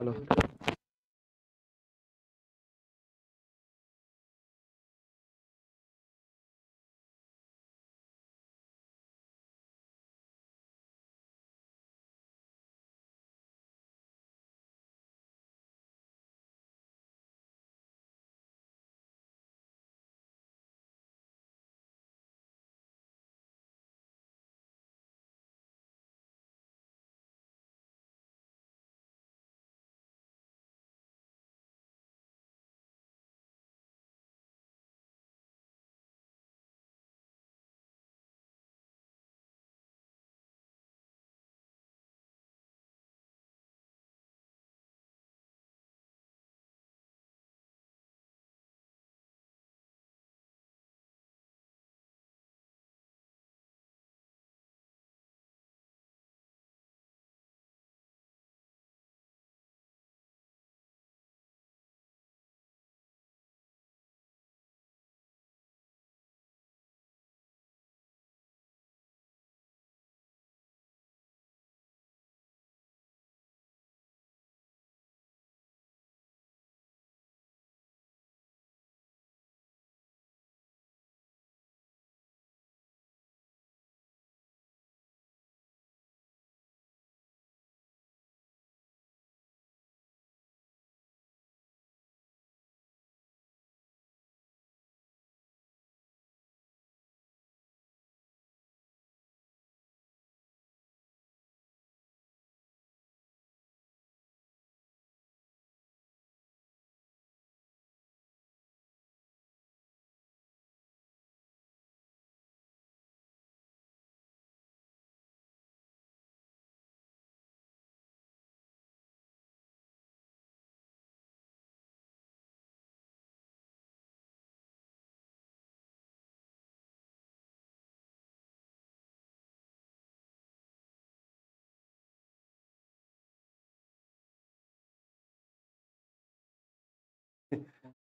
Hello.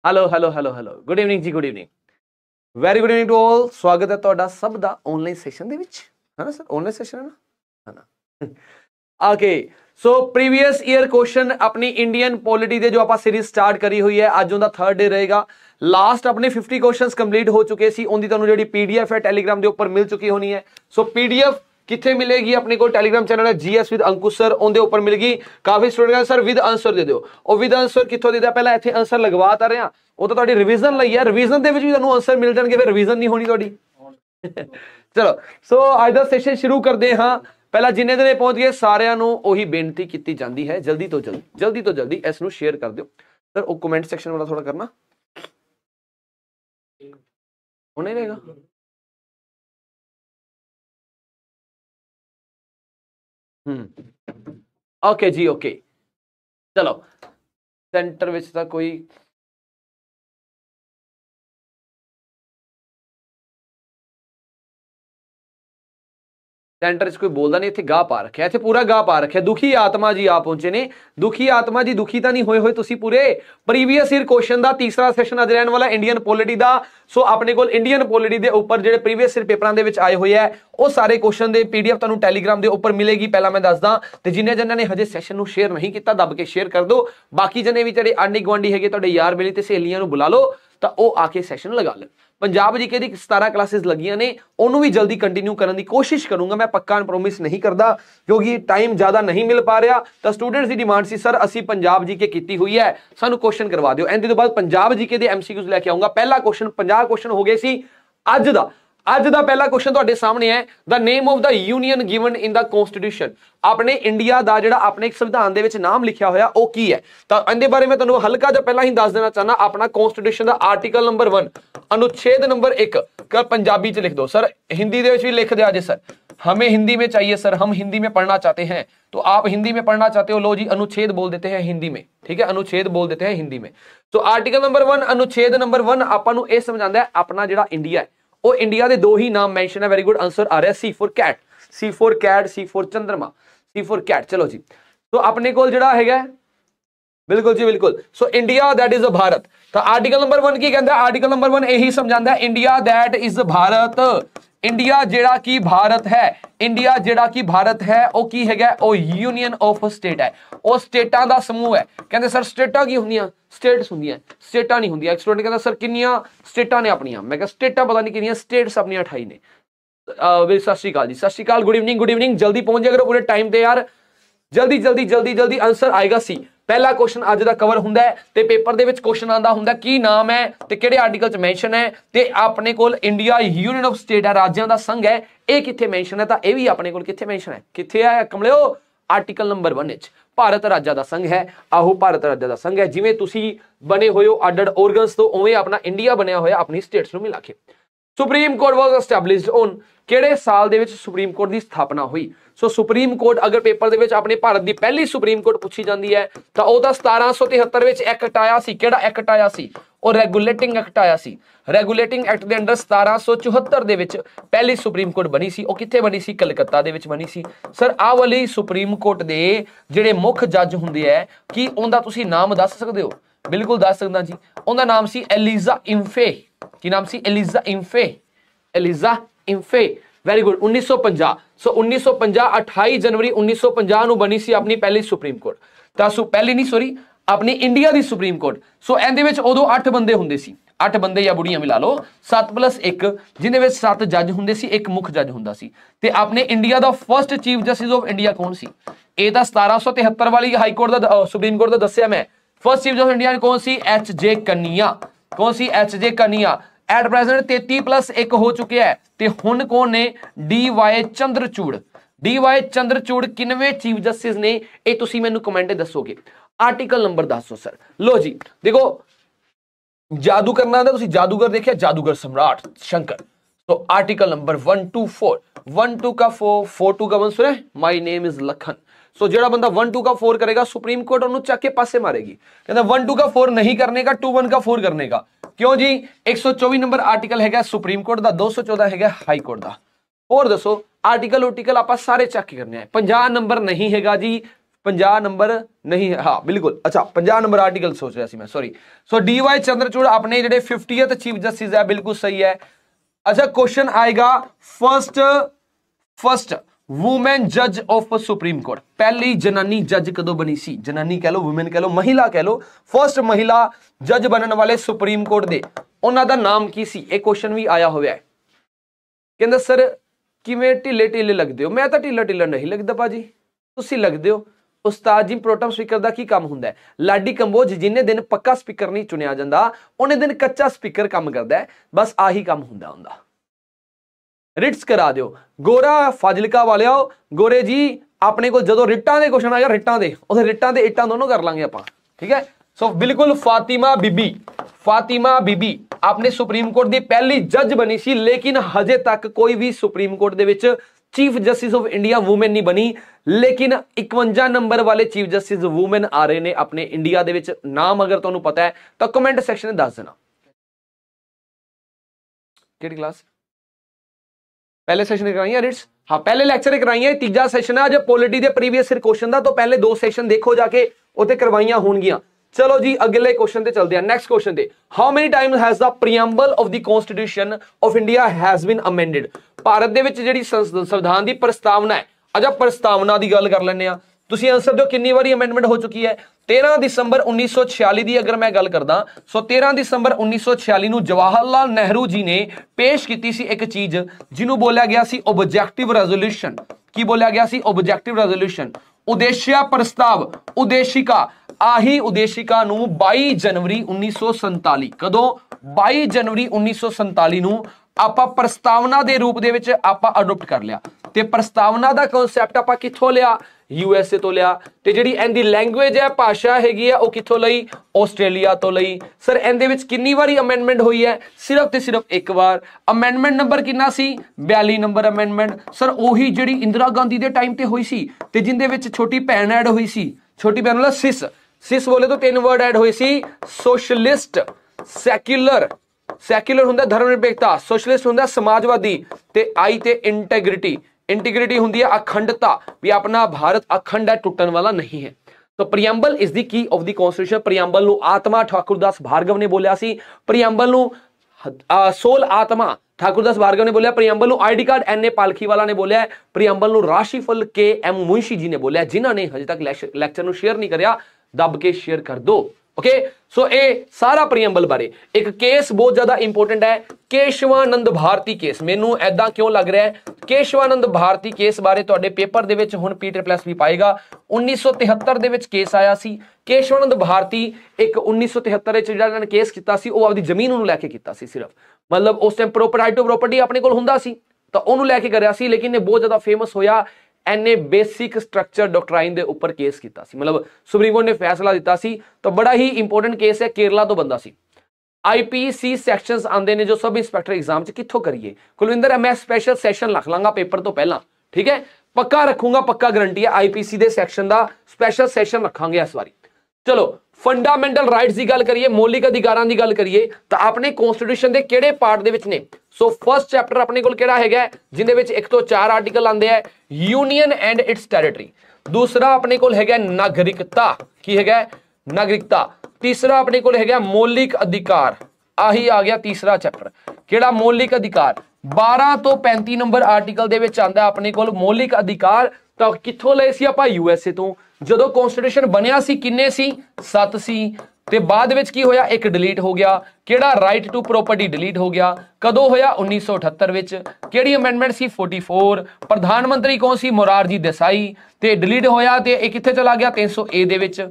Hello hello hello hello good evening ਜੀ good evening very good evening to all ਸਵਾਗਤ ਹੈ ਤੁਹਾਡਾ ਸਭ ਦਾ ਆਨਲਾਈਨ ਸੈਸ਼ਨ ਦੇ ਵਿੱਚ ਹੈ ਨਾ ਸਰ ਆਨਲਾਈਨ ਸੈਸ਼ਨ ਹੈ ਨਾ ਹੈ ਨਾ okay so previous year question ਆਪਣੀ ਇੰਡੀਅਨ ਪੋਲਿਟੀ ਦੇ ਜੋ ਆਪਾਂ ਸੀਰੀਜ਼ ਸਟਾਰਟ ਕਰੀ ਹੋਈ ਹੈ ਅੱਜ ਉਹਦਾ 3rd ਡੇ ਰਹੇਗਾ ਲਾਸਟ ਆਪਣੇ 50 ਕੁਐਸਚਨਸ ਕੰਪਲੀਟ ਹੋ ਚੁੱਕੇ ਸੀ ਉਹਦੀ ਤੁਹਾਨੂੰ ਜਿਹੜੀ ਪੀਡੀਐਫ ਹੈ ਟੈਲੀਗ੍ਰਾਮ ਦੇ ਉੱਪਰ ਮਿਲ ਚੁੱਕੀ ਹੋਣੀ ਹੈ ਸੋ ਪੀਡੀਐਫ ਕਿੱਥੇ ਮਿਲੇਗੀ ਆਪਣੇ ਕੋਲ ਟੈਲੀਗ੍ਰam ਚੈਨਲ ਹੈ ਜੀਐਸ ਵਿਦ ਅੰਕੁਸ਼ ਸਰ ਉਹਦੇ ਉੱਪਰ ਮਿਲੇਗੀ ਕਾਫੀ ਸਟੂਡੈਂਟ ਸਰ ਵਿਦ ਆਨਸਰ ਦੇ ਦਿਓ ਉਹ ਵਿਦ ਆਨਸਰ ਕਿੱਥੋਂ ਦੇ ਦਿਆ ਪਹਿਲਾਂ ਇੱਥੇ ਆਨਸਰ ਲਗਵਾ ਤਾਂ ਰਿਆਂ ਉਹ ਤਾਂ ਤੁਹਾਡੀ ਰਿਵੀਜ਼ਨ ਲਈ ਹੈ ਰਿਵੀਜ਼ਨ ਦੇ ਵਿੱਚ ਵੀ ਤੁਹਾਨੂੰ ਆਨਸਰ ਮਿਲ ਜਾਣਗੇ ਫਿਰ ਰਿਵੀਜ਼ਨ ਨਹੀਂ ਹੋਣੀ ਤੁਹਾਡੀ ਚਲੋ ਸੋ ਅੱਜ ਦਾ ਸੈਸ਼ਨ ਸ਼ੁਰੂ ਕਰਦੇ ਹਾਂ ਪਹਿਲਾਂ ਜਿੰਨੇ ਦਿਨੇ ਪਹੁੰਚ ਗਏ ਸਾਰਿਆਂ ਨੂੰ ਉਹੀ ਬੇਨਤੀ ਕੀਤੀ ਜਾਂਦੀ ਹੈ ਜਲਦੀ ਤੋਂ ਜਲਦੀ ਜਲਦੀ ਤੋਂ ਜਲਦੀ ਇਸ ਨੂੰ ਸ਼ੇਅਰ ਕਰ ਦਿਓ ਸਰ ਉਹ ਕਮੈਂਟ ਸੈਕਸ਼ਨ ਵਾਲਾ ਥੋੜਾ ਕਰਨਾ ਹੁਣੇ ਰਹੇਗਾ ਹੂੰ ਓਕੇ ਜੀ ਓਕੇ ਚਲੋ ਸੈਂਟਰ ਵਿੱਚ ਤਾਂ ਕੋਈ ਸੈਂਟਰ 'ਚ ਕੋਈ ਬੋਲਦਾ ਨਹੀਂ ਇੱਥੇ ਗਾ ਪਾ ਰੱਖਿਆ ਇੱਥੇ ਪੂਰਾ ਗਾ ਪਾ ਰੱਖਿਆ ਦੁਖੀ ਆਤਮਾ ਜੀ ਆ ਪਹੁੰਚੇ ਨੇ ਦੁਖੀ ਆਤਮਾ ਜੀ ਦੁਖੀ ਤਾਂ ਨਹੀਂ ਹੋਏ ਹੋਏ ਤੁਸੀਂ ਪੂਰੇ ਪ੍ਰੀਵੀਅਸ ਈਅਰ ਕੁਐਸਚਨ ਦਾ ਤੀਸਰਾ ਸੈਸ਼ਨ ਅੱਜ ਰਹਿਣ ਵਾਲਾ ਇੰਡੀਅਨ ਪੋਲਿਟੀ ਦਾ ਸੋ ਆਪਣੇ ਕੋਲ ਇੰਡੀਅਨ ਪੋਲਿਟੀ ਦੇ ਉੱਪਰ ਜਿਹੜੇ ਪ੍ਰੀਵੀਅਸ ਈਅਰ ਪੇਪਰਾਂ ਦੇ ਵਿੱਚ ਆਏ ਹੋਏ ਆ ਉਹ ਸਾਰੇ ਕੁਐਸਚਨ ਦੇ ਪੀਡੀਐਫ ਤੁਹਾਨੂੰ ਟੈਲੀਗ੍ਰਾਮ ਦੇ ਉੱਪਰ ਮਿਲੇਗੀ ਪਹਿਲਾਂ ਮੈਂ ਦੱਸਦਾ ਤੇ ਜਿੰਨੇ ਜਨਾਂ ਨੇ ਹਜੇ ਸੈਸ਼ਨ ਨੂੰ ਸ਼ੇਅਰ ਨਹੀਂ ਕੀਤਾ ਦੱਬ ਕੇ ਸ਼ੇਅਰ ਕਰ ਦਿਓ ਬਾਕੀ ਜਨੇ ਵੀ ਜਿਹੜੇ ਆਂਡੀ ਗਵਾਂਡੀ ਹੈਗੇ ਤੁਹਾਡੇ ਯਾਰ ਬੇਲੀ ਤੇ ਸਹੇਲੀਆਂ ਨੂੰ ਬੁਲਾ ਲਓ ਤਾਂ ਉਹ ਆ ਕੇ ਸੈਸ਼ਨ ਲਗਾ ਲੈਣ ਪੰਜਾਬ ਜੀਕੇ ਦੀ 17 ਕਲਾਸਿਸ ਲੱਗੀਆਂ ਨੇ ਉਹਨੂੰ ਵੀ ਜਲਦੀ ਕੰਟੀਨਿਊ ਕਰਨ ਦੀ ਕੋਸ਼ਿਸ਼ ਕਰੂੰਗਾ ਮੈਂ ਪੱਕਾ ਪ੍ਰੋਮਿਸ ਨਹੀਂ ਕਰਦਾ ਕਿਉਂਕਿ ਟਾਈਮ ਜ਼ਿਆਦਾ ਨਹੀਂ ਮਿਲ ਪਾ ਰਿਹਾ ਤਾਂ ਸਟੂਡੈਂਟਸ ਦੀ ਡਿਮਾਂਡ ਸੀ ਸਰ ਅਸੀਂ ਪੰਜਾਬ ਜੀਕੇ ਕੀਤੀ ਹੋਈ ਹੈ ਸਾਨੂੰ ਕੁਐਸਚਨ ਕਰਵਾ ਦਿਓ ਐਂਡ ਤੋਂ ਬਾਅਦ ਪੰਜਾਬ ਜੀਕੇ ਦੇ ਐਮਸੀਕਿਊਜ਼ ਲੈ ਕੇ ਆਉਂਗਾ ਪਹਿਲਾ ਕੁਐਸਚਨ 50 ਕੁਐਸਚਨ ਹੋ ਗਏ ਸੀ ਅੱਜ ਦਾ ਅੱਜ ਦਾ ਪਹਿਲਾ ਕੁਐਸਚਨ ਤੁਹਾਡੇ ਸਾਹਮਣੇ ਹੈ the name of the union given in the constitution ਆਪਣੇ ਇੰਡੀਆ ਦਾ ਜਿਹੜਾ ਆਪਣੇ ਇੱਕ ਸੰਵਿਧਾਨ ਦੇ ਵਿੱਚ ਨਾਮ ਲਿਖਿਆ ਹੋਇਆ ਉਹ ਕੀ ਹੈ ਤਾਂ ਇਹਦੇ ਬਾਰੇ ਮੈਂ ਤੁਹਾਨੂੰ ਹਲਕਾ ਜਿਹਾ ਪਹਿਲਾਂ ਹੀ ਦੱਸ ਦੇਣਾ ਚਾਹਨਾ ਆਪਣਾ ਕਨਸਟੀਟਿਊਸ਼ਨ ਦਾ ਆਰਟੀਕਲ ਨੰਬਰ 1 ਅਨੁਛੇਦ ਨੰਬਰ 1 ਕਰ ਪੰਜਾਬੀ ਚ ਲਿਖ ਦਿਓ ਸਰ ਹਿੰਦੀ ਦੇ ਵਿੱਚ ਵੀ ਲਿਖ ਦਿਆ ਜੇ ਸਰ ਹਿੰਦੀ ਮੇ ਚਾਹੀਏ ਸਰ ਹਮ ਹਿੰਦੀ ਮੇ ਪੜਨਾ ਚਾਹਤੇ ਹੈ ਤੋ ਆਪ ਹਿੰਦੀ ਮੇ ਪੜਨਾ ਚਾਹਤੇ ਹੋ ਲੋ ਜੀ ਅਨੁਛੇਦ ਬੋਲ बोल ਹੈ ਹਿੰਦੀ ਮੇ ਠੀਕ ਹੈ ਅਨੁਛੇਦ ਬੋਲ बोल ਹੈ ਹਿੰਦੀ ਮੇ ਸੋ ਆਰਟੀਕਲ ਨੰਬਰ 1 ਅਨੁਛੇਦ ਨੰਬਰ 1 ਆਪਾਂ ਨੂੰ ਇਹ ਸਮਝਾਉਂਦਾ ਹੈ ਆਪਣਾ ਜਿਹੜਾ ਇੰਡੀਆ ਹੈ ਉਹ ਇੰਡੀਆ ਦੇ ਦੋ ਹੀ ਨਾਮ ਮੈਂਸ਼ਨ ਹੈ ਵੈਰੀ ਗੁੱਡ ਆਨਸਰ ਆ ਰਿਹਾ ਸੀ ਫੋਰ ਕੈਟ ਸੀ ਫੋਰ ਕੈਟ ਫੋਰ ਚੰਦਰਮਾ ਫੋਰ ਕੈਟ ਚਲੋ ਜੀ ਸੋ ਆਪਣੇ ਕੋਲ ਜਿਹੜਾ ਹੈਗਾ ਬਿਲਕੁਲ ਜੀ ਬਿਲਕੁਲ so India that is a Bharat ਤਾਂ ਆਰਟੀਕਲ ਨੰਬਰ 1 ਕੀ ਕਹਿੰਦਾ ਆਰਟੀਕਲ ਨੰਬਰ 1 ਇਹੀ ਸਮਝਾਉਂਦਾ India that is a Bharat India ਜਿਹੜਾ ਕੀ ਭਾਰਤ ਹੈ ਇੰਡੀਆ ਜਿਹੜਾ ਕੀ ਭਾਰਤ ਹੈ ਉਹ ਕੀ ਹੈਗਾ ਉਹ ਯੂਨੀਅਨ ਆਫ ਸਟੇਟ ਹੈ ਉਹ ਸਟੇਟਾਂ ਦਾ ਸਮੂਹ ਹੈ ਕਹਿੰਦੇ ਸਰ ਸਟੇਟਾਂ ਕੀ ਹੁੰਦੀਆਂ ਸਟੇਟਸ ਹੁੰਦੀਆਂ ਸਟੇਟਾਂ ਨਹੀਂ ਹੁੰਦੀਆਂ ਇੱਕ ਸਟੂਡੈਂਟ ਕਹਿੰਦਾ ਸਰ ਕਿੰਨੀਆਂ ਸਟੇਟਾਂ ਨੇ ਆਪਣੀਆਂ ਮੈਂ ਕਿਹਾ ਸਟੇਟਾਂ ਪਤਾ ਨਹੀਂ ਕਿੰਨੀਆਂ ਸਟੇਟਸ ਆਪਣੀਆਂ 28 ਨੇ ਵੀ ਸਤਿ ਸ਼੍ਰੀ ਅਕਾਲ ਜੀ ਸਤਿ ਸ਼੍ਰੀ ਅਕਾਲ ਗੁੱਡ ਇਵਨਿੰਗ ਗੁੱਡ ਇਵਨਿੰਗ ਜਲਦੀ ਪਹੁੰਚ ਜਾ ਕਰੋ ਪੂਰੇ ਟਾਈਮ ਤੇ ਯਾਰ ਜਲਦੀ ਜਲਦੀ ਜਲਦੀ ਜਲਦੀ ਆਨਸਰ ਆਏਗਾ ਸੀ ਪਹਿਲਾ ਕੁਐਸਚਨ ਅੱਜ ਦਾ ਕਵਰ ਹੁੰਦਾ ਤੇ ਪੇਪਰ ਦੇ ਵਿੱਚ ਕੁਐਸਚਨ ਆਂਦਾ ਹੁੰਦਾ ਕੀ ਨਾਮ ਹੈ ਤੇ ਕਿਹੜੇ ਆਰਟੀਕਲ 'ਚ ਮੈਂਸ਼ਨ ਹੈ ਤੇ ਆਪਣੇ ਕੋਲ ਇੰਡੀਆ ਯੂਨੀਅਨ ਆਫ ਸਟੇਟ ਹੈ ਰਾਜਾਂ ਦਾ ਸੰਘ ਹੈ ਇਹ ਕਿੱਥੇ ਮੈਂਸ਼ਨ ਹੈ ਤਾਂ ਇਹ ਵੀ ਆਪਣੇ ਕੋਲ ਕਿੱਥੇ ਮੈਂਸ਼ਨ ਹੈ ਕਿੱਥੇ ਆ ਕਮਲਿਓ ਆਰਟੀਕਲ ਨੰਬਰ 1 ਵਿੱਚ ਭਾਰਤ ਰਾਜਾਂ ਦਾ ਸੰਘ ਹੈ ਆਹੋ ਭਾਰਤ ਰਾਜਾਂ ਦਾ ਸੰਘ ਹੈ ਜਿਵੇਂ ਤੁਸੀਂ ਬਣੇ ਹੋਏ ਹੋ ਆਰਡਰਡ ਆਰਗਨਸ ਤੋਂ ਉਵੇਂ ਆਪਣਾ ਇੰਡੀਆ ਬਣਿਆ ਹੋਇਆ ਆਪਣੀ ਸਟੇਟਸ ਨੂੰ ਮਿਲਾ ਕੇ Supreme Court was established on ਕਿਹੜੇ ਸਾਲ ਦੇ ਵਿੱਚ ਸੁਪਰੀਮ ਕੋਰਟ ਦੀ ਸਥਾਪਨਾ ਹੋਈ ਸੋ ਸੁਪਰੀਮ ਕੋਰਟ ਅਗਰ ਪੇਪਰ ਦੇ ਵਿੱਚ ਆਪਣੇ ਭਾਰਤ ਦੀ ਪਹਿਲੀ ਸੁਪਰੀਮ ਕੋਰਟ ਪੁੱਛੀ ਜਾਂਦੀ ਹੈ ਤਾਂ ਉਹਦਾ 1773 ਵਿੱਚ ਐਕਟ ਆਇਆ ਸੀ ਕਿਹੜਾ ਐਕਟ ਆਇਆ ਸੀ ਉਹ ਰੈਗੂਲੇਟਿੰਗ ਐਕਟ ਆਇਆ ਸੀ ਰੈਗੂਲੇਟਿੰਗ ਐਕਟ ਦੇ ਅੰਡਰ 1774 ਦੇ ਵਿੱਚ ਪਹਿਲੀ ਸੁਪਰੀਮ ਕੋਰਟ ਬਣੀ ਸੀ ਉਹ ਕਿੱਥੇ ਬਣੀ ਸੀ ਕਲਕੱਤਾ ਦੇ ਵਿੱਚ ਬਣੀ ਸੀ ਸਰ ਆ ਵਾਲੀ ਸੁਪਰੀਮ ਕੋਰਟ ਦੇ ਜਿਹੜੇ ਮੁੱਖ ਜੱਜ ਹੁੰਦੇ ਐ ਕੀ ਉਹਦਾ ਤੁਸੀਂ ਨਾਮ ਦੱਸ ਸਕਦੇ ਹੋ ਬਿਲਕੁਲ ਦੱਸ ਸਕਦਾ ਜੀ ਉਹਦਾ ਨਾਮ ਸੀ ਐਲੀਜ਼ਾ ਇਮਫੇ ਕੀ ਨਾਮ ਸੀ ਐਲੀਜ਼ਾ ਇਮਫੇ ਐਲੀਜ਼ਾ ਇਨਫੇ ਵੈਰੀ ਗੁੱਡ 1950 ਸੋ 1950 28 ਜਨਵਰੀ 1950 ਨੂੰ ਬਣੀ ਸੀ ਆਪਣੀ ਪਹਿਲੀ ਸੁਪਰੀਮ ਕੋਰਟ ਤਾਂ ਸੋ ਪਹਿਲੀ ਨਹੀਂ ਸੌਰੀ ਆਪਣੀ ਇੰਡੀਆ ਦੀ ਸੁਪਰੀਮ ਕੋਰਟ ਸੋ ਇਹਦੇ ਵਿੱਚ ਉਦੋਂ 8 ਬੰਦੇ ਹੁੰਦੇ ਸੀ 8 ਬੰਦੇ ਜਾਂ ਬੁੜੀਆਂ ਮਿਲਾ ਲਓ 7 1 ਜਿਹਦੇ ਵਿੱਚ 7 ਜੱਜ ਹੁੰਦੇ ਸੀ ਇੱਕ ਮੁੱਖ ਜੱਜ ਹੁੰਦਾ ਸੀ ਤੇ ਆਪਣੇ ਇੰਡੀਆ ਦਾ first chief justice of India ਕੌਣ ਸੀ ਇਹ ਤਾਂ 1773 ਵਾਲੀ ਹਾਈ ਕੋਰਟ ਦਾ ਸੁਪਰੀਮ ਕੋਰਟ ਦਾ ਦੱਸਿਆ ਮੈਂ ਫਰਸਟ ਚੀਫ ਜਸਟਿਸ ਇੰਡੀਆ ਕੌਣ ਸੀ ਐਚ ਜੇ ਕੰਨੀਆ ਕੌਣ ਸੀ ਐਚ ਜੇ ਕੰਨੀਆ ਐਟ ਪ੍ਰੈਜ਼ੈਂਟ 33 ਪਲੱਸ 1 ਹੋ ਚੁੱਕਿਆ ਹੈ ਤੇ ਹੁਣ ਕੌਣ ਨੇ D Y Chandrachud D Y Chandrachud ਕਿੰਵੇਂ ਚੀਫ ਜਸਟਿਸ ਨੇ ਇਹ ਤੁਸੀਂ ਮੈਨੂੰ ਕਮੈਂਟ ਦੱਸੋਗੇ ਆਰਟੀਕਲ ਨੰਬਰ ਦੱਸੋ ਸਰ ਲੋ ਜੀ ਦੇਖੋ ਜਾਦੂ ਕਰਨਾ ਦਾ ਤੁਸੀਂ ਜਾਦੂਗਰ ਦੇਖਿਆ ਜਾਦੂਗਰ ਸਮਰਾਟ ਸ਼ੰਕਰ ਸੋ ਆਰਟੀਕਲ ਨੰਬਰ 124 12 ਕਾ 4 42 ਗਵਨ 1 ਮਾਈ ਨੇਮ ਇਜ਼ ਲਖਨ ਸੋ ਜਿਹੜਾ ਬੰਦਾ 1 2 ਕਾ 4 ਕਰੇਗਾ ਸੁਪਰੀਮ ਕੋਰਟ ਉਹਨੂੰ ਚੱਕ ਕੇ ਪਾਸੇ ਮਾਰੇਗੀ ਕਹਿੰਦਾ 1 2 ਕਾ 4 ਨਹੀਂ ਕਰਨੇ ਦਾ 2 1 ਕਾ 4 ਕਰਨੇ ਦਾ ਕਿਉਂ ਜੀ 124 ਨੰਬਰ ਆਰਟੀਕਲ ਹੈਗਾ ਸੁਪਰੀਮ ਕੋਰਟ ਦਾ 214 ਹੈਗਾ ਹਾਈ ਕੋਰਟ ਦਾ ਹੋਰ ਦੱਸੋ ਆਰਟੀਕਲ ਆਰਟੀਕਲ ਆਪਾਂ ਸਾਰੇ ਚੈੱਕ ਕਰਨੇ ਆ 50 ਨੰਬਰ ਨਹੀਂ ਹੈਗਾ ਜੀ 50 ਨੰਬਰ ਨਹੀਂ ਹਾਂ ਬਿਲਕੁਲ ਅੱਛਾ 50 ਨੰਬਰ ਆਰਟੀਕਲ ਸੋਚ ਰਿਹਾ ਸੀ ਮੈਂ ਸੌਰੀ ਸੋ ਵਾਈ ਚੰਦਰਚੂੜ ਆਪਣੇ ਜਿਹੜੇ 50th ਚੀਫ ਜਸਟਿਸ ਹੈ ਬਿਲਕੁਲ ਸਹੀ ਹੈ ਅੱਛਾ ਕੁਐਸਚਨ ਆਏਗਾ ਫਰਸਟ ਫਰਸਟ ਵੂਮਨ ਜੱਜ ਆਫ ਸੁਪਰੀਮ ਕੋਰਟ ਪਹਿਲੀ ਜਨਾਨੀ ਜੱਜ ਕਦੋਂ ਬਣੀ ਸੀ ਜਨਾਨੀ ਕਹ ਲੋ ਵੂਮਨ ਕਹ ਲੋ ਮਹਿਲਾ ਕਹ ਲੋ ਫਰਸਟ ਮਹਿਲਾ ਜੱਜ ਬਣਨ ਵਾਲੇ ਸੁਪਰੀਮ ਕੋਰਟ ਦੇ ਉਹਨਾਂ ਦਾ ਨਾਮ ਕੀ ਸੀ ਇਹ ਕੁਐਸਚਨ ਵੀ ਆਇਆ ਹੋਇਆ ਹੈ ਕਹਿੰਦਾ ਸਰ ਕਿਵੇਂ ਢਿੱਲੇ ਢਿੱਲੇ ਲੱਗਦੇ ਹੋ ਮੈਂ ਤਾਂ ਢਿੱਲਾ ਢਿੱਲਾ ਨਹੀਂ ਲੱਗਦਾ ਭਾਜੀ ਤੁਸੀਂ ਲੱਗਦੇ ਹੋ ਉਸਤਾਦ ਜੀ ਪ੍ਰੋਟਮ ਸਪੀਕਰ ਦਾ ਕੀ ਕੰਮ ਹੁੰਦਾ ਹੈ ਲਾਡੀ ਕੰਬੋਜ ਜਿੰਨੇ ਦਿਨ ਪੱਕਾ ਸਪੀਕਰ ਨਹੀਂ ਚੁਣਿਆ ਜਾਂਦਾ ਉਹਨੇ ਦਿਨ ਕੱਚਾ ਸਪੀਕਰ ਕੰਮ ਕਰਦਾ ਹੈ ਬਸ ਆਹੀ ਕੰਮ ਹੁੰਦਾ ਹੁੰਦਾ ਰਿਟਸ ਕਰਾ ਦਿਓ ਗੋਰਾ ਫਾਜ਼ਿਲਕਾ ਵਾਲਿਓ ਗੋਰੇ ਜੀ ਆਪਣੇ ਕੋਲ ਜਦੋਂ ਰਿਟਾਂ ਦੇ ਕੁਸ਼ਨ ਆ ਜਾ ਰਿਟਾਂ ਦੇ ਉਹਦੇ ਰਿਟਾਂ ਦੇ ਇਟਾਂ ਦੋਨੋਂ ਕਰ ਲਾਂਗੇ ਆਪਾਂ ਠੀਕ ਹੈ ਸੋ ਬਿਲਕੁਲ ਫਾਤਿਮਾ ਬੀਬੀ ਫਾਤਿਮਾ ਬੀਬੀ ਆਪਣੇ ਸੁਪਰੀਮ ਕੋਰਟ ਦੀ ਪਹਿਲੀ ਜੱਜ ਬਣੀ ਸੀ ਲੇਕਿਨ ਹਜੇ ਤੱਕ ਕੋਈ ਵੀ ਸੁਪਰੀਮ ਕੋਰਟ ਦੇ ਵਿੱਚ chief justice of India woman ਨਹੀਂ ਬਣੀ ਲੇਕਿਨ 51 ਨੰਬਰ ਵਾਲੇ ਚੀਫ ਜਸਟਿਸ ਔਮਨ ਆ ਰਹੇ ਨੇ ਆਪਣੇ ਇੰਡੀਆ ਦੇ ਵਿੱਚ ਨਾਮ ਅਗਰ ਤੁਹਾਨੂੰ ਪਤਾ ਹੈ ਤਾਂ ਕਮੈਂਟ ਸੈਕਸ਼ਨ ਵਿੱਚ ਦੱਸ ਦੇਣਾ ਕਿਹੜੀ ਕਲਾਸ ਪਹਿਲੇ ਸੈਸ਼ਨ ਕਰਾਈਆਂ ਰਿਟਸ ਹਾਂ ਪਹਿਲੇ ਲੈਕਚਰ ਕਰਾਈਆਂ ਇਹ ਤੀਜਾ ਸੈਸ਼ਨ ਹੈ ਅੱਜ ਪੋਲਿਟੀ ਦੇ ਪ੍ਰੀਵੀਅਸ ਕੁਐਸਚਨ ਦਾ ਤੋਂ ਪਹਿਲੇ ਦੋ ਸੈਸ਼ਨ ਦੇਖੋ ਜਾ ਕੇ ਉਤੇ ਕਰਵਾਈਆਂ ਹੋਣਗੀਆਂ ਚਲੋ ਜੀ ਅਗਲੇ ਕੁਐਸਚਨ ਤੇ ਚਲਦੇ ਆ ਨੈਕਸਟ ਕੁਐਸਚਨ ਤੇ how many times has the preamble of the constitution of India has been amended Bharat ਦੇ ਵਿੱਚ ਜਿਹੜੀ ਸੰਵਿਧਾਨ ਦੀ ਪ੍ਰਸਤਾਵਨਾ ਹੈ ਅਜਾ ਪ੍ਰਸਤਾਵਨਾ ਦੀ ਗੱਲ ਕਰ ਲੈਣੇ ਆ ਤੁਸੀਂ ਆਨਸਰ ਦਿਓ ਕਿੰਨੀ ਵਾਰੀ ਅਮੈਂਡਮੈਂਟ ਹੋ ਚੁੱਕੀ ਹੈ 13 ਦਸੰਬਰ 1946 ਦੀ ਅਗਰ ਮੈਂ ਗੱਲ ਕਰਦਾ ਸੋ 13 ਦਸੰਬਰ 1946 ਨੂੰ ਜਵਾਹਰ ਲਾਲ ਨਹਿਰੂ ਜੀ ਨੇ ਪੇਸ਼ ਕੀਤੀ ਸੀ ਇੱਕ ਚੀਜ਼ ਜਿਹਨੂੰ ਬੋਲਿਆ ਗਿਆ ਸੀ ਆਬਜੈਕਟਿਵ ਰੈਜ਼ੋਲੂਸ਼ਨ ਕੀ ਬੋਲਿਆ ਗਿਆ ਸੀ ਆਬਜੈਕਟਿਵ ਰੈਜ਼ੋਲੂਸ਼ਨ ਉਦੇਸ਼ਿਆ ਪ੍ਰਸਤਾਵ ਉਦੇਸ਼ਿਕਾ ਆਹੀ ਉਦੇਸ਼ਿਕਾ ਨੂੰ 22 ਜਨਵਰੀ 1947 ਕਦੋਂ 22 ਜਨਵਰੀ 1947 ਨੂੰ ਆਪਾਂ ਪ੍ਰਸਤਾਵਨਾ ਦੇ ਰੂਪ ਦੇ ਵਿੱਚ ਆਪਾਂ ਅਡਾਪਟ ਕਰ ਲਿਆ ਤੇ ਪ੍ਰਸਤਾਵਨਾ ਦਾ ਕਨਸੈਪਟ ਆਪਾਂ ਕਿੱਥੋਂ ਲਿਆ ਯੂਐਸਏ ਤੋਂ ਲਿਆ ਤੇ ਜਿਹੜੀ ਇਹਦੀ ਲੈਂਗੁਏਜ ਹੈ ਭਾਸ਼ਾ ਹੈਗੀ ਆ ਉਹ ਕਿੱਥੋਂ ਲਈ ਆਸਟ੍ਰੇਲੀਆ ਤੋਂ ਲਈ ਸਰ ਇਹਦੇ ਵਿੱਚ ਕਿੰਨੀ ਵਾਰੀ ਅਮੈਂਡਮੈਂਟ ਹੋਈ ਹੈ ਸਿਰਫ ਤੇ ਸਿਰਫ ਇੱਕ ਵਾਰ ਅਮੈਂਡਮੈਂਟ ਨੰਬਰ ਕਿੰਨਾ ਸੀ 42 ਨੰਬਰ ਅਮੈਂਡਮੈਂਟ ਸਰ ਉਹੀ ਜਿਹੜੀ ਇੰਦਰਾ ਗਾਂਧੀ ਦੇ ਟਾਈਮ ਤੇ ਹੋਈ ਸੀ ਤੇ ਜਿੰਦੇ ਵਿੱਚ ਛੋਟੀ ਭੈਣ ਐਡ ਹੋਈ ਸੀ ਛੋਟੀ ਭੈਣ ਨਾਲ ਸਿਸ ਸਿਸ ਬੋਲੇ ਤਾਂ ਤਿੰਨ ਵਰਡ ਐਡ ਹੋਏ ਸੀ ਸੋਸ਼ਲਿਸਟ ਸੈਕੂਲਰ ਸੈਕੂਲਰ ਹੁੰਦਾ ਧਰਮ ਨਿਰਪੇਖਤਾ ਸੋਸ਼ਲਿਸਟ ਹੁੰਦਾ ਸਮਾਜਵਾਦੀ ਤੇ ਆਈ ਤੇ ਇੰਟੈਗ੍ਰਿਟੀ इंटीग्रिटी होंगी अखंडता भी अपना भारत अखंड है टुटन वाला नहीं है तो ਪ੍ਰੀਐਂਬਲ ਇਸ ਦੀ ਕੀ ਆਫ ਦੀ ਕਨਸਟੀਟਿਊਸ਼ਨ ਪ੍ਰੀਐਂਬਲ ਨੂੰ ਆਤਮਾ ਠਾਕੁਰਦਾਸ ਭਾਰਗਵ ਨੇ ਬੋਲਿਆ ਸੀ ਪ੍ਰੀਐਂਬਲ ਨੂੰ ਸੋਲ ਆਤਮਾ ਠਾਕੁਰਦਾਸ ਭਾਰਗਵ ਨੇ ਬੋਲਿਆ ਪ੍ਰੀਐਂਬਲ ਨੂੰ ਆਈਡੀ ਕਾਰਡ ਐਨ ਏ ਪਾਲਖੀ ਵਾਲਾ ਨੇ ਬੋਲਿਆ ਪ੍ਰੀਐਂਬਲ ਨੂੰ ਰਾਸ਼ੀਫਲ ਕੇ ਐਮ ਮੁੰਸ਼ੀ ਜੀ ਨੇ ਬੋਲਿਆ ਜਿਨ੍ਹਾਂ ਨੇ ਹਜੇ ਤੱਕ ਲੈਕਚਰ ਨੂੰ ਸ਼ੇਅਰ ਨਹੀਂ ਕਰਿਆ ਦੱਬ ਕੇ ਸ਼ੇਅਰ ਕਰ ਦਿਓ ਓਕੇ ਸੋ ਇਹ ਸਾਰਾ ਪ੍ਰੀਐਂਬਲ ਬਾਰੇ ਇੱਕ ਕੇਸ ਬਹੁਤ ਜ਼ਿਆਦਾ ਇੰਪੋਰਟੈਂਟ ਹੈ ਕੇਸ਼ਵਾਨੰਦ ਭਾਰਤੀ ਕੇਸ ਮੈਨੂੰ ਐਦਾਂ ਕਿਉਂ ਲੱਗ ਰਿਹਾ ਹੈ ਕੇਸ਼ਵਾਨੰਦ ਭਾਰਤੀ ਕੇਸ ਬਾਰੇ ਤੁਹਾਡੇ ਪੇਪਰ ਦੇ ਵਿੱਚ ਹੁਣ ਪੀਟਰ ਪਲੱਸ ਵੀ ਪਾਏਗਾ 1973 ਦੇ ਵਿੱਚ ਕੇਸ ਆਇਆ ਸੀ ਕੇਸ਼ਵਾਨੰਦ ਭਾਰਤੀ ਇੱਕ 1973 ਵਿੱਚ ਜਿਹੜਾ ਇਹਨਾਂ ਨੇ ਕੇਸ ਕੀਤਾ ਸੀ ਉਹ ਆਪਦੀ ਜ਼ਮੀਨ ਨੂੰ ਲੈ ਕੇ ਕੀਤਾ ਸੀ ਸਿਰਫ ਮਤਲਬ ਉਸ ਟਾਈਮ ਪ੍ਰੋਪਰਟੀ ਟੂ ਪ੍ਰੋਪਰਟੀ ਆਪਣੇ ਕੋਲ ਹੁੰਦਾ ਸੀ ਤਾਂ ਉਹਨੂੰ ਲੈ ਕੇ ਕਰਿਆ ਸੀ ਲੇਕਿਨ ਇਹ ਬਹੁਤ ਜ਼ਿਆਦਾ ਫੇਮਸ ਹੋਇਆ ਐਨੇ ਬੇਸਿਕ ਸਟਰਕਚਰ ਡਾਕਟਰਾਈਨ ਦੇ ਉੱਪਰ ਕੇਸ ਕੀਤਾ ਸੀ ਮਤਲਬ ਸੁਪਰੀਮ ਕੋਰਟ ਨੇ ਫੈਸਲਾ ਦਿੱਤਾ ਸੀ ਤਾਂ ਬੜਾ ਹੀ ਇੰਪੋਰਟੈਂਟ ਕੇਸ ਹੈ ਕੇਰਲਾ ਤੋਂ ਬੰਦਾ ਸੀ ਆਈਪੀਸੀ ਸੈਕਸ਼ਨਸ ਆਂਦੇ ਨੇ ਜੋ ਸਬ ਇੰਸਪੈਕਟਰ ਐਗਜ਼ਾਮ ਚ ਕਿੱਥੋਂ ਕਰੀਏ ਕੁਲਵਿੰਦਰ ਮੈਂ ਸਪੈਸ਼ਲ ਸੈਸ਼ਨ ਲਖ ਲਾਂਗਾ ਪੇਪਰ ਤੋਂ ਪਹਿਲਾਂ ਠੀਕ ਹੈ ਪੱਕਾ ਰੱਖੂੰਗਾ ਪੱਕਾ ਗਰੰਟੀ ਹੈ ਆਈਪੀਸੀ ਦੇ ਸੈਕਸ਼ਨ ਦਾ ਸਪੈਸ਼ਲ ਸੈਸ਼ਨ ਰੱਖਾਂਗੇ ਇਸ ਵਾਰੀ ਚਲੋ ਫੰਡਾਮੈਂਟਲ ਰਾਈਟਸ ਦੀ ਗੱਲ ਕਰੀਏ ਮੌਲਿਕ ਅਧਿਕਾਰਾਂ ਦੀ ਗੱਲ ਕਰੀਏ ਤਾਂ ਆਪਣੇ ਕਨਸਟੀਟਿਊਸ਼ਨ ਦੇ ਕਿਹੜੇ ਪਾਰਟ ਦੇ ਵਿੱਚ ਨੇ ਸੋ ਫਰਸਟ ਚੈਪਟਰ ਆਪਣੇ ਕੋਲ ਕਿਹੜਾ ਹੈਗਾ ਜਿਹਦੇ ਵਿੱਚ ਇੱਕ ਤੋਂ ਚਾਰ ਆਰਟੀਕਲ ਆਉਂਦੇ ਆ ਯੂਨੀਅਨ ਐਂਡ ਇਟਸ ਟੈਰੀਟਰੀ ਦੂਸਰਾ ਆਪਣੇ ਕੋਲ ਹੈਗਾ ਨਾਗਰਿਕਤਾ ਕੀ ਹੈਗਾ ਨਾਗਰਿਕਤਾ ਤੀਸਰਾ ਆਪਣੇ ਕੋਲ ਹੈਗਾ ਮੌਲਿਕ ਅਧਿਕਾਰ ਆਹੀ ਆ ਗਿਆ ਤੀਸਰਾ ਚੈਪਟਰ ਕਿਹੜਾ ਮੌਲਿਕ ਅਧਿਕਾਰ 12 ਤੋਂ 35 ਨੰਬਰ ਆਰਟੀਕਲ ਦੇ ਵਿੱਚ ਆਂਦਾ ਆਪਣੇ ਕੋਲ ਮੌਲਿਕ ਅਧਿਕਾਰ ਤਾਂ ਕਿੱਥੋਂ ਲਏ ਸੀ ਆਪਾਂ ਯੂਐਸਏ ਤੋਂ ਜਦੋਂ ਕਨਸਟੀਟਿਊਸ਼ਨ ਬਣਿਆ ਸੀ ਕਿੰਨੇ ਸੀ 7 ਸੀ ਤੇ ਬਾਅਦ ਵਿੱਚ ਕੀ ਹੋਇਆ ਇੱਕ ਡਿਲੀਟ ਹੋ ਗਿਆ ਕਿਹੜਾ ਰਾਈਟ ਟੂ ਪ੍ਰੋਪਰਟੀ ਡਿਲੀਟ ਹੋ ਗਿਆ ਕਦੋਂ ਹੋਇਆ 1978 ਵਿੱਚ ਕਿਹੜੀ ਅਮੈਂਡਮੈਂਟ ਸੀ 44 ਪ੍ਰਧਾਨ ਮੰਤਰੀ ਕੌਣ ਸੀ ਮੁਰਾਰਜੀ ਦੇਸਾਈ ਤੇ ਡਿਲੀਟ ਹੋਇਆ ਤੇ ਇਹ ਕਿੱਥੇ ਚਲਾ ਗਿਆ 300A ਦੇ ਵਿੱਚ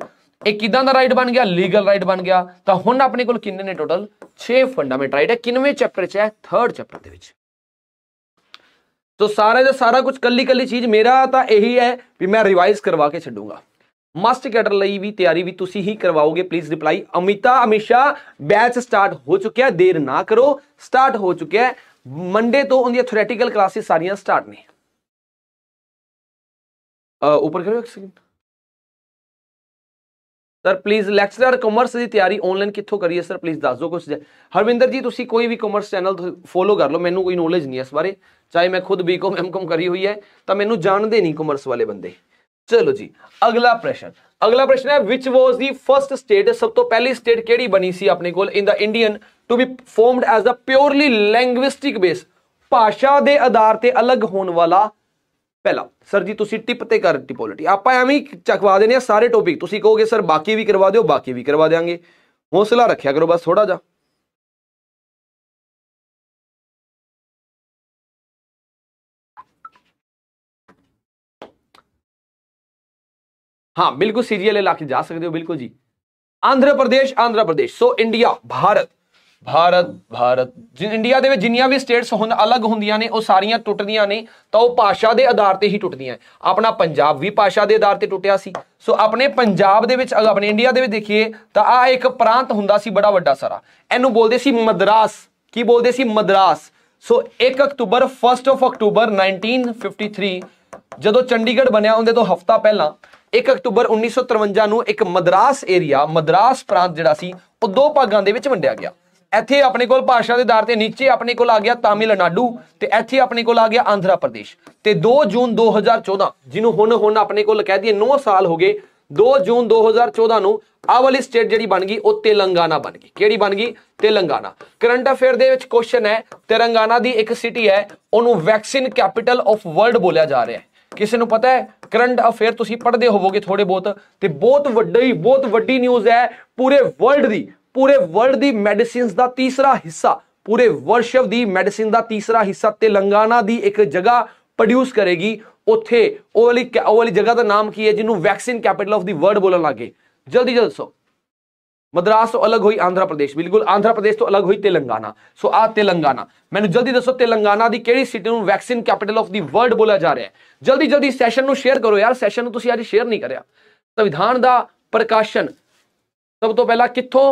ਇਹ ਕਿਦਾਂ ਦਾ ਰਾਈਟ ਬਣ ਗਿਆ ਲੀਗਲ ਰਾਈਟ ਬਣ ਗਿਆ ਤਾਂ ਹੁਣ ਆਪਣੇ ਕੋਲ ਕਿੰਨੇ ਨੇ ਟੋਟਲ 6 ਫੰਡਾਮੈਂਟਲ ਰਾਈਟ ਹੈ ਕਿੰਨਵੇਂ ਚੈਪਟਰ 'ਚ ਹੈ 3rd ਚੈਪਟਰ ਦੇ ਵਿੱਚ तो सारे जो सारा कुछ कली कली चीज मेरा तो यही है भी मैं रिवाइज करवा के छूंगा मास्ट कैटर लिए भी तैयारी भी तुम ही करवाओगे please reply Amita Amit Shah batch start हो चुका है देर ना करो स्टार्ट हो चुके है मंडे तो उनकी थोरैटिकल क्लासेस सारिया स्टार्ट ने ऊपर करो एक second sir please lecturer commerce ਦੀ ਤਿਆਰੀ ਆਨਲਾਈਨ ਕਿੱਥੋਂ ਕਰੀਏ ਸਰ ਪਲੀਜ਼ ਦੱਸ ਦਿਓ ਕੁਝ ਹਰਵਿੰਦਰ ਜੀ ਤੁਸੀਂ ਕੋਈ ਵੀ ਕਮਰਸ ਚੈਨਲ ਫੋਲੋ ਕਰ ਲਓ ਮੈਨੂੰ ਕੋਈ ਨੋਲੇਜ ਨਹੀਂ ਇਸ ਬਾਰੇ ਚਾਹੇ ਮੈਂ ਖੁਦ ਬੀਕਾਮ ਐਮਕਮ ਕਰੀ ਹੋਈ ਹੈ ਤਾਂ ਮੈਨੂੰ ਜਾਣਦੇ ਨਹੀਂ ਕਮਰਸ ਵਾਲੇ ਬੰਦੇ ਚਲੋ ਜੀ ਅਗਲਾ ਪ੍ਰਸ਼ਨ ਅਗਲਾ ਪ੍ਰਸ਼ਨ ਹੈ ਵਿਚ ਵਾਸ ਦੀ ਫਰਸਟ ਸਟੇਟ ਸਭ ਤੋਂ ਪਹਿਲੀ ਸਟੇਟ ਕਿਹੜੀ ਬਣੀ ਸੀ ਆਪਣੇ ਕੋਲ in the Indian to be formed as a purely linguistic base ਭਾਸ਼ਾ ਦੇ ਆਧਾਰ ਤੇ ਅਲੱਗ ਹੋਣ ਵਾਲਾ पहला सर जी तुम टिप से कर दी आप चकवा देने सारे टॉपिक तुम कहो सर बाकी भी करवा दौ बाकी भी करवा देंगे हौसला रखिया करो बस थोड़ा जा हाँ बिल्कुल सीरियल इलाके जा सकते हो बिल्कुल जी आंध्र प्रदेश आंध्र प्रदेश सो इंडिया भारत ਭਾਰਤ ਭਾਰਤ ਜਿਨ ਇੰਡੀਆ ਦੇ ਵਿੱਚ ਜਿੰਨੀਆਂ ਵੀ ਸਟੇਟਸ ਹੁਣ ਅਲੱਗ ਹੁੰਦੀਆਂ ਨੇ ਉਹ ਸਾਰੀਆਂ ਟੁੱਟਦੀਆਂ ਨੇ ਤਾਂ ਉਹ ਭਾਸ਼ਾ ਦੇ ਆਧਾਰ ਤੇ ਹੀ ਟੁੱਟਦੀਆਂ ਆਪਣਾ ਪੰਜਾਬ ਵੀ ਭਾਸ਼ਾ ਦੇ ਆਧਾਰ ਤੇ ਟੁੱਟਿਆ ਸੀ ਸੋ ਆਪਣੇ ਪੰਜਾਬ ਦੇ ਵਿੱਚ ਆਪਣੇ ਇੰਡੀਆ ਦੇ ਵਿੱਚ ਦੇਖੀਏ ਤਾਂ ਆ ਇੱਕ ਪ੍ਰਾਂਤ ਹੁੰਦਾ ਸੀ ਬੜਾ ਵੱਡਾ ਸਾਰਾ ਇਹਨੂੰ ਬੋਲਦੇ ਸੀ ਮਦਰਾਸ ਕੀ ਬੋਲਦੇ ਸੀ ਮਦਰਾਸ ਸੋ 1 ਅਕਤੂਬਰ 1 ਆਫ ਅਕਤੂਬਰ 1953 ਜਦੋਂ ਚੰਡੀਗੜ੍ਹ ਬਣਿਆ ਉਹਦੇ ਤੋਂ ਹਫਤਾ ਪਹਿਲਾਂ 1 ਅਕਤੂਬਰ 1953 ਨੂੰ ਇੱਕ ਮਦਰਾਸ ਏਰੀਆ ਮਦਰਾਸ ਪ੍ਰਾਂਤ ਜਿਹੜਾ ਸੀ ਉਹ ਦੋ ਭਾਗਾਂ ਦੇ ਵਿੱਚ ਵੰਡਿਆ ਗਿਆ ਇੱਥੇ ਆਪਣੇ ਕੋਲ ਭਾਸ਼ਾ ਦੇ ਆਧਾਰ ਤੇ ਨੀਚੇ ਆਪਣੇ ਕੋਲ ਆ ਗਿਆ ਤਾਮਿਲਨਾਡੂ ਤੇ ਇੱਥੇ ਆਪਣੇ ਕੋਲ ਆ ਗਿਆ ਆਂਧਰਾ ਪ੍ਰਦੇਸ਼ ਤੇ 2 ਜੂਨ 2014 ਜਿਹਨੂੰ ਹੁਣ ਹੁਣ ਆਪਣੇ ਕੋਲ ਕਹਿ ਦਈਏ 9 ਸਾਲ ਹੋ ਗਏ 2 ਜੂਨ 2014 ਨੂੰ ਆ ਵਾਲੀ ਸਟੇਟ ਜਿਹੜੀ ਬਣ ਗਈ ਉਹ ਤੇਲੰਗਾਨਾ ਬਣ ਗਈ ਕਿਹੜੀ ਬਣ ਗਈ ਤੇਲੰਗਾਨਾ ਕਰੰਟ ਅਫੇਅਰ ਦੇ ਵਿੱਚ ਕੁਐਸਚਨ ਹੈ ਤੇਲੰਗਾਨਾ ਦੀ ਇੱਕ ਸਿਟੀ ਹੈ ਉਹਨੂੰ ਵੈਕਸੀਨ ਕੈਪੀਟਲ ਆਫ ਵਰਲਡ ਬੋਲਿਆ ਜਾ ਰਿਹਾ ਹੈ ਕਿਸੇ ਨੂੰ ਪਤਾ ਹੈ ਕਰੰਟ ਅਫੇਅਰ ਤੁਸੀਂ ਪੜ੍ਹਦੇ ਹੋਵੋਗੇ ਥੋੜੇ ਬਹੁਤ ਤੇ ਬਹੁਤ ਵੱਡੀ ਬਹੁਤ ਵੱਡੀ ਨਿਊਜ਼ ਹੈ ਪੂਰੇ ਵਰਲਡ ਦੀ ਪੂਰੇ ਵਰਲਡ ਦੀ ਮੈਡੀਸਿਨਸ ਦਾ ਤੀਸਰਾ ਹਿੱਸਾ ਪੂਰੇ ਵਰਸ਼ਵ ਦੀ ਮੈਡੀਸਿਨ ਦਾ ਤੀਸਰਾ ਹਿੱਸਾ ਤੇਲੰਗਾਨਾ ਦੀ ਇੱਕ ਜਗ੍ਹਾ ਪ੍ਰੋਡਿਊਸ ਕਰੇਗੀ ਉੱਥੇ ਉਹ ਵਾਲੀ ਉਹ ਵਾਲੀ ਜਗ੍ਹਾ ਦਾ ਨਾਮ ਕੀ ਹੈ ਜਿਹਨੂੰ vaccine capital of the world ਬੋਲਣ ਲੱਗੇ ਜਲਦੀ ਜਲਦੀ ਸੋ ਮਦਰਾਸ ਤੋਂ ਅਲੱਗ ਹੋਈ ਆਂਧਰਾ ਪ੍ਰਦੇਸ਼ ਬਿਲਕੁਲ ਆਂਧਰਾ ਪ੍ਰਦੇਸ਼ ਤੋਂ ਅਲੱਗ ਹੋਈ ਤੇਲੰਗਾਨਾ ਸੋ ਆ ਤੇਲੰਗਾਨਾ ਮੈਨੂੰ ਜਲਦੀ ਦੱਸੋ ਤੇਲੰਗਾਨਾ ਦੀ ਕਿਹੜੀ ਸਿਟੀ ਨੂੰ vaccine capital of the world ਬੋਲਿਆ ਜਾ ਰਿਹਾ ਹੈ ਜਲਦੀ ਜਲਦੀ ਸੈਸ਼ਨ ਨੂੰ ਸ਼ੇਅਰ ਕਰੋ ਯਾਰ ਸੈਸ਼ਨ ਨੂੰ ਤੁਸੀਂ ਅੱਜ ਸ਼ੇਅਰ ਨਹੀਂ ਕਰਿਆ ਸੰਵਿਧਾਨ ਦਾ ਪ੍ਰਕਾਸ਼ਨ ਸਭ ਤੋਂ ਪਹਿਲਾਂ ਕਿੱਥੋਂ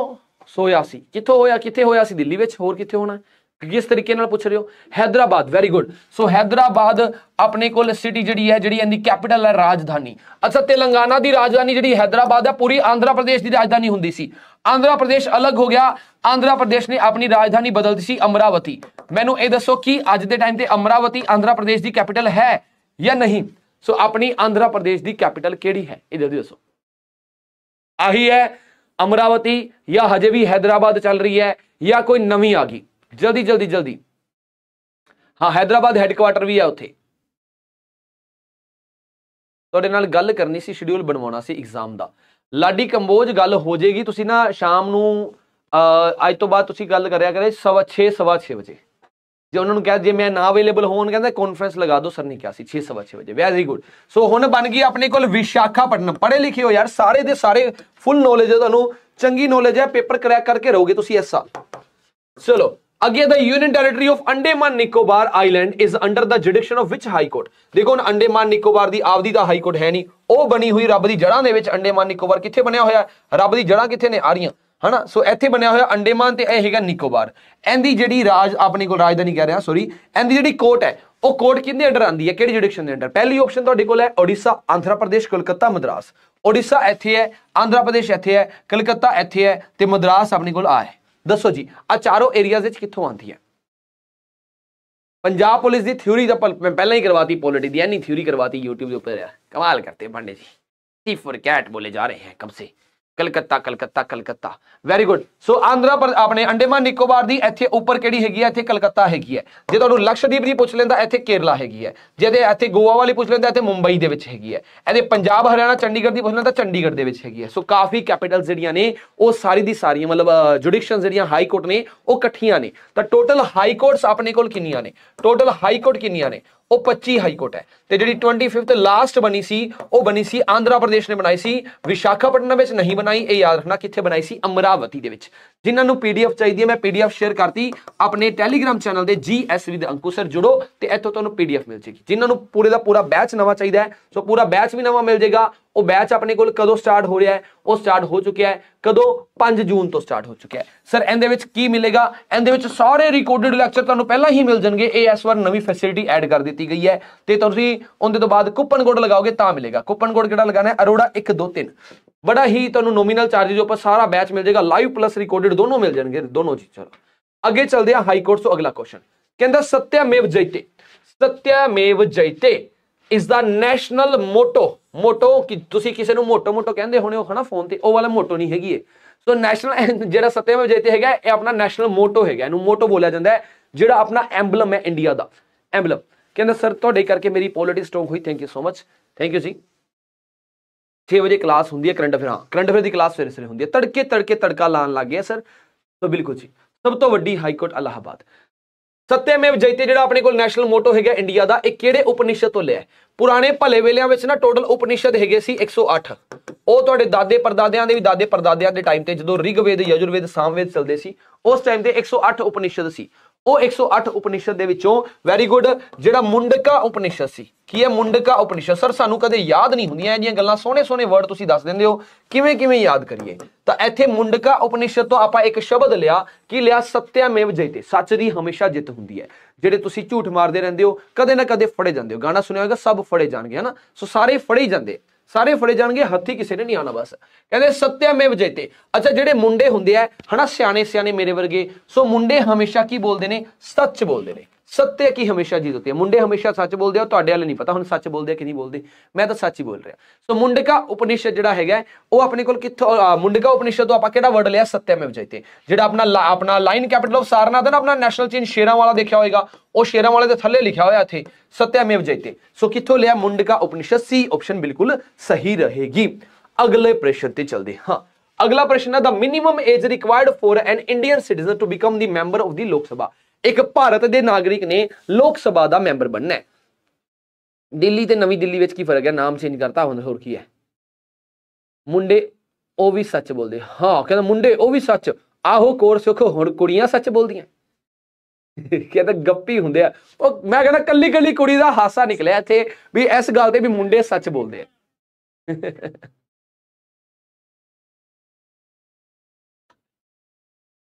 ਹੋਇਆ ਸੀ ਕਿੱਥੋਂ ਹੋਇਆ ਕਿੱਥੇ ਹੋਇਆ ਸੀ ਦਿੱਲੀ ਵਿੱਚ ਹੋਰ ਕਿੱਥੇ ਹੋਣਾ ਕਿਸ ਤਰੀਕੇ ਨਾਲ ਪੁੱਛ ਰਹੇ ਹੋ Hyderabad very good so Hyderabad ਆਪਣੇ ਕੋਲ ਸਿਟੀ ਜਿਹੜੀ ਹੈ ਜਿਹੜੀ ਇਹਦੀ ਕੈਪੀਟਲ ਹੈ ਰਾਜਧਾਨੀ ਅੱਛਾ ਤੇਲੰਗਾਨਾ ਦੀ ਰਾਜਧਾਨੀ ਜਿਹੜੀ ਹైదరాబాద్ ਹੈ ਪੂਰੀ ਆਂਧਰਾ ਪ੍ਰਦੇਸ਼ ਦੀ ਰਾਜਧਾਨੀ ਹੁੰਦੀ ਸੀ ਆਂਧਰਾ ਪ੍ਰਦੇਸ਼ ਅਲੱਗ ਹੋ ਗਿਆ ਆਂਧਰਾ ਪ੍ਰਦੇਸ਼ ਨੇ ਆਪਣੀ ਰਾਜਧਾਨੀ ਬਦਲ ਸੀ ਅਮਰਾਵਤੀ ਮੈਨੂੰ ਇਹ ਦੱਸੋ ਕਿ ਅੱਜ ਦੇ ਟਾਈਮ ਤੇ ਅਮਰਾਵਤੀ ਆਂਧਰਾ ਪ੍ਰਦੇਸ਼ ਦੀ ਕੈਪੀਟਲ ਹੈ ਜਾਂ ਨਹੀਂ ਸੋ ਆਪਣੀ ਆਂਧਰਾ ਪ੍ਰਦੇਸ਼ ਦੀ ਕੈਪੀਟਲ ਕਿਹੜੀ ਹੈ ਇਹ ਜਲਦੀ ਦੱਸੋ ਆਹੀ ਹੈ ਅਮਰਾਵਤੀ ਜਾਂ ਹਜੇ ਵੀ ਹైదరాబాద్ ਚੱਲ ਰਹੀ ਹੈ ਜਾਂ ਕੋਈ ਨਵੀਂ ਆ ਗਈ ਜਲਦੀ ਜਲਦੀ ਜਲਦੀ ਹਾਂ ਹైదరాబాద్ ਹੈੱਡਕੁਆਟਰ ਵੀ ਹੈ ਉੱਥੇ ਤੁਹਾਡੇ ਨਾਲ ਗੱਲ ਕਰਨੀ ਸੀ ਸ਼ਡਿਊਲ ਬਣਵਾਉਣਾ ਸੀ ਐਗਜ਼ਾਮ ਦਾ ਲਾਡੀ ਕੰਬੋਜ ਗੱਲ ਹੋ ਜੇਗੀ ਤੁਸੀਂ ਨਾ ਸ਼ਾਮ ਨੂੰ ਅੱਜ ਤੋਂ ਬਾਅਦ ਤੁਸੀਂ ਗੱਲ ਕਰਿਆ ਕਰੇ 6:30 6:30 ਵਜੇ ਜੇ ਉਹਨਾਂ ਨੂੰ ਕਿਹਾ ਜੇ ਮੈਂ ਨਾ ਅਵੇਲੇਬਲ ਹੋਣ ਕਹਿੰਦਾ ਕਾਨਫਰੰਸ ਲਗਾ ਦਿਓ ਸਰ ਨੇ ਕਿਹਾ ਸੀ 6:30 ਵਜੇ ਵੈਰੀ ਗੁੱਡ ਸੋ ਹੁਣ ਬਣ ਗਈ ਆਪਣੇ ਕੋਲ ਵਿਸ਼ਾਖਾ ਪੜਨ ਪੜੇ ਲਿਖੇ ਹੋ ਯਾਰ ਸਾਰੇ ਦੇ ਸਾਰੇ ਫੁੱਲ ਨੋਲੇਜ ਹੈ ਤੁਹਾਨੂੰ ਚੰਗੀ ਨੋਲੇਜ ਹੈ ਪੇਪਰ ਕਰੈਕ ਕਰਕੇ ਰਹੋਗੇ ਤੁਸੀਂ ਇਸ ਸਾਲ ਚਲੋ ਅੱਗੇ ਦਾ union territory of Andaman Nicobar island is under the jurisdiction of which high court ਦੇਖੋ ਹੁਣ ਅੰਡੇਮਾਨ ਨਿਕੋਬਾਰ ਦੀ ਆਪਦੀ ਦਾ ਹਾਈ ਕੋਰਟ ਹੈ ਨਹੀਂ ਉਹ ਬਣੀ ਹੋਈ ਰੱਬ ਦੀ ਜੜਾਂ ਦੇ ਵਿੱਚ ਅੰਡੇਮਾਨ ਨਿਕੋਬਾਰ ਕਿੱਥੇ ਬਣਿਆ ਹੋਇਆ ਰੱਬ ਦੀ ਜੜਾਂ ਕਿੱਥੇ ਨੇ ਆ ਰਹੀਆਂ ਹਨਾ ਸੋ ਇੱਥੇ ਬਣਿਆ ਹੋਇਆ ਅੰਡੇਮਾਨ ਤੇ ਇਹ ਹੈਗਾ ਨਿਕੋਬਾਰ ਐਂਦੀ ਜਿਹੜੀ ਰਾਜ ਆਪਣੇ ਕੋਲ ਰਾਜਧਾਨੀ ਕਹਿ ਰਿਹਾ ਸੌਰੀ ਐਂਦੀ ਜਿਹੜੀ ਕੋਟ ਹੈ ਉਹ ਕੋਟ ਕਿੰਦੇ ਅੰਡਰ ਆਂਦੀ ਹੈ ਕਿਹੜੀ ਜੁਡੀਕਸ਼ਨ ਦੇ ਅੰਡਰ ਪਹਿਲੀ ਆਪਸ਼ਨ ਤੁਹਾਡੇ ਕੋਲ ਹੈ ਓਡੀਸ਼ਾ ਆਂਧਰਾ ਪ੍ਰਦੇਸ਼ ਕੋਲਕਾਤਾ ਮਦਰਾਸ ਓਡੀਸ਼ਾ ਇੱਥੇ ਹੈ ਆਂਧਰਾ ਪ੍ਰਦੇਸ਼ ਇੱਥੇ ਹੈ ਕਲਕੱਤਾ ਇੱਥੇ ਹੈ ਤੇ ਮਦਰਾਸ ਆਪਣੇ ਕੋਲ ਆ ਹੈ ਦੱਸੋ ਜੀ ਆ ਚਾਰੋਂ ਏਰੀਆਜ਼ ਵਿੱਚ ਕਿੱਥੋਂ ਆਂਦੀ ਹੈ ਪੰਜਾਬ ਪੁਲਿਸ ਦੀ ਥਿਊਰੀ ਦਾ ਮੈਂ ਪਹਿਲਾਂ ਹੀ ਕਰਵਾਤੀ ਪੋਲਿਟੀ ਦੀ ਐਨੀ ਥਿਊਰੀ ਕਰਵਾਤੀ YouTube ਦੇ ਉੱਪਰ ਕਮਾਲ ਕਰਤੇ ਭਾਂਡੇ ਜੀ ਸੀ ਫੋਰ ਕੈਟ ਬੋਲੇ ਜਾ ਰਹੇ ਹੈ ਕਬ ਸੇ Calcutta Calcutta Calcutta very good so Andhra ਪਰ ਆਪਣੇ ਅੰਡੇਮਾਨ ਨਿਕੋਬਾਰ ਦੀ ਇੱਥੇ ਉੱਪਰ ਕਿਹੜੀ ਹੈਗੀ ਹੈ ਇੱਥੇ ਕਲਕੱਤਾ ਹੈਗੀ ਹੈ ਜੇ ਤੁਹਾਨੂੰ ਲਕਸ਼ਦੀਪ ਦੀ ਪੁੱਛ ਲੈਂਦਾ ਇੱਥੇ ਕੇਰਲਾ ਹੈਗੀ ਹੈ ਜੇ ਤੇ ਇੱਥੇ ਗੋਆ ਵਾਲੀ ਪੁੱਛ ਲੈਂਦਾ ਇੱਥੇ ਮੁੰਬਈ ਦੇ ਵਿੱਚ ਹੈਗੀ ਹੈ ਇਹਦੇ ਪੰਜਾਬ ਹਰਿਆਣਾ ਚੰਡੀਗੜ੍ਹ ਦੀ ਪੁੱਛ ਲੈਂਦਾ ਚੰਡੀਗੜ੍ਹ ਦੇ ਵਿੱਚ ਹੈਗੀ ਹੈ ਸੋ ਕਾਫੀ ਕੈਪੀਟਲ ਜਿਹੜੀਆਂ ਨੇ ਉਹ ਸਾਰੀ ਦੀ ਸਾਰੀਆਂ ਮਤਲਬ ਜੁਡੀਕਸ਼ਨ ਜਿਹੜੀਆਂ ਹਾਈ ਕੋਰਟ ਨੇ ਉਹ ਇਕੱਠੀਆਂ ਨੇ ਤਾਂ ਟੋਟਲ ਹਾਈ ਕੋਰਟਸ ਆਪਣੇ ਕੋਲ ਕਿੰਨੀਆਂ ਨੇ ਟੋਟਲ ਹਾਈ ਕੋਰਟ ਕਿੰਨੀਆਂ ਨੇ ਉਹ 25 ਹਾਈ ਕੋਰਟ ਹੈ ਤੇ ਜਿਹੜੀ 25th ਲਾਸਟ ਬਣੀ ਸੀ ਉਹ ਬਣੀ ਸੀ ਆਂਧਰਾ ਪ੍ਰਦੇਸ਼ ਨੇ ਬਣਾਈ ਸੀ ਵਿਸ਼ਾਖਾਪਟਨਮ ਵਿੱਚ ਨਹੀਂ ਬਣਾਈ ਇਹ ਯਾਦ ਰੱਖਣਾ ਕਿੱਥੇ ਬਣਾਈ ਸੀ ਅਮਰਾਵਤੀ ਦੇ ਵਿੱਚ ਜਿਨ੍ਹਾਂ ਨੂੰ ਪੀਡੀਐਫ ਚਾਹੀਦੀ ਹੈ ਮੈਂ ਪੀਡੀਐਫ ਸ਼ੇਅਰ ਕਰਤੀ ਆਪਣੇ ਟੈਲੀਗ੍ਰam ਚੈਨਲ ਦੇ ਜੀਐਸਵੀ ਦੇ ਅੰਕੁਸ਼ ਸਰ ਜੁੜੋ ਤੇ ਇੱਥੋਂ ਤੁਹਾਨੂੰ ਪੀਡੀਐਫ ਮਿਲ ਜੇਗੀ ਜਿਨ੍ਹਾਂ ਨੂੰ ਪੂਰੇ ਦਾ ਪੂਰਾ ਬੈਚ ਨਵਾਂ ਚਾਹੀਦਾ ਹੈ ਸੋ ਪੂਰਾ ਬੈਚ ਵੀ ਨਵਾਂ ਮਿਲ ਜੇਗਾ ਉਹ ਬੈਚ ਆਪਣੇ ਕੋਲ ਕਦੋਂ ਸਟਾਰਟ ਹੋ ਰਿਹਾ ਹੈ ਉਹ ਸਟਾਰਟ ਹੋ ਚੁੱਕਿਆ ਹੈ ਕਦੋਂ 5 ਜੂਨ ਤੋਂ ਸਟਾਰਟ ਹੋ ਚੁੱਕਿਆ ਹੈ ਸਰ ਇਹਦੇ ਵਿੱਚ ਕੀ ਮਿਲੇਗਾ ਇਹਦੇ ਵਿੱਚ ਸਾਰੇ ਰਿਕਾਰਡਡ ਲੈਕਚਰ ਤੁਹਾਨੂੰ ਪਹਿਲਾਂ ਹੀ ਮਿਲ ਜਾਣਗੇ ਇਹ ਇਸ ਵਾਰ ਨਵੀਂ ਫੈਸਿਲਿਟੀ ਐਡ ਕਰ ਦਿੱਤੀ ਗਈ ਹੈ ਤੇ ਤੁਸੀਂ ਉਹਦੇ ਤੋਂ ਬਾਅਦ ਕੂਪਨ ਕੋਡ ਲਗਾਓਗੇ ਤਾਂ ਮਿਲੇਗਾ ਕੂਪਨ ਕੋਡ ਕਿਹੜਾ ਲਗਾਣਾ ਹੈ ਅਰੋੜਾ 123 ਬੜਾ ਹੀ ਤੁਹਾਨੂੰ ਨੋਮੀਨਲ ਚਾਰजेस ਉੱਪਰ ਸਾਰਾ ਬੈਚ ਮਿਲ ਜਾਏਗਾ ਲਾਈਵ ਪਲੱਸ ਰਿਕਾਰਡਡ ਦੋਨੋਂ ਮਿਲ ਜਾਣਗੇ ਦੋਨੋਂ ਜੀ ਚਲੋ ਅੱਗੇ ਚਲਦੇ ਆ ਹਾਈ ਕੋਰਟ ਤੋਂ ਅਗਲਾ ਕੁਐਸਚਨ ਕਹਿੰਦਾ ਸਤਿਆਮੇਵ ਜੈਤੇ ਸਤਿਆਮੇਵ ਜੈਤੇ ਇਸ ਦਾ ਨੈਸ਼ਨਲ ਮੋਟੋ ਮੋਟੋ ਕਿ ਤੁਸੀਂ ਕਿਸੇ ਨੂੰ ਮੋਟੋ ਮੋਟੋ ਕਹਿੰਦੇ ਹੋਣੇ ਹੋ ਹਨਾ ਫੋਨ ਤੇ ਉਹ ਵਾਲਾ ਮੋਟੋ ਨਹੀਂ ਹੈਗੀ ਏ ਸੋ ਨੈਸ਼ਨਲ ਜਿਹੜਾ ਸਤਿਆਮੇਵ ਜੈਤੇ ਹੈਗਾ ਇਹ ਆਪਣਾ ਨੈਸ਼ਨਲ ਮੋਟੋ ਹੈਗਾ ਇਹਨੂੰ ਮੋਟੋ ਬੋਲਿਆ ਜਾਂਦਾ ਹੈ ਜਿਹੜਾ ਆਪਣਾ ਐਮਬਲਮ ਹੈ ਇੰਡੀਆ ਦਾ ਐਮਬਲਮ ਕਹਿੰਦਾ ਸਰ ਤੁਹਾਡੇ ਕਰਕੇ ਮੇਰੀ ਪੋਲਿਟਿਕਸ ਸਟਰੋਂਗ ਹੋਈ thank you so much thank you ਜੀ 6 ਵਜੇ ਕਲਾਸ ਹੁੰਦੀ ਹੈ ਕਰੰਟ ਅਫੇਅਰ ਹਾਂ ਕਰੰਟ ਅਫੇਅਰ ਦੀ ਕਲਾਸ ਸਵੇਰੇ ਸਵੇਰੇ ਹੁੰਦੀ ਹੈ ਤੜਕੇ ਤੜਕੇ ਤੜਕਾ ਲਾਣ ਲੱਗ ਗਿਆ ਸਰ ਸੋ ਬਿਲਕੁਲ ਜੀ ਸਭ ਤੋਂ ਵੱਡੀ ਹਾਈ ਕੋਰਟ ਅਲਾਹਾਬਾਦ ਸੱਤੇ ਮੇਵ ਜੈਤੇ ਜਿਹੜਾ ਆਪਣੇ ਕੋਲ ਨੈਸ਼ਨਲ ਮੋਟੋ ਹੈਗਾ ਇੰਡੀਆ ਦਾ ਇਹ ਕਿਹੜੇ ਉਪਨਿਸ਼ਦ ਤੋਂ ਲਿਆ ਹੈ ਪੁਰਾਣੇ ਭਲੇ ਵੇਲਿਆਂ ਵਿੱਚ ਨਾ ਟੋਟਲ ਉਪਨਿਸ਼ਦ ਹੈਗੇ ਸੀ 108 ਉਹ ਤੁਹਾਡੇ ਦਾਦੇ ਪਰਦਾਦਿਆਂ ਦੇ ਵੀ ਦਾਦੇ ਪਰਦਾਦਿਆਂ ਦੇ ਟਾਈਮ ਤੇ ਜਦੋਂ ਰਿਗਵੇਦ ਯਜੁਰਵੇਦ ਸਾਮਵੇਦ ਚੱਲਦੇ ਸੀ ਉਸ ਟਾਈਮ ਤੇ 108 ਉਪਨਿਸ਼ਦ ਸੀ ਉਹ 108 ਉਪਨਿਸ਼ਦ ਦੇ ਵਿੱਚੋਂ ਵੈਰੀ ਗੁੱਡ ਜਿਹੜਾ ਮੁੰਡਕਾ ਉਪਨਿਸ਼ਦ ਸੀ ਕੀ ਹੈ ਮੁੰਡਕਾ ਉਪਨਿਸ਼ਦ ਸਰ ਸਾਨੂੰ ਕਦੇ ਯਾਦ ਨਹੀਂ ਹੁੰਦੀਆਂ ਇਹਦੀਆਂ ਗੱਲਾਂ ਸੋਹਣੇ ਸੋਹਣੇ ਵਰਡ ਤੁਸੀਂ ਦੱਸ ਦਿੰਦੇ ਹੋ ਕਿਵੇਂ ਕਿਵੇਂ ਯਾਦ ਕਰੀਏ ਤਾਂ ਇੱਥੇ ਮੁੰਡਕਾ ਉਪਨਿਸ਼ਦ ਤੋਂ ਆਪਾਂ ਇੱਕ ਸ਼ਬਦ ਲਿਆ ਕੀ ਲਿਆ ਸਤਿਆਮੇਵ ਜਯਤੇ ਸੱਚ ਦੀ ਹਮੇਸ਼ਾ ਜਿੱਤ ਹੁੰਦੀ ਹੈ ਜਿਹੜੇ ਤੁਸੀਂ ਝੂਠ ਮਾਰਦੇ ਰਹਿੰਦੇ ਹੋ ਕਦੇ ਨਾ ਕਦੇ ਫੜੇ ਜਾਂਦੇ ਹੋ ਗਾਣਾ ਸੁਣਿਆ ਹੋਗਾ ਸਭ ਫੜੇ ਜਾਣਗੇ ਹਨਾ ਸੋ ਸਾਰੇ ਫੜੇ ਜਾਂਦੇ ਸਾਰੇ ਫੜੇ ਜਾਣਗੇ ਹੱਥੀ ਕਿਸੇ ਨੇ ਨਹੀਂ ਆਣਾ ਬਸ ਕਹਿੰਦੇ ਸਤਿਆਮੇਵ ਜੈਤੇ ਅੱਛਾ ਜਿਹੜੇ ਮੁੰਡੇ ਹੁੰਦੇ ਆ ਹਨਾ ਸਿਆਣੇ ਸਿਆਣੇ ਮੇਰੇ ਵਰਗੇ ਸੋ ਮੁੰਡੇ ਹਮੇਸ਼ਾ ਕੀ ਬੋਲਦੇ ਨੇ ਸੱਚ ਬੋਲਦੇ ਨੇ ਸੱਤੇ ਕੀ ਹਮੇਸ਼ਾ ਜੀਤ ਹੁੰਦੀ ਹੈ ਮੁੰਡੇ ਹਮੇਸ਼ਾ ਸੱਚ ਬੋਲਦੇ ਆ ਤੁਹਾਡੇ ਵਾਲੇ ਨਹੀਂ ਪਤਾ ਹੁਣ ਸੱਚ ਬੋਲਦੇ ਆ ਕਿ ਨਹੀਂ ਬੋਲਦੇ ਮੈਂ ਤਾਂ ਸੱਚ ਹੀ ਬੋਲ ਰਿਹਾ ਸੋ ਮੁੰਡਕਾ ਉਪਨਿਸ਼ਦ ਜਿਹੜਾ ਹੈਗਾ ਉਹ ਆਪਣੇ ਕੋਲ ਕਿੱਥੋਂ ਮੁੰਡਕਾ ਉਪਨਿਸ਼ਦ ਤੋਂ ਆਪਾਂ ਕਿਹੜਾ ਵਰਡ ਲਿਆ ਸੱਤੇ ਮੇ ਜਿਹੜਾ ਆਪਣਾ ਆਪਣਾ ਲਾਈਨ ਕੈਪੀਟਲ ਆਫ ਸਾਰਨਾਥ ਦਾ ਨਾ ਆਪਣਾ ਨੈਸ਼ਨਲ ਚੇਨ ਸ਼ੇਰਾਂ ਵਾਲਾ ਦੇਖਿਆ ਹੋਏਗਾ ਉਹ ਸ਼ੇਰਾਂ ਵਾਲੇ ਦੇ ਥੱਲੇ ਲਿਖਿਆ ਹੋਇਆ ਇੱਥੇ ਸਤਿਆਮੇਵ ਜੈਤੇ ਸੋ ਕਿੱਥੋਂ ਲਿਆ ਮੁੰਡਕਾ ਉਪਨਿਸ਼ਦ ਸੀ ਆਪਸ਼ਨ ਬਿਲਕੁਲ ਸਹੀ ਰਹੇਗੀ ਅਗਲੇ ਪ੍ਰਸ਼ਨ ਤੇ ਚਲਦੇ ਹਾਂ ਅਗਲਾ ਪ੍ਰਸ਼ਨ ਹੈ the minimum age required for an Indian citizen to become the member of the Lok Sabha ਇੱਕ ਭਾਰਤ ਦੇ ਨਾਗਰਿਕ ਨੇ ਲੋਕ ਸਭਾ ਦਾ ਮੈਂਬਰ ਬਣਨਾ ਹੈ ਦਿੱਲੀ ਤੇ ਨਵੀਂ ਦਿੱਲੀ ਵਿੱਚ ਕੀ ਫਰਕ ਹੈ ਨਾਮ ਚੇਂਜ ਕਰਤਾ ਹੁਣ ਹੋਰ ਕੀ ਹੈ ਮੁੰਡੇ ਉਹ ਵੀ ਸੱਚ ਬੋਲਦੇ ਹਾਂ ਕਹਿੰਦਾ ਮੁੰਡੇ ਉਹ ਵੀ ਸੱਚ ਆਹੋ ਕੋਰ ਸੁਖ ਹੁਣ ਕੁੜੀਆਂ ਸੱਚ ਬੋਲਦੀਆਂ ਕਹਿੰਦਾ ਗੱਪੀ ਹੁੰਦੇ ਆ ਉਹ ਮੈਂ ਕਹਿੰਦਾ ਕੱਲੀ ਕੱਲੀ ਕੁੜੀ ਦਾ ਹਾਸਾ ਨਿਕਲਿਆ ਇੱਥੇ ਵੀ ਇਸ ਗੱਲ ਤੇ ਵੀ ਮੁੰਡੇ ਸੱਚ ਬੋਲਦੇ ਆ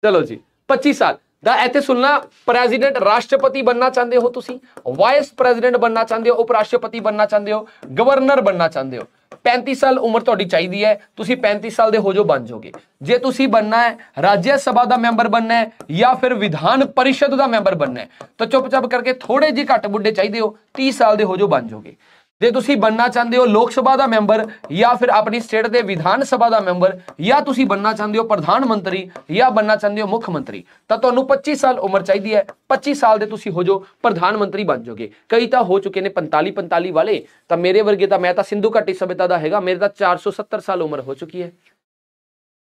ਚਲੋ ਜੀ 25 ਸਾਲ ਦਾ ਇੱਥੇ ਸੁਣਨਾ ਪ੍ਰੈਜ਼ੀਡੈਂਟ ਰਾਸ਼ਟਰਪਤੀ ਬੰਨਣਾ ਚਾਹੁੰਦੇ ਹੋ ਤੁਸੀਂ ਵਾਈਸ ਪ੍ਰੈਜ਼ੀਡੈਂਟ ਬੰਨਣਾ ਚਾਹੁੰਦੇ ਹੋ ਉਪ ਰਾਸ਼ਟਰਪਤੀ ਬੰਨਣਾ ਚਾਹੁੰਦੇ ਹੋ ਗਵਰਨਰ ਬੰਨਣਾ ਚਾਹੁੰਦੇ ਹੋ 35 ਸਾਲ ਉਮਰ ਤੁਹਾਡੀ ਚਾਹੀਦੀ ਹੈ ਤੁਸੀਂ 35 ਸਾਲ ਦੇ ਹੋ ਜੋ ਬਣ ਜਾਓਗੇ ਜੇ ਤੁਸੀਂ ਬੰਨਣਾ ਹੈ ਰਾਜ ਸਭਾ ਦਾ ਮੈਂਬਰ ਬੰਨਣਾ ਹੈ ਜਾਂ ਫਿਰ ਵਿਧਾਨ ਪਰਿਸ਼ਦ ਦਾ ਮੈਂਬਰ ਬੰਨਣਾ ਹੈ ਤਾਂ ਚੁੱਪਚਾਪ ਕਰਕੇ ਥੋੜੇ ਜਿਹੇ ਘੱਟ ਬੁੱਢੇ ਚਾਹੀਦੇ ਹੋ 30 ਸਾਲ ਦੇ ਹੋ ਜੋ ਬਣ ਜਾਓਗੇ ਜੇ ਤੁਸੀਂ ਬੰਨਣਾ ਚਾਹੁੰਦੇ ਹੋ ਲੋਕ ਸਭਾ ਦਾ ਮੈਂਬਰ ਜਾਂ ਫਿਰ ਆਪਣੀ ਸਟੇਟ ਦੇ ਵਿਧਾਨ ਸਭਾ ਦਾ ਮੈਂਬਰ ਜਾਂ ਤੁਸੀਂ ਬੰਨਣਾ ਚਾਹੁੰਦੇ ਹੋ ਪ੍ਰਧਾਨ ਮੰਤਰੀ ਜਾਂ ਬੰਨਣਾ ਚਾਹੁੰਦੇ ਹੋ ਮੁੱਖ ਮੰਤਰੀ ਤਾਂ ਤੁਹਾਨੂੰ 25 ਸਾਲ ਉਮਰ ਚਾਹੀਦੀ ਹੈ 25 ਸਾਲ ਦੇ ਤੁਸੀਂ ਹੋ ਜੋ ਪ੍ਰਧਾਨ ਮੰਤਰੀ ਬਣ ਜਾਓਗੇ ਕਈ ਤਾਂ ਹੋ ਚੁੱਕੇ ਨੇ 45 45 ਵਾਲੇ ਤਾਂ ਮੇਰੇ ਵਰਗੇ ਤਾਂ ਮੈਂ ਤਾਂ ਸਿੰਧੂ ਘਾਟੀ ਸਭਿਤਾ ਦਾ ਹੈਗਾ ਮੇਰੇ ਤਾਂ 470 ਸਾਲ ਉਮਰ ਹੋ ਚੁੱਕੀ ਹੈ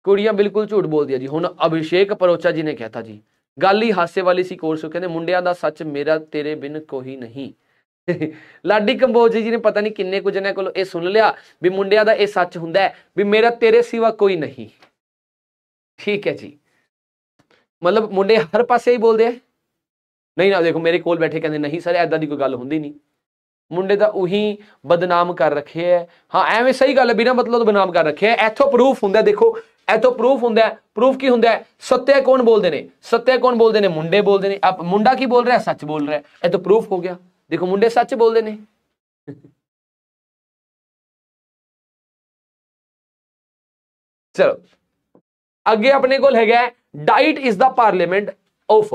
ਕੁੜੀਆਂ ਬਿਲਕੁਲ ਝੂਠ ਬੋਲਦੀਆਂ ਜੀ ਹੁਣ ਅਭਿਸ਼ੇਕ ਪਰੋਚਾ ਜੀ ਨੇ ਕਿਹਾ ਤਾਂ ਜੀ ਗੱਲ ਹੀ ਹਾਸੇ ਵਾਲੀ ਸੀ ਕੋਰਸ ਉਹ ਕਹਿੰਦੇ ਮੁੰਡਿਆਂ ਦਾ ਸੱਚ ਮੇਰਾ ਤੇਰੇ ਬਿਨ ਕੋਈ ਨਹੀਂ ਲਾਡੀ ਕੰਬੋਜ ਜੀ ਨੇ ਪਤਾ ਨਹੀਂ ਕਿੰਨੇ ਕੁ ਜਨਾਂ ਕੋਲ ਇਹ ਸੁਣ ਲਿਆ ਵੀ ਮੁੰਡਿਆਂ ਦਾ ਇਹ ਸੱਚ ਹੁੰਦਾ ਹੈ ਵੀ ਮੇਰਾ ਤੇਰੇ ਸਿਵਾ ਕੋਈ ਨਹੀਂ ਠੀਕ ਹੈ ਜੀ ਮਤਲਬ ਮੁੰਡੇ ਹਰ ਪਾਸੇ ਹੀ ਬੋਲਦੇ ਆ ਨਹੀਂ ਨਾ ਦੇਖੋ ਮੇਰੇ ਕੋਲ ਬੈਠੇ ਕਹਿੰਦੇ ਨਹੀਂ ਸਰ ਐਦਾਂ ਦੀ ਕੋਈ ਗੱਲ ਹੁੰਦੀ ਨਹੀਂ ਮੁੰਡੇ ਦਾ ਉਹੀ ਬਦਨਾਮ ਕਰ ਰੱਖਿਆ ਹਾਂ ਐਵੇਂ ਸਹੀ ਗੱਲ ਬਿਨਾ ਮਤਲਬ ਤੋਂ ਬਦਨਾਮ ਕਰ ਰੱਖਿਆ ਐਥੋਂ ਪ੍ਰੂਫ ਹੁੰਦਾ ਦੇਖੋ ਐਥੋਂ ਪ੍ਰੂਫ ਹੁੰਦਾ ਪ੍ਰੂਫ ਕੀ ਹੁੰਦਾ ਸੱਤਿਆ ਕੌਣ ਬੋਲਦੇ ਨੇ ਸੱਤਿਆ ਕੌਣ ਬੋਲਦੇ ਨੇ ਮੁੰਡੇ ਬੋਲਦੇ ਨੇ ਆ ਮੁੰਡਾ ਕੀ ਬੋਲ ਰਿਹਾ ਸੱਚ ਬੋਲ ਰਿਹਾ ਇਹ ਤਾਂ ਪ੍ਰੂਫ ਹੋ ਗਿਆ ਦੇਖੋ ਮੁੰਡੇ ਸੱਚ ਬੋਲਦੇ ਨੇ ਚਲੋ ਅੱਗੇ ਆਪਣੇ ਕੋਲ ਹੈਗਾ diet is the parliament of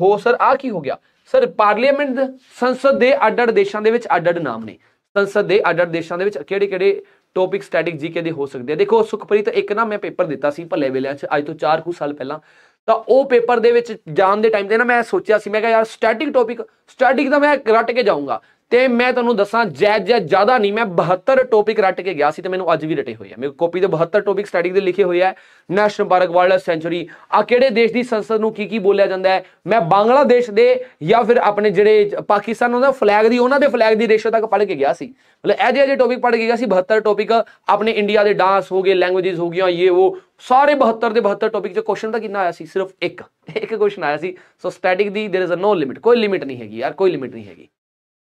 ਹੋ ਸਰ ਆ ਕੀ ਹੋ ਗਿਆ ਸਰ ਪਾਰਲੀਮੈਂਟ ਸੰਸਦ ਦੇ ਅੱਡ-ਅੱਡ ਦੇਸ਼ਾਂ ਦੇ ਵਿੱਚ ਅੱਡ-ਅੱਡ ਨਾਮ ਨੇ ਸੰਸਦ ਦੇ ਅੱਡ-ਅੱਡ ਦੇਸ਼ਾਂ ਦੇ ਵਿੱਚ ਕਿਹੜੇ-ਕਿਹੜੇ ਟੌਪਿਕ ਸਟੈਟਿਕ ਜੀਕੇ ਦੇ ਹੋ ਸਕਦੇ ਆ ਦੇਖੋ ਸੁਖਪ੍ਰੀਤ ਇੱਕ ਨਾ ਮੈਂ ਪੇਪਰ ਦਿੱਤਾ ਸੀ ਭੱਲੇ ਵੇਲੇ ਅੱਜ ਤੋਂ 4 ਕੁ ਸਾਲ ਪਹਿਲਾਂ ਤਾਂ ਉਹ ਪੇਪਰ ਦੇ ਵਿੱਚ ਜਾਣ ਦੇ ਟਾਈਮ ਤੇ ਨਾ ਮੈਂ ਸੋਚਿਆ ਸੀ ਮੈਂ ਕਿਹਾ ਯਾਰ ਸਟੈਟਿਕ ਟੌਪਿਕ ਸਟੈਟਿਕ ਦਾ ਮੈਂ ਰੱਟ ਕੇ ਜਾਊਂਗਾ ਤੇ ਮੈਂ ਤੁਹਾਨੂੰ ਦੱਸਾਂ ਜੈ ਜੈ ਜ਼ਿਆਦਾ ਨਹੀਂ ਮੈਂ 72 ਟੌਪਿਕ ਰੱਟ ਕੇ ਗਿਆ ਸੀ ਤੇ ਮੈਨੂੰ ਅੱਜ ਵੀ ਰਟੇ ਹੋਏ ਆ ਮੇਰੇ ਕਾਪੀ ਤੇ 72 ਟੌਪਿਕ ਸਟੱਡੀ ਦੇ ਲਿਖੇ ਹੋਏ ਆ ਨੈਸ਼ਨਲ ਪਾਰਕ ਵਰਲਡ ਸੈਂਚੂਰੀ ਆ ਕਿਹੜੇ ਦੇਸ਼ ਦੀ ਸੰਸਦ ਨੂੰ ਕੀ ਕੀ ਬੋਲਿਆ ਜਾਂਦਾ ਹੈ ਮੈਂ ਬੰਗਲਾਦੇਸ਼ ਦੇ ਜਾਂ ਫਿਰ ਆਪਣੇ ਜਿਹੜੇ ਪਾਕਿਸਤਾਨ ਉਹਦਾ ਫਲੈਗ ਦੀ ਉਹਨਾਂ ਦੇ ਫਲੈਗ ਦੀ ਰੇਸ਼ੋ ਤੱਕ ਪੜ੍ਹ ਕੇ ਗਿਆ ਸੀ ਮਤਲਬ ਇਹ ਜਿਹੇ ਟੌਪਿਕ ਪੜ੍ਹ ਕੇ ਗਿਆ ਸੀ 72 ਟੌਪਿਕ ਆਪਣੇ ਇੰਡੀਆ ਦੇ ਡਾਂਸ ਹੋ ਗਏ ਲੈਂਗੁਏਜਸ ਹੋ ਗਈਆਂ ਇਹ ਉਹ ਸਾਰੇ 72 ਦੇ 72 ਟੌਪਿਕ ਚ ਕੁਐਸਚਨ ਤਾਂ ਕਿੰਨਾ ਆਇਆ ਸੀ ਸਿਰਫ ਇੱਕ ਇੱਕ ਕੁਐਸਚਨ ਆਇਆ ਸੀ ਸੋ ਸਟੈਟਿਕ ਦੀ there is a no limit ਕੋਈ ਲਿਮਿਟ ਨਹੀਂ ਹੈਗੀ ਯਾਰ ਕੋਈ ਲਿਮਿਟ ਨਹੀਂ ਹੈਗੀ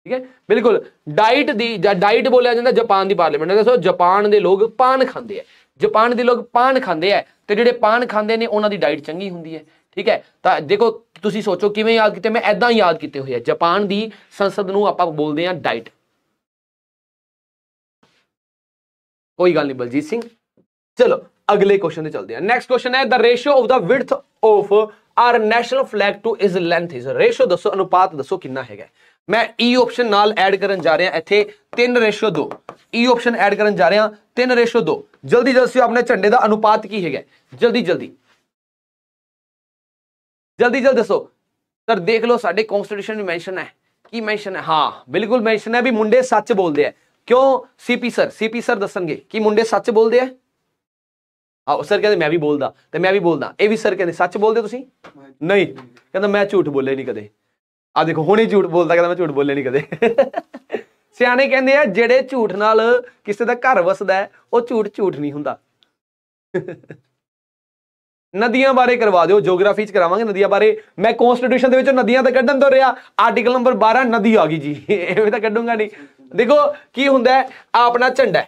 ਠੀਕ ਹੈ ਬਿਲਕੁਲ ਡਾਈਟ ਦੀ ਜਾਂ ਡਾਈਟ ਬੋਲਿਆ ਜਾਂਦਾ ਜਾਪਾਨ ਦੀ ਪਾਰਲੀਮੈਂਟ ਦੱਸੋ ਜਾਪਾਨ ਦੇ ਲੋਕ ਪਾਨ ਖਾਂਦੇ ਆ ਜਾਪਾਨ ਦੇ ਲੋਕ ਪਾਨ ਖਾਂਦੇ ਆ ਤੇ ਜਿਹੜੇ ਪਾਨ ਖਾਂਦੇ ਨੇ ਉਹਨਾਂ ਦੀ ਡਾਈਟ ਚੰਗੀ ਹੁੰਦੀ ਹੈ ਠੀਕ ਹੈ ਤਾਂ ਦੇਖੋ ਤੁਸੀਂ ਸੋਚੋ ਕਿਵੇਂ ਯਾਦ ਕੀਤੇ ਮੈਂ ਐਦਾਂ ਯਾਦ ਕੀਤੇ ਹੋਏ ਆ ਜਾਪਾਨ ਦੀ ਸੰਸਦ ਨੂੰ ਆਪਾਂ ਬੋਲਦੇ ਆ ਡਾਈਟ ਕੋਈ ਗੱਲ ਨਹੀਂ ਬਲਜੀਤ ਸਿੰਘ ਚਲੋ ਅਗਲੇ ਕੁਐਸਚਨ ਤੇ ਚਲਦੇ ਆ ਨੈਕਸਟ ਕੁਐਸਚਨ ਹੈ the ratio of the width of our national flag to is length is ratio ਦੱਸੋ ਅਨੁਪਾਤ ਦੱਸੋ ਕਿੰਨਾ ਹੈਗਾ ਮੈਂ E ਆਪਸ਼ਨ ਨਾਲ ਐਡ ਕਰਨ ਜਾ ਰਿਹਾ ਇੱਥੇ 3:2 E ਆਪਸ਼ਨ ਐਡ ਕਰਨ ਜਾ ਰਿਹਾ 3:2 ਜਲਦੀ ਜਲਦੀ ਆਪਣੇ ਝੰਡੇ ਦਾ ਅਨੁਪਾਤ ਕੀ ਹੈਗਾ ਜਲਦੀ ਜਲਦੀ ਜਲਦੀ ਜਲਦੀ ਦੱਸੋ ਸਰ ਦੇਖ ਲਓ ਸਾਡੇ ਕਨਸਟੀਟਿਊਸ਼ਨ ਵਿੱਚ ਮੈਂਸ਼ਨ ਹੈ ਕੀ ਮੈਂਸ਼ਨ ਹੈ ਹਾਂ ਬਿਲਕੁਲ ਮੈਂਸ਼ਨ ਹੈ ਵੀ ਮੁੰਡੇ ਸੱਚ ਬੋਲਦੇ ਆ ਕਿਉਂ ਸੀਪੀ ਸਰ ਸੀਪੀ ਸਰ ਦੱਸਣਗੇ ਕਿ ਮੁੰਡੇ ਸੱਚ ਬੋਲਦੇ ਆ ਆ ਸਰ ਕਹਿੰਦੇ ਮੈਂ ਵੀ ਬੋਲਦਾ ਤੇ ਮੈਂ ਵੀ ਬੋਲਦਾ ਇਹ ਵੀ ਸਰ ਕਹਿੰਦੇ ਸੱਚ ਬੋਲਦੇ ਤੁਸੀਂ ਨਹੀਂ ਕਹਿੰਦਾ ਮੈਂ ਝੂਠ ਬੋਲੇ ਨਹੀਂ ਕਦੇ ਆ ਦੇਖੋ ਹੁਣੇ ਝੂਠ ਬੋਲਦਾ ਕਹਿੰਦਾ ਮੈਂ ਝੂਠ ਬੋਲੇ ਨਹੀਂ ਕਦੇ ਸਿਆਣੇ ਕਹਿੰਦੇ ਆ ਜਿਹੜੇ ਝੂਠ ਨਾਲ ਕਿਸੇ ਦਾ ਘਰ ਵਸਦਾ ਉਹ ਝੂਠ ਝੂਠ ਨਹੀਂ ਹੁੰਦਾ ਨਦੀਆਂ ਬਾਰੇ ਕਰਵਾ ਦਿਓ ਜੀਓਗ੍ਰਾਫੀ ਚ ਕਰਾਵਾਂਗੇ ਨਦੀਆਂ ਬਾਰੇ ਮੈਂ ਕਨਸਟੀਟਿਊਸ਼ਨ ਦੇ ਵਿੱਚੋਂ ਨਦੀਆਂ ਤਾਂ ਕੱਢਣ ਤੋਂ ਰਿਹਾ ਆਰਟੀਕਲ ਨੰਬਰ 12 ਨਦੀ ਆ ਗਈ ਜੀ ਐਵੇਂ ਤਾਂ ਕੱਢੂੰਗਾ ਨਹੀਂ ਦੇਖੋ ਕੀ ਹੁੰਦਾ ਆਪਣਾ ਝੰਡਾ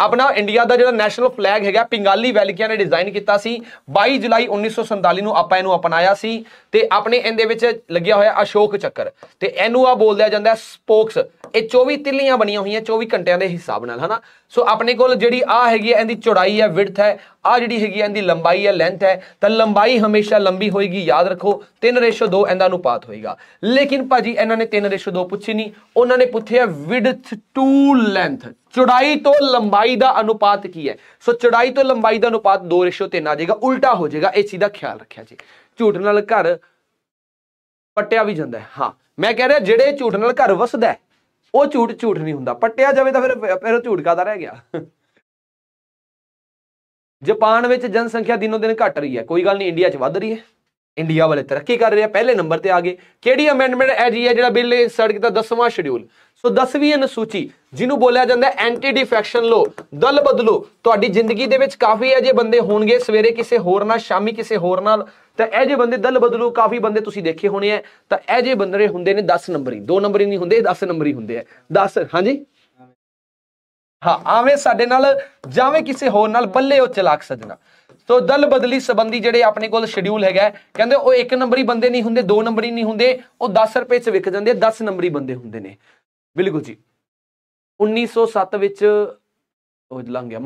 ਆਪਣਾ ਇੰਡੀਆ ਦਾ ਜਿਹੜਾ ਨੈਸ਼ਨਲ ਫਲੈਗ ਹੈਗਾ ਪਿੰਗਾਲੀ ਵੈਲਕੀਆ ਨੇ ਡਿਜ਼ਾਈਨ ਕੀਤਾ ਸੀ 22 ਜੁਲਾਈ 1947 ਨੂੰ ਆਪਾਂ ਇਹਨੂੰ ਅਪਣਾਇਆ ਸੀ ਤੇ ਆਪਣੇ ਇਹਦੇ ਵਿੱਚ ਲੱਗਿਆ ਹੋਇਆ ਅਸ਼ੋਕ ਚੱਕਰ ਤੇ ਇਹਨੂੰ ਆ ਬੋਲਿਆ ਜਾਂਦਾ ਸਪੋਕਸ ਇਹ 24 ਤਿੱਲੀਆਂ ਬਣੀਆਂ ਹੋਈਆਂ 24 ਘੰਟਿਆਂ ਦੇ ਹਿਸਾਬ ਨਾਲ ਹਨਾ ਸੋ ਆਪਣੇ ਕੋਲ ਜਿਹੜੀ ਆ ਹੈਗੀ ਹੈ ਇਹਦੀ ਚੌੜਾਈ ਹੈ ਵਿਡਥ ਹੈ ਆ ਜਿਹੜੀ ਹੈਗੀ ਹੈ ਇਹਦੀ ਲੰਬਾਈ ਹੈ ਲੈਂਥ ਹੈ ਤਾਂ ਲੰਬਾਈ ਹਮੇਸ਼ਾ ਲੰਬੀ ਹੋਏਗੀ ਯਾਦ ਰੱਖੋ 3:2 ਇਹਦਾ ਅਨੁਪਾਤ ਹੋਏਗਾ ਲੇਕਿਨ ਭਾਜੀ ਇਹਨਾਂ ਨੇ 3:2 ਪੁੱਛੀ ਨਹੀਂ ਉਹਨਾਂ ਨੇ ਪੁੱਛਿਆ ਵਿਡਥ ਟੂ ਲੈਂਥ ਚੌੜਾਈ ਤੋਂ ਲੰਬਾਈ ਦਾ ਅਨੁਪਾਤ ਕੀ ਹੈ ਸੋ ਚੌੜਾਈ ਤੋਂ ਲੰਬਾਈ ਦਾ ਅਨੁਪਾਤ 2:3 ਆ ਜਾਏਗਾ ਉਲਟਾ ਹੋ ਜਾਏਗਾ ਇਹ ਚੀਜ਼ ਦਾ ਖਿਆਲ ਰੱਖਿਆ ਜੀ ਝੂਠ ਨਾਲ ਘਰ ਪਟਿਆ ਵੀ ਜਾਂਦਾ ਹਾਂ ਮੈਂ ਕਹਿ ਰਿਹਾ ਜਿਹੜੇ ਝੂਠ ਨਾਲ ਘਰ ਵਸਦਾ ਹੈ ਉਹ ਝੂਠ ਝੂਠ ਨਹੀਂ ਹੁੰਦਾ ਪੱਟਿਆ ਜਾਵੇ ਤਾਂ ਫਿਰ ਫਿਰ ਉਹ ਝੂਠ ਕਾਦਾ ਰਹਿ ਗਿਆ ਜਾਪਾਨ ਵਿੱਚ ਜਨਸੰਖਿਆ ਦਿਨੋ ਦਿਨ ਘਟ ਰਹੀ ਹੈ ਕੋਈ ਗੱਲ ਨਹੀਂ ਇੰਡੀਆ 'ਚ ਵੱਧ ਰਹੀ ਹੈ ਇੰਡੀਆ ਵਾਲੇ ਤਰੱਕੀ ਕਰ ਰਹੇ ਆ ਪਹਿਲੇ ਨੰਬਰ ਤੇ ਆ ਗਏ ਕਿਹੜੀ ਅਮੈਂਡਮੈਂਟ ਹੈ ਜੀ ਹੈ ਜਿਹੜਾ ਬਿੱਲ ਇਨਸਰਟ ਕੀਤਾ 10ਵਾਂ ਸ਼ਡਿਊਲ ਸੋ 10ਵੀਂ ਅਨੁਸੂਚੀ ਜਿਹਨੂੰ ਬੋਲਿਆ ਜਾਂਦਾ ਐਂਟੀ ਡਿਫੈਕਸ਼ਨ ਲੋ ਦਲ ਬਦਲੋ ਤੁਹਾਡੀ ਜ਼ਿੰਦਗੀ ਦੇ ਵਿੱਚ ਕਾਫੀ ਅਜੇ ਬੰਦੇ ਹੋਣਗੇ ਸਵੇਰੇ ਕਿਸੇ ਹੋਰ ਨਾਲ ਸ਼ਾਮੀ ਕਿਸੇ ਹੋਰ ਨਾਲ ਤਾਂ ਇਹ ਜੇ ਬੰਦੇ ਦਲ ਬਦਲੋ ਕਾਫੀ ਬੰਦੇ ਤੁਸੀਂ ਦੇਖੇ ਹੋਣੇ ਆ ਤਾਂ ਇਹ ਜੇ ਬੰਦੇ ਹੁੰਦੇ ਨੇ 10 ਨੰਬਰੀ 2 ਨੰਬਰੀ ਨਹੀਂ ਹੁੰਦੇ 10 ਨੰਬਰੀ ਹੁੰਦੇ ਆ 10 ਹਾਂਜੀ ਹਾਂ ਆਵੇਂ ਸਾਡੇ ਨਾਲ ਜਾਵੇਂ ਕਿਸੇ ਹੋਰ ਨਾਲ ਬੱਲੇ ਉਹ ਚਲਾਕ ਸਜਣਾ ਸੋ ਦਲ ਬਦਲੀ ਸੰਬੰਧੀ ਜਿਹੜੇ ਆਪਣੇ ਕੋਲ ਸ਼ਡਿਊਲ ਹੈਗਾ ਕਹਿੰਦੇ ਉਹ ਇੱਕ ਨੰਬਰੀ ਬੰਦੇ ਨਹੀਂ ਹੁੰਦੇ ਦੋ ਨੰਬਰੀ ਨਹੀਂ ਹੁੰਦੇ ਉਹ 10 ਰੁਪਏ 'ਚ ਵਿਕ ਜਾਂਦੇ 10 ਨੰਬਰੀ ਬੰਦੇ ਹੁੰਦੇ ਨੇ ਬਿਲਕੁਲ ਜੀ 1907 ਵਿੱਚ ਉਹ ਲੰਘ ਗਿਆ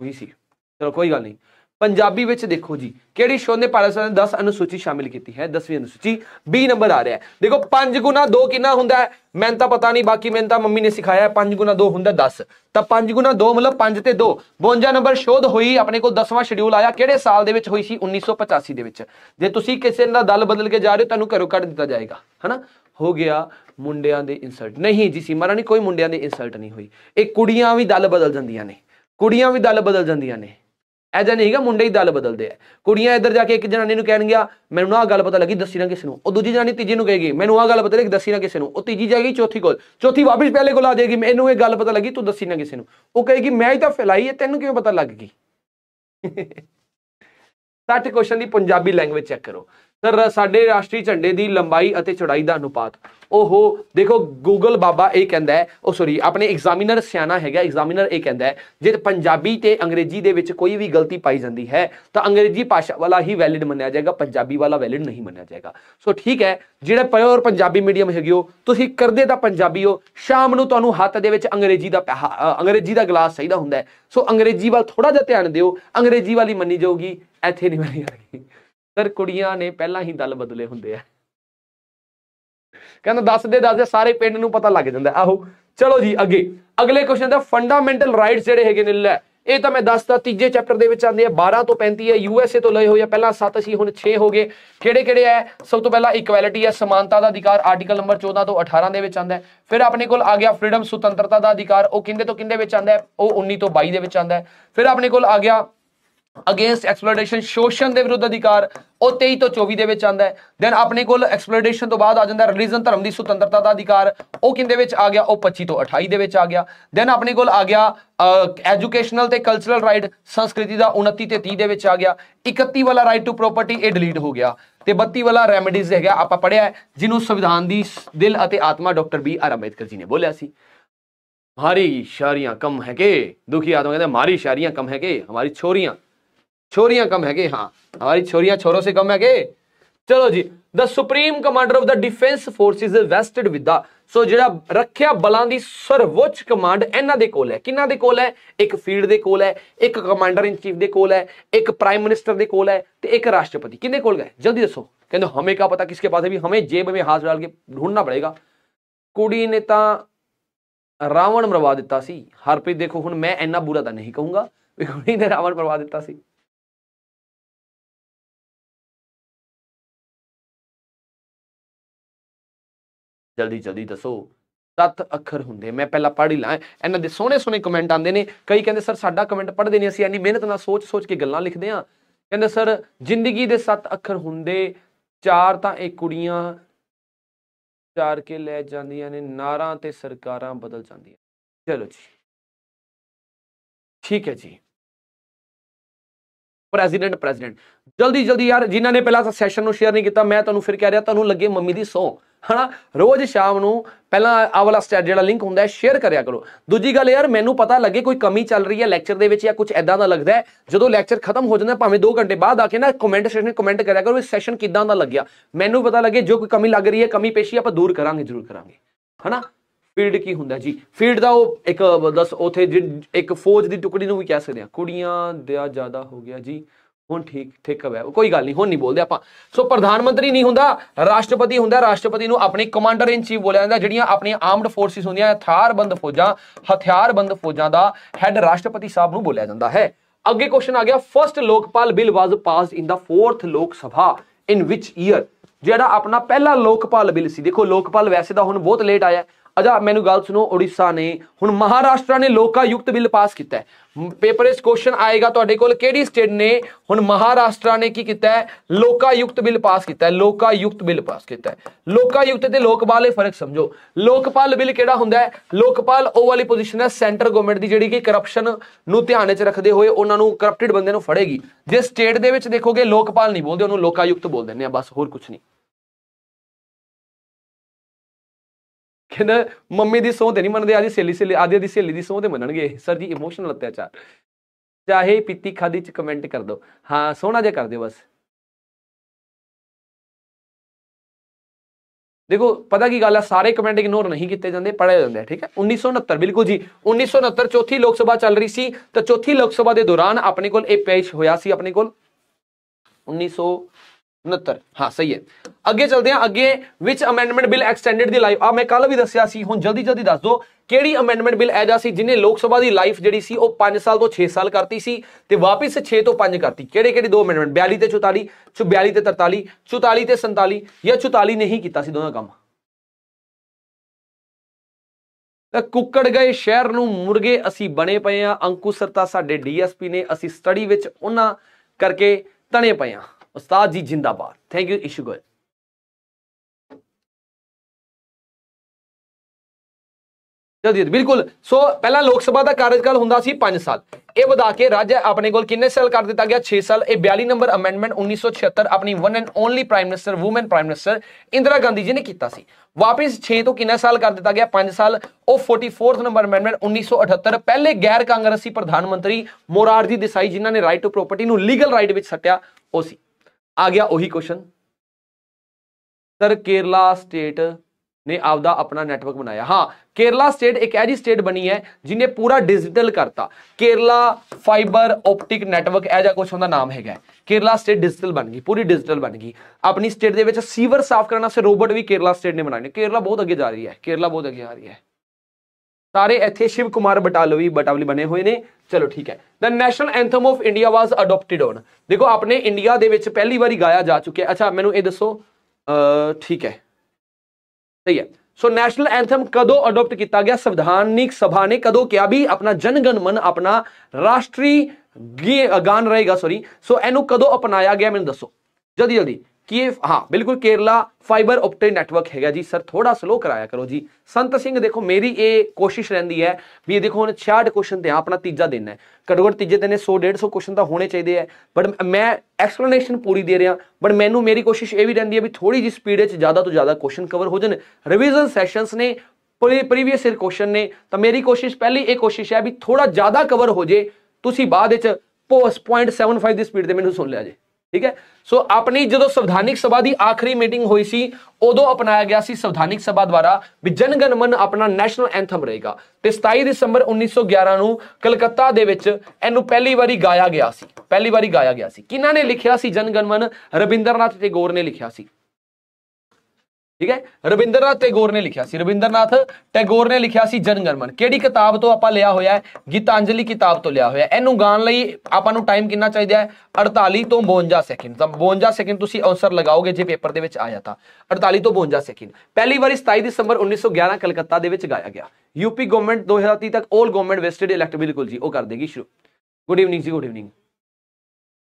ਕੋਈ ਸੀ ਚਲੋ ਕੋਈ ਗੱਲ ਨਹੀਂ ਪੰਜਾਬੀ ਵਿੱਚ ਦੇਖੋ ਜੀ ਕਿਹੜੀ ਸ਼ੋਨ ਦੇ ਭਾਰਤ ਨੇ 10 ਅਨੁਸੂਚੀ ਸ਼ਾਮਿਲ ਕੀਤੀ ਹੈ 10ਵੀਂ ਅਨੁਸੂਚੀ B ਨੰਬਰ ਆ ਰਿਹਾ ਹੈ ਦੇਖੋ 5 ਗੁਣਾ 2 ਕਿੰਨਾ ਹੁੰਦਾ ਹੈ ਮੈਨੂੰ ਤਾਂ ਪਤਾ ਨਹੀਂ ਬਾਕੀ ਮੈਨੂੰ ਤਾਂ ਮੰਮੀ ਨੇ ਸਿਖਾਇਆ 5 ਗੁਣਾ 2 ਹੁੰਦਾ 10 ਤਾਂ 5 ਗੁਣਾ 2 ਮਤਲਬ 5 ਤੇ 2 52 ਨੰਬਰ ਸ਼ੋਧ ਹੋਈ ਆਪਣੇ ਕੋਲ 10ਵਾਂ ਸ਼ਡਿਊਲ ਆਇਆ ਕਿਹੜੇ ਸਾਲ ਦੇ ਵਿੱਚ ਹੋਈ ਸੀ 1985 ਦੇ ਵਿੱਚ ਜੇ ਤੁਸੀਂ ਕਿਸੇ ਦਾ ਦਲ ਬਦਲ ਕੇ ਜਾ ਰਹੇ ਹੋ ਤੁਹਾਨੂੰ ਘਰੋਂ ਕੱਢ ਦਿੱਤਾ ਜਾਏਗਾ ਹਨਾ ਹੋ ਗਿਆ ਮੁੰਡਿਆਂ ਦੇ ਇਨਸਲਟ ਨਹੀਂ ਜੀ ਸੀਮਾ ਨਹੀਂ ਕੋਈ ਮੁੰਡਿਆਂ ਦੇ ਇਨਸਲਟ ਨਹੀਂ ਹੋਈ ਇਹ ਕੁੜੀਆਂ ਵੀ ਦਲ ਬਦਲ ਜਾਂਦੀਆਂ ਨੇ ਕੁੜੀਆਂ ਵੀ ਦਲ ਬਦਲ ਜਾਂਦੀਆਂ ਨੇ ਐਜਾ ਨਹੀਂਗਾ ਮੁੰਡੇ ਹੀ ਦਲ ਬਦਲਦੇ ਆ ਕੁੜੀਆਂ ਇੱਧਰ ਜਾ ਕੇ ਇੱਕ ਜਨਾਨੀ ਨੂੰ ਗਿਆ ਮੈਨੂੰ ਆਹ ਗੱਲ ਪਤਾ ਲੱਗੀ ਦੱਸੀ ਨਾ ਕਿਸੇ ਨੂੰ ਉਹ ਦੂਜੀ ਜਨਾਨੀ ਤੀਜੀ ਨੂੰ ਕਹੇਗੀ ਮੈਨੂੰ ਆਹ ਗੱਲ ਪਤਾ ਲੱਗੀ ਦੱਸੀ ਨਾ ਕਿਸੇ ਨੂੰ ਉਹ ਤੀਜੀ ਜਾਏਗੀ ਚੌਥੀ ਕੋਲ ਚੌਥੀ ਵਾਪਸ ਪਹਿਲੇ ਕੋਲ ਆ ਜਾਏਗੀ ਮੈਨੂੰ ਇਹ ਗੱਲ ਪਤਾ ਲੱਗੀ ਤੂੰ ਦੱਸੀ ਨਾ ਕਿਸੇ ਨੂੰ ਉਹ ਕਹੇਗੀ ਮੈਂ ਹੀ ਤਾਂ ਫੈਲਾਈ ਹੈ ਤੈਨੂੰ ਕਿਵੇਂ ਪਤਾ ਲੱਗ ਗਈ 60 ਕੁਐਸਚਨ ਦੀ ਪੰਜਾਬੀ ਲੈਂਗੁਏਜ ਚੈੱਕ ਕਰੋ ਸਰ ਸਾਡੇ ਰਾਸ਼ਟਰੀ ਝੰਡੇ ਦੀ ਲੰਬਾਈ ਅਤੇ ਚੌੜਾਈ ਦਾ ਅਨੁਪਾਤ ਓਹੋ ਦੇਖੋ ਗੂਗਲ ਬਾਬਾ ਇਹ ਕਹਿੰਦਾ ਹੈ ਉਹ ਸੌਰੀ ਆਪਣੇ ਐਗਜ਼ਾਮੀਨਰ ਸਿਆਣਾ ਹੈਗਾ ਐਗਜ਼ਾਮੀਨਰ ਇਹ ਕਹਿੰਦਾ ਹੈ ਜੇ ਪੰਜਾਬੀ ਤੇ ਅੰਗਰੇਜ਼ੀ ਦੇ ਵਿੱਚ ਕੋਈ ਵੀ ਗਲਤੀ ਪਾਈ ਜਾਂਦੀ ਹੈ ਤਾਂ ਅੰਗਰੇਜ਼ੀ ਭਾਸ਼ਾ ਵਾਲਾ ਹੀ ਵੈਲਿਡ ਮੰਨਿਆ ਜਾਏਗਾ ਪੰਜਾਬੀ ਵਾਲਾ ਵੈਲਿਡ ਨਹੀਂ ਮੰਨਿਆ ਜਾਏਗਾ ਸੋ ਠੀਕ ਹੈ ਜਿਹੜੇ ਪਿਓਰ ਪੰਜਾਬੀ ਮੀਡੀਅਮ ਹੈਗੇ ਹੋ ਤੁਸੀਂ ਕਰਦੇ ਤਾਂ ਪੰਜਾਬੀ ਹੋ ਸ਼ਾਮ ਨੂੰ ਤੁਹਾਨੂੰ ਹੱਥ ਦੇ ਵਿੱਚ ਅੰਗਰੇਜ਼ੀ ਦਾ ਅੰਗਰੇਜ਼ੀ ਦਾ ਗਲਾਸ ਚਾਹੀਦਾ ਹੁੰਦਾ ਸੋ ਅੰਗਰੇਜ਼ੀ ਵੱਲ ਥੋੜਾ ਜਿਹਾ ਧਿਆਨ ਦਿਓ ਅੰਗਰੇਜ਼ੀ ਵਾਲੀ ਮੰਨੀ ਜਾਊਗੀ ਇੱਥੇ ਨਹੀਂ ਮੰਨੀ ਜਾਏਗੀ ਸਰ ਕੁੜੀਆਂ ਨੇ ਪਹਿਲਾਂ ਹੀ ਦਲ ਬਦਲੇ ਹੁੰਦੇ ਆ ਕਹਿੰਦਾ ਦੱਸਦੇ ਦੱਸਦੇ ਸਾਰੇ ਪਿੰਡ ਨੂੰ ਪਤਾ ਲੱਗ ਜਾਂਦਾ ਆਹੋ ਚਲੋ ਜੀ ਅੱਗੇ ਅਗਲੇ ਕੁਐਸਚਨ ਦਾ ਫੰਡਾਮੈਂਟਲ ਰਾਈਟਸ ਜਿਹੜੇ ਹੈਗੇ ਨੇ ਲੈ ਇਹ ਤਾਂ ਮੈਂ ਦੱਸਤਾ ਤੀਜੇ ਚੈਪਟਰ ਦੇ ਵਿੱਚ ਆਉਂਦੇ ਆ 12 ਤੋਂ 35 ਹੈ ਯੂਐਸਏ ਤੋਂ ਲਏ ਹੋਏ ਆ ਪਹਿਲਾਂ 7 ਸੀ ਹੁਣ 6 ਹੋ ਗਏ ਕਿਹੜੇ ਕਿਹੜੇ ਆ ਸਭ ਤੋਂ ਪਹਿਲਾਂ ਇਕੁਐਲਿਟੀ ਆ ਸਮਾਨਤਾ ਦਾ ਅਧਿਕਾਰ ਆਰਟੀਕਲ ਨੰਬਰ 14 ਤੋਂ 18 ਦੇ ਵਿੱਚ ਆਉਂਦਾ ਫਿਰ ਆਪਣੇ ਕੋਲ ਆ ਗਿਆ ਫ੍ਰੀडम ਸੁਤੰਤਰਤਾ ਦਾ ਅਧਿਕਾਰ ਉਹ ਕਿੰਦੇ ਤੋਂ ਕਿੰਦੇ ਵਿੱਚ ਆਉਂਦਾ ਉਹ 19 ਤੋਂ 22 ਦੇ ਵਿੱਚ ਆਉਂਦਾ ਫਿਰ ਆਪਣੇ ਕੋਲ ਆ ਗਿਆ ਅਗੇਂਸਟ ਐਕਸਪਲੋਇਟੇਸ਼ਨ ਸ਼ੋਸ਼ਣ ਦੇ ਵਿਰੁੱਧ ਅਧਿਕਾਰ ਉਹ 23 ਤੋਂ 24 ਦੇ ਵਿੱਚ ਆਂਦਾ ਹੈ ਦੈਨ ਆਪਣੇ ਕੋਲ ਐਕਸਪਲੋਇਟੇਸ਼ਨ ਤੋਂ ਬਾਅਦ ਆ ਜਾਂਦਾ ਰਿਲੀਜੀਅਨ ਧਰਮ ਦੀ ਸੁਤੰਤਰਤਾ ਦਾ ਅਧਿਕਾਰ ਉਹ ਕਿੰਦੇ ਵਿੱਚ ਆ ਗਿਆ ਉਹ 25 ਤੋਂ 28 ਦੇ ਵਿੱਚ ਆ ਗਿਆ ਦੈਨ ਆਪਣੇ ਕੋਲ ਆ ਗਿਆ ਐਜੂਕੇਸ਼ਨਲ ਤੇ ਕਲਚਰਲ ਰਾਈਟ ਸੰਸਕ੍ਰਿਤੀ ਦਾ 29 ਤੇ 30 ਦੇ ਵਿੱਚ ਆ ਗਿਆ 31 ਵਾਲਾ ਰਾਈਟ ਟੂ ਪ੍ਰੋਪਰਟੀ ਇਹ ਡਿਲੀਟ ਹੋ ਗਿਆ ਤੇ 32 ਵਾਲਾ ਰੈਮੇਡੀਜ਼ ਹੈਗਾ ਆਪਾਂ ਪੜਿਆ ਜਿਹਨੂੰ ਸੰਵਿਧਾਨ ਦੀ ਦਿਲ ਅਤੇ ਆਤਮਾ ਡਾਕਟਰ ਬੀ ਆਰ ਅੰਬੇਦਕਰ ਜੀ ਨੇ ਬੋਲਿਆ ਸੀ ਮਾਰੀ ਸ਼ਾਰੀਆਂ ਕਮ ਹੈ ਕਿ ਦੁਖੀ ਆਦਮੀ ਕਹਿੰਦੇ ਮਾਰੀ ਸ਼ਾਰੀਆਂ ਕਮ ਹੈ ਕਿ ਹਮਾਰੀ ਛੋਰੀਆਂ ਛੋਰੀਆਂ ਕਮ ਹੈਗੇ ਹਾਂ हमारी ਛੋਰੀਆਂ ਛੋਰੋ ਸੇ ਕਮ ਹੈਗੇ ਚਲੋ ਜੀ the supreme commander of the defence forces vested with the so ਜਿਹੜਾ ਰੱਖਿਆ ਬਲਾਂ ਦੀ ਸਰਵੋੱਚ ਕਮਾਂਡ ਇਹਨਾਂ ਦੇ ਕੋਲ ਹੈ ਕਿਹਨਾਂ ਦੇ ਕੋਲ ਹੈ ਇੱਕ ਫੀਲਡ ਦੇ ਕੋਲ ਹੈ ਇੱਕ ਕਮਾਂਡਰ ਇਨ ਚੀਫ ਦੇ ਕੋਲ ਹੈ ਇੱਕ ਪ੍ਰਾਈਮ ਮਿਨਿਸਟਰ ਦੇ ਕੋਲ ਹੈ ਤੇ ਇੱਕ ਰਾਸ਼ਟਰਪਤੀ ਕਿੰਨੇ ਕੋਲ ਗਏ ਜਲਦੀ ਦੱਸੋ ਕਹਿੰਦੇ ਹਮੇ ਕਾ ਪਤਾ ਕਿਸਕੇ ਪਾਸ ਹੈ ਵੀ ਹਮੇ ਜੇਬ ਮੇ ਹੱਥ ਡਾਲ ਕੇ ਢੂੰਡਣਾ ਪੜੇਗਾ ਕੁੜੀ ਨੇ ਤਾਂ ਰਾਵਣ ਮਰਵਾ ਦਿੱਤਾ ਸੀ ਹਰਪ੍ਰੀਤ ਦੇਖੋ ਹੁਣ ਮੈਂ ਇੰਨਾ ਬੁਰਾ ਤਾਂ ਨਹੀਂ ਕਹੂੰਗਾ ਵੀ ਕੁੜੀ ਨੇ ਰਾਵਣ ਮਰਵਾ ਦਿੱਤਾ ਸੀ ਜਲਦੀ ਜਲਦੀ ਦੱਸੋ ਸੱਤ ਅੱਖਰ ਹੁੰਦੇ ਮੈਂ ਪਹਿਲਾਂ ਪੜ੍ਹ ਹੀ ਲਾਂ ਇਹਨਾਂ ਦੇ ਸੋਹਣੇ ਸੋਹਣੇ ਕਮੈਂਟ ਆਉਂਦੇ ਨੇ ਕਈ ਕਹਿੰਦੇ ਸਰ ਸਾਡਾ ਕਮੈਂਟ ਪੜ੍ਹਦੇ ਨਹੀਂ ਅਸੀਂ ਇੰਨੀ ਮਿਹਨਤ ਨਾਲ ਸੋਚ ਸੋਚ ਕੇ ਗੱਲਾਂ ਲਿਖਦੇ ਆ ਕਹਿੰਦੇ ਸਰ ਜ਼ਿੰਦਗੀ ਦੇ ਸੱਤ ਅੱਖਰ ਹੁੰਦੇ ਚਾਰ ਤਾਂ ਇਹ ਕੁੜੀਆਂ ਚਾਰ ਕੇ ਲੈ ਜਾਂਦੀਆਂ ਨੇ ਨਾਰਾਂ ਤੇ ਸਰਕਾਰਾਂ ਬਦਲ ਜਾਂਦੀਆਂ ਚਲੋ ਜੀ ਠੀਕ ਹੈ ਜੀ ਪ੍ਰੈਜ਼ੀਡੈਂਟ ਪ੍ਰੈਜ਼ੀਡੈਂਟ ਜਲਦੀ ਜਲਦੀ ਯਾਰ ਜਿਨ੍ਹਾਂ ਨੇ ਪਹਿਲਾਂ ਸੈਸ਼ਨ ਨੂੰ ਸ਼ੇਅਰ ਨਹੀਂ ਕੀਤਾ ਮੈਂ ਤੁਹਾਨੂੰ ਫਿਰ ਕਹਿ ਰਿਹਾ ਤੁਹਾਨੂੰ ਲੱਗੇ ਮੰਮੀ ਦੀ ਸੌ ਹਨਾ ਰੋਜ਼ ਸ਼ਾਮ ਨੂੰ ਪਹਿਲਾਂ ਆ ਵਾਲਾ ਸਟੈਟ ਜਿਹੜਾ ਲਿੰਕ ਹੁੰਦਾ ਹੈ ਸ਼ੇਅਰ ਕਰਿਆ ਕਰੋ ਦੂਜੀ ਗੱਲ ਯਾਰ ਮੈਨੂੰ ਪਤਾ ਲੱਗੇ ਕੋਈ ਕਮੀ ਚੱਲ ਰਹੀ ਹੈ ਲੈਕਚਰ ਦੇ ਵਿੱਚ ਜਾਂ ਕੁਝ ਐਦਾਂ ਦਾ ਲੱਗਦਾ ਹੈ ਜਦੋਂ ਲੈਕਚਰ ਖਤਮ ਹੋ ਜਾਂਦਾ ਭਾਵੇਂ 2 ਘੰਟੇ ਬਾਅਦ ਆ ਕੇ ਨਾ ਕਮੈਂਟ ਵਿੱਚ ਕਮੈਂਟ ਕਰਿਆ ਕਰੋ ਇਸ ਸੈਸ਼ਨ ਕਿਦਾਂ ਦਾ ਲੱਗਿਆ ਮੈਨੂੰ ਪਤਾ ਲੱਗੇ ਜੋ ਕੋਈ ਕਮੀ ਲੱਗ ਰਹੀ ਹੈ ਕਮੀ ਪੇਸ਼ੀ ਆਪਾਂ ਦੂਰ ਕਰਾਂਗੇ ਜ਼ਰੂਰ ਕਰਾਂਗੇ ਹਨਾ ਫੀਲਡ ਕੀ ਹੁੰਦਾ ਜੀ ਫੀਲਡ ਦਾ ਉਹ ਇੱਕ ਦੱਸ ਉਥੇ ਇੱਕ ਫੌਜ ਦੀ ਟੁਕੜੀ ਨੂੰ ਵੀ ਕਹਿ ਸਕਦੇ ਆ ਕੁੜੀਆਂ ਦਿਆ ਜ਼ਿਆਦਾ ਹੋ ਗਿਆ ਜੀ ਹੁਣ ਠੀਕ ਠੀਕ ਹੈ ਕੋਈ ਗੱਲ ਨਹੀਂ ਹੁਣ ਨਹੀਂ ਬੋਲਦੇ ਆਪਾਂ ਸੋ ਪ੍ਰਧਾਨ ਮੰਤਰੀ ਨਹੀਂ ਹੁੰਦਾ ਰਾਸ਼ਟਰਪਤੀ ਹੁੰਦਾ ਰਾਸ਼ਟਰਪਤੀ ਨੂੰ ਆਪਣੀ ਕਮਾਂਡਰ ਇਨ ਚੀਫ ਬੋਲਿਆ ਜਾਂਦਾ ਜਿਹੜੀਆਂ ਆਪਣੀਆਂ ਆਰਮਡ ਫੋਰਸਿਸ ਹੁੰਦੀਆਂ ਹਥਿਆਰਬੰਦ ਫੌਜਾਂ ਹਥਿਆਰਬੰਦ ਫੌਜਾਂ ਦਾ ਹੈੱਡ ਰਾਸ਼ਟਰਪਤੀ ਸਾਹਿਬ ਨੂੰ ਬੋਲਿਆ ਜਾਂਦਾ ਹੈ ਅੱਗੇ ਕੁਐਸਚਨ ਆ ਗਿਆ first Lokpal bill was passed in the fourth Lok Sabha in which year ਜਿਹੜਾ ਆਪਣਾ ਪਹਿਲਾ ਲੋਕਪਾਲ ਬਿੱਲ ਸੀ ਦੇਖੋ ਲੋਕਪਾਲ ਵੈਸੇ ਤਾਂ ਹੁਣ ਬਹੁਤ ਲੇਟ ਆਇਆ ਅਜਾ ਮੈਨੂੰ ਗੱਲ ਸੁਣੋ ਓਡੀਸ਼ਾ ਨੇ ਹੁਣ ਮਹਾਰਾਸ਼ਟਰ ਨੇ ਲੋਕਾ ਯੁਕਤ ਬਿੱਲ ਪਾਸ ਕੀਤਾ ਹੈ ਪੇਪਰ ਇਸ ਕੁਐਸਚਨ ਆਏਗਾ ਤੁਹਾਡੇ ਕੋਲ ਕਿਹੜੀ ਸਟੇਟ ਨੇ ਹੁਣ ਮਹਾਰਾਸ਼ਟਰ ਨੇ ਕੀ ਕੀਤਾ ਹੈ ਲੋਕਾ ਯੁਕਤ ਬਿੱਲ ਪਾਸ ਕੀਤਾ ਹੈ ਲੋਕਾ ਯੁਕਤ ਬਿੱਲ ਪਾਸ ਕੀਤਾ ਹੈ ਲੋਕਾ ਯੁਕਤ ਤੇ ਲੋਕਪਾਲ ਦੇ ਫਰਕ ਸਮਝੋ ਲੋਕਪਾਲ ਬਿੱਲ ਕਿਹੜਾ ਹੁੰਦਾ ਹੈ ਲੋਕਪਾਲ ਉਹ ਵਾਲੀ ਪੋਜੀਸ਼ਨ ਹੈ ਸੈਂਟਰ ਗਵਰਨਮੈਂਟ ਦੀ ਜਿਹੜੀ ਕਿ ਕਰਪਸ਼ਨ ਨੂੰ ਧਿਆਨ ਵਿੱਚ ਰੱਖਦੇ ਹੋਏ ਉਹਨਾਂ ਨੂੰ ਕਰਪਟਡ ਬੰਦੇ ਨੂੰ ਫੜੇਗੀ ਜੇ ਸਟੇਟ ਦੇ ਵਿੱਚ ਦੇਖੋਗੇ ਲੋਕਪਾਲ ਨਹੀਂ ਬੋਲਦੇ ਉਹਨੂੰ ਲੋਕਾ ਯੁਕਤ ਬੋਲਦੇ ਨੇ ਬਸ ਹੋਰ ਕੁਝ ਨਹੀਂ ਕਹਿੰਦਾ ਮੰਮੀ ਦੀ ਸੋਹ ਤੇ ਨਹੀਂ ਮੰਨਦੇ ਆਦੀ ਸੇਲੀ ਸੇਲੀ ਆਦੀ ਦੀ ਸੇਲੀ ਦੀ ਸੋਹ ਤੇ ਮੰਨਣਗੇ ਸਰ ਜੀ ਇਮੋਸ਼ਨਲ ਅਤਿਆਚਾਰ ਚਾਹੇ ਪੀਤੀ ਖਾਦੀ ਚ ਕਮੈਂਟ ਕਰ ਦਿਓ ਹਾਂ ਸੋਹਣਾ ਜਿਹਾ ਕਰ ਦਿਓ ਬਸ ਦੇਖੋ ਪਤਾ ਕੀ ਗੱਲ ਆ ਸਾਰੇ ਕਮੈਂਟ ਇਗਨੋਰ ਨਹੀਂ ਕੀਤੇ ਜਾਂਦੇ ਪੜ੍ਹੇ ਜਾਂਦੇ ਠੀਕ ਹੈ 1969 ਬਿਲਕੁਲ ਜੀ 1969 ਚੌਥੀ ਲੋਕ ਸਭਾ ਚੱਲ ਰਹੀ ਸੀ ਤਾਂ ਚੌਥੀ ਲੋਕ ਸਭਾ ਦੇ ਦੌਰਾਨ ਆਪਣੇ ਕੋਲ ਇਹ ਪੇਸ਼ ਹੋਇਆ ਸੀ ਆਪਣੇ ਕੋਲ 69 ਹਾਂ ਸਹੀ ਹੈ ਅੱਗੇ ਚਲਦੇ ਹਾਂ ਅੱਗੇ ਵਿਚ amendment bill extended the life ਆ ਮੈਂ ਕੱਲ ਵੀ ਦੱਸਿਆ ਸੀ ਹੁਣ ਜਲਦੀ ਜਲਦੀ ਦੱਸ ਦੋ ਕਿਹੜੀ ਅਮੈਂਡਮੈਂਟ ਬਿੱਲ ਐਜਾ ਸੀ ਜਿਨੇ ਲੋਕ ਸਭਾ ਦੀ ਲਾਈਫ ਜਿਹੜੀ ਸੀ ਉਹ 5 ਸਾਲ ਤੋਂ 6 ਸਾਲ ਕਰਤੀ ਸੀ ਤੇ ਵਾਪਸ 6 ਤੋਂ 5 ਕਰਤੀ ਕਿਹੜੇ ਕਿਹੜੇ ਦੋ ਅਮੈਂਡਮੈਂਟ 42 ਤੇ 44 42 ਤੇ 43 44 ਤੇ 47 ਜਾਂ 44 ਨਹੀਂ ਕੀਤਾ ਸੀ ਦੋਨਾਂ ਕੰਮ ਤਾਂ ਕੁੱਕੜ ਗਏ ਸ਼ਹਿਰ ਨੂੰ ਮੁਰਗੇ ਅਸੀਂ ਬਣੇ ਪਏ ਆ ਅੰਕੁਸ਼ ਸਰਤਾ ਸਾਡੇ ਡੀਐਸਪੀ ਨੇ ਅਸੀਂ ਸਟੱਡੀ ਵਿੱਚ ਉਹਨਾਂ ਕਰਕੇ ਤਣੇ ਪਏ ਆ ਉਸਤਾਦ ਜੀ ਜਿੰਦਾਬਾਦ ਥੈਂਕ ਯੂ ਇਸ਼ੂ ਗੋਇਲ ਜਲਦੀ ਬਿਲਕੁਲ ਸੋ ਪਹਿਲਾਂ ਲੋਕ ਸਭਾ ਦਾ ਕਾਰਜਕਾਲ ਹੁੰਦਾ ਸੀ 5 ਸਾਲ ਇਹ ਵਧਾ ਕੇ ਰਾਜ ਆਪਣੇ ਕੋਲ ਕਿੰਨੇ ਸਾਲ ਕਰ ਦਿੱਤਾ ਗਿਆ 6 ਸਾਲ ਇਹ 42 ਨੰਬਰ ਅਮੈਂਡਮੈਂਟ 1976 ਆਪਣੀ one and only prime minister woman prime minister Indira Gandhi ji ਨੇ ਕੀਤਾ ਸੀ ਵਾਪਸ 6 ਤੋਂ ਕਿੰਨਾ ਸਾਲ ਕਰ ਦਿੱਤਾ ਗਿਆ 5 ਸਾਲ ਉਹ 44th ਨੰਬਰ ਅਮੈਂਡਮੈਂਟ 1978 ਪਹਿਲੇ ਗੈਰ ਕਾਂਗਰਸੀ ਪ੍ਰਧਾਨ ਮੰਤਰੀ ਮੋਰਾਰਜੀ ਦੇਸਾਈ ਜਿਨ੍ਹਾਂ ਨੇ ਰਾਈਟ ਟੂ ਪ੍ਰਾਪਰਟੀ ਨੂੰ ਲੀਗਲ ਰਾਈਟ ਵਿੱਚ ਸੱਟਿਆ ਉਹ ਸੀ ਆ ਗਿਆ ਉਹੀ ਕੁਐਸਚਨ ਸਰ ਕੇਰਲਾ ਸਟੇਟ ਨੇ ਆਪਦਾ ਆਪਣਾ ਨੈਟਵਰਕ ਬਣਾਇਆ ਹਾਂ ਕੇਰਲਾ ਸਟੇਟ ਇੱਕ ਐਜੀ ਸਟੇਟ ਬਣੀ ਹੈ ਜਿਨੇ ਪੂਰਾ ਡਿਜੀਟਲ ਕਰਤਾ ਕੇਰਲਾ ਫਾਈਬਰ ਆਪਟਿਕ ਨੈਟਵਰਕ ਐ ਕੁਛ ਕੁਝ ਉਹਦਾ ਨਾਮ ਹੈਗਾ ਕੇਰਲਾ ਸਟੇਟ ਡਿਜੀਟਲ ਬਣ ਗਈ ਪੂਰੀ ਡਿਜੀਟਲ ਬਣ ਗਈ ਆਪਣੀ ਸਟੇਟ ਦੇ ਵਿੱਚ ਸੀਵਰ ਸਾਫ਼ ਕਰਨ ਵਾਸਤੇ ਰੋਬੋਟ ਵੀ ਕੇਰਲਾ ਸਟੇਟ ਨੇ ਬਣਾਏ ਨੇ ਕੇਰਲਾ ਬਹੁਤ ਅੱਗੇ ਜਾ ਰਹੀ ਹੈ ਕੇਰਲਾ ਬਹੁਤ ਅੱਗੇ ਆ ਰਹੀ ਹੈ ਸਾਰੇ ਇੱਥੇ ਸ਼ਿਵ ਕੁਮਾਰ ਬਟਾਲਵੀ ਬਟਾਵਲੀ ਬਣੇ ਹੋਏ ਨੇ ਚਲੋ ਠੀਕ ਹੈ the national anthem of India was adopted on ਦੇਖੋ ਆਪਣੇ ਇੰਡੀਆ ਦੇ ਵਿੱਚ ਪਹਿਲੀ ਵਾਰੀ ਗਾਇਆ ਜਾ ਚੁੱਕਿਆ ਅੱਛਾ ਮੈਨੂੰ ਇਹ ਦੱਸੋ ਠੀਕ ਹੈ ਸਹੀ ਹੈ ਸੋ ਨੈਸ਼ਨਲ ਐਂਥਮ ਕਦੋਂ ਅਡਾਪਟ ਕੀਤਾ ਗਿਆ ਸੰਵਿਧਾਨਿਕ ਸਭਾ ਨੇ ਕਦੋਂ ਕਿਹਾ ਵੀ ਆਪਣਾ ਜਨ ਗਨ ਮਨ ਆਪਣਾ ਰਾਸ਼ਟਰੀ ਗਾਨ ਰਹੇਗਾ ਸੌਰੀ ਸੋ ਇਹਨੂੰ ਕਦੋਂ ਅਪਣਾਇਆ ਗਿਆ ਮੈਨੂੰ ਦੱਸੋ ਜਲਦੀ ਜਲਦੀ ਕਿ ਇਹ ਹਾਂ ਬਿਲਕੁਲ ਕੇਰਲਾ ਫਾਈਬਰ ਆਪਟਿਕ ਨੈਟਵਰਕ ਹੈਗਾ ਜੀ ਸਰ ਥੋੜਾ ਸਲੋ ਕਰਾਇਆ ਕਰੋ ਜੀ ਸੰਤ ਸਿੰਘ ਦੇਖੋ ਮੇਰੀ ਇਹ ਕੋਸ਼ਿਸ਼ ਰਹਿੰਦੀ ਹੈ ਵੀ ਇਹ ਦੇਖੋ ਹੁਣ 66 ਕੁਐਸਚਨ ਤੇ ਆਪਣਾ ਤੀਜਾ ਦਿਨ ਹੈ ਘੱਟੋ ਤੀਜੇ ਦਿਨ 100 150 ਕੁਐਸਚਨ ਤਾਂ ਹੋਣੇ ਚਾਹੀਦੇ ਐ ਬਟ ਮੈਂ ਐਕਸਪਲੇਨੇਸ਼ਨ ਪੂਰੀ ਦੇ ਰਿਹਾ ਬਟ ਮੈਨੂੰ ਮੇਰੀ ਕੋਸ਼ਿਸ਼ ਇਹ ਵੀ ਰਹਿੰਦੀ ਹੈ ਵੀ ਥੋੜੀ ਜੀ ਸਪੀਡ ਵਿੱਚ ਜ਼ਿਆਦਾ ਤੋਂ ਜ਼ਿਆਦਾ ਕੁਐਸਚਨ ਕਵਰ ਹੋ ਜਾਣ ਰਿਵੀਜ਼ਨ ਸੈਸ਼ਨਸ ਨੇ ਪ੍ਰੀਵੀਅਸ ਇਅਰ ਕੁਐਸਚਨ ਨੇ ਤਾਂ ਮੇਰੀ ਕੋਸ਼ਿਸ਼ ਪਹਿਲੀ ਇਹ ਕੋਸ਼ਿਸ਼ ਹੈ ਵੀ ਥੋੜਾ ਜ਼ਿਆਦਾ ਕਵਰ ਹੋ ਜੇ ਤੁਸੀਂ ਬਾਅਦ ਵਿੱਚ 0.75 ਦੀ ਸਪੀਡ ਤੇ ਮੈਨੂੰ ਸੁਣ ਲਿਆ ਜੇ ਠੀਕ ਹੈ ਸੋ ਆਪਣੀ ਜਦੋਂ ਸੰਵਿਧਾਨਿਕ ਸਭਾ ਦੀ ਆਖਰੀ ਮੀਟਿੰਗ ਹੋਈ ਸੀ ਉਦੋਂ ਅਪਣਾਇਆ ਗਿਆ ਸੀ ਸੰਵਿਧਾਨਿਕ ਸਭਾ ਦੁਆਰਾ ਵੀ ਜਨ ਗਨ ਮਨ ਆਪਣਾ ਨੈਸ਼ਨਲ ਐਂਥਮ ਰਹੇਗਾ ਤੇ 27 ਦਸੰਬਰ 1911 ਨੂੰ ਕਲਕੱਤਾ ਦੇ ਵਿੱਚ ਇਹਨੂੰ ਪਹਿਲੀ ਵਾਰੀ ਗਾਇਆ ਗਿਆ ਸੀ ਪਹਿਲੀ ਵਾਰੀ ਗਾਇਆ ਗਿਆ ਸੀ ਕਿਹਨਾਂ ਨੇ ਲਿਖਿਆ ਸੀ ਜਨ ਗਨ ਮਨ ਰਵਿੰਦਰਨਾਥ ਟੈਗੋਰ ਨੇ ਲਿਖਿਆ ਸੀ ਠੀਕ ਹੈ ਰਵਿੰਦਰਨਾਥ ਟੈਗੋਰ ਨੇ ਲਿਖਿਆ ਸੀ ਰਵਿੰਦਰਨਾਥ ਟੈਗੋਰ ਨੇ ਲਿਖਿਆ ਸੀ ਜਨਗਣਮਨ ਕਿਹੜੀ ਕਿਤਾਬ ਤੋਂ ਆਪਾਂ ਲਿਆ ਹੋਇਆ ਹੈ ਗੀਤਾਂਜਲੀ ਕਿਤਾਬ ਤੋਂ ਲਿਆ ਹੋਇਆ ਇਹਨੂੰ ਗਾਣ ਲਈ ਆਪਾਂ ਨੂੰ ਟਾਈਮ ਕਿੰਨਾ ਚਾਹੀਦਾ ਹੈ 48 ਤੋਂ 52 ਸੈਕਿੰਡ ਤਾਂ 52 ਸੈਕਿੰਡ ਤੁਸੀਂ ਆਨਸਰ ਲਗਾਓਗੇ ਜੇ ਪੇਪਰ ਦੇ ਵਿੱਚ ਆਇਆ ਤਾਂ 48 ਤੋਂ 52 ਸੈਕਿੰਡ ਪਹਿਲੀ ਵਾਰੀ 27 ਦਸੰਬਰ 1911 ਕਲਕੱਤਾ ਦੇ ਵਿੱਚ ਗਾਇਆ ਗਿਆ ਯੂਪੀ ਗਵਰਨਮੈਂਟ 2030 ਤੱਕ 올 ਗਵਰਨਮੈਂਟ ਵੈਸਟਡ ਇਲੈਕਟ ਬਿਲਕੁਲ ਜੀ ਉਹ ਕਰ ਦੇਗੀ ਸ਼ੁਰੂ ਗੁੱਡ ਈਵਨਿੰਗ ਜੀ ਗੁੱਡ ਈਵਨਿੰਗ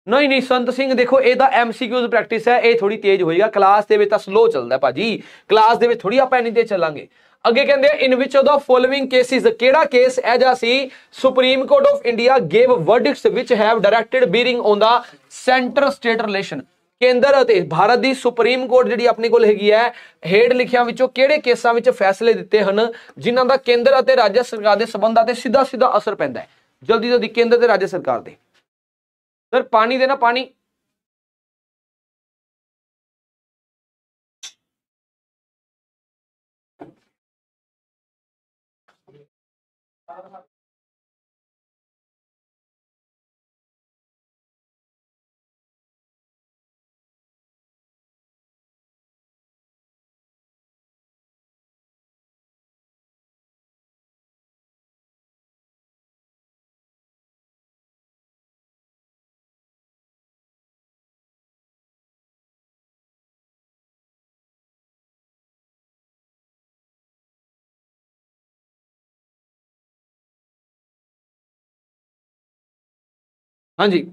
ਨਹੀਂ ਨਹੀਂ ਸੰਤ ਸਿੰਘ ਦੇਖੋ ਇਹ ਤਾਂ ਐਮਸੀਕਿਊਜ਼ ਪ੍ਰੈਕਟਿਸ ਹੈ ਇਹ ਥੋੜੀ ਤੇਜ਼ ਹੋਏਗਾ ਕਲਾਸ ਦੇ ਵਿੱਚ ਤਾਂ ਸਲੋ ਚੱਲਦਾ ਭਾਜੀ ਕਲਾਸ ਦੇ ਵਿੱਚ ਥੋੜੀ ਆਪਾਂ ਇੰਨੀ ਤੇ ਚੱਲਾਂਗੇ ਅੱਗੇ ਕਹਿੰਦੇ in which of the following cases ਕਿਹੜਾ ਕੇਸ ਐਜਾ ਸੀ supreme court of India gave verdicts which have directed bearing on the centre state relation ਕੇਂਦਰ ਅਤੇ ਭਾਰਤ ਦੀ ਸੁਪਰੀਮ ਕੋਰਟ ਜਿਹੜੀ ਆਪਣੇ ਕੋਲ ਹੈਗੀ ਹੈ ਹੇਡ ਲਿਖਿਆਂ ਵਿੱਚੋਂ ਕਿਹੜੇ ਕੇਸਾਂ ਵਿੱਚ ਫੈਸਲੇ ਦਿੱਤੇ ਹਨ ਜਿਨ੍ਹਾਂ ਦਾ ਕੇਂਦਰ ਅਤੇ ਰਾਜ ਸਰਕਾਰ ਦੇ ਸਬੰਧਾਂ ਤੇ ਸਿੱਧਾ ਸਿੱਧਾ ਅਸਰ ਪੈਂਦਾ ਹੈ ਜਲਦੀ ਜਲਦੀ ਕੇਂਦਰ ਤੇ ਰਾਜ ਸਰਕਾਰ ਦੇ ਸਰ ਪਾਣੀ ਦੇ ਨਾ ਪਾਣੀ ਹਾਂਜੀ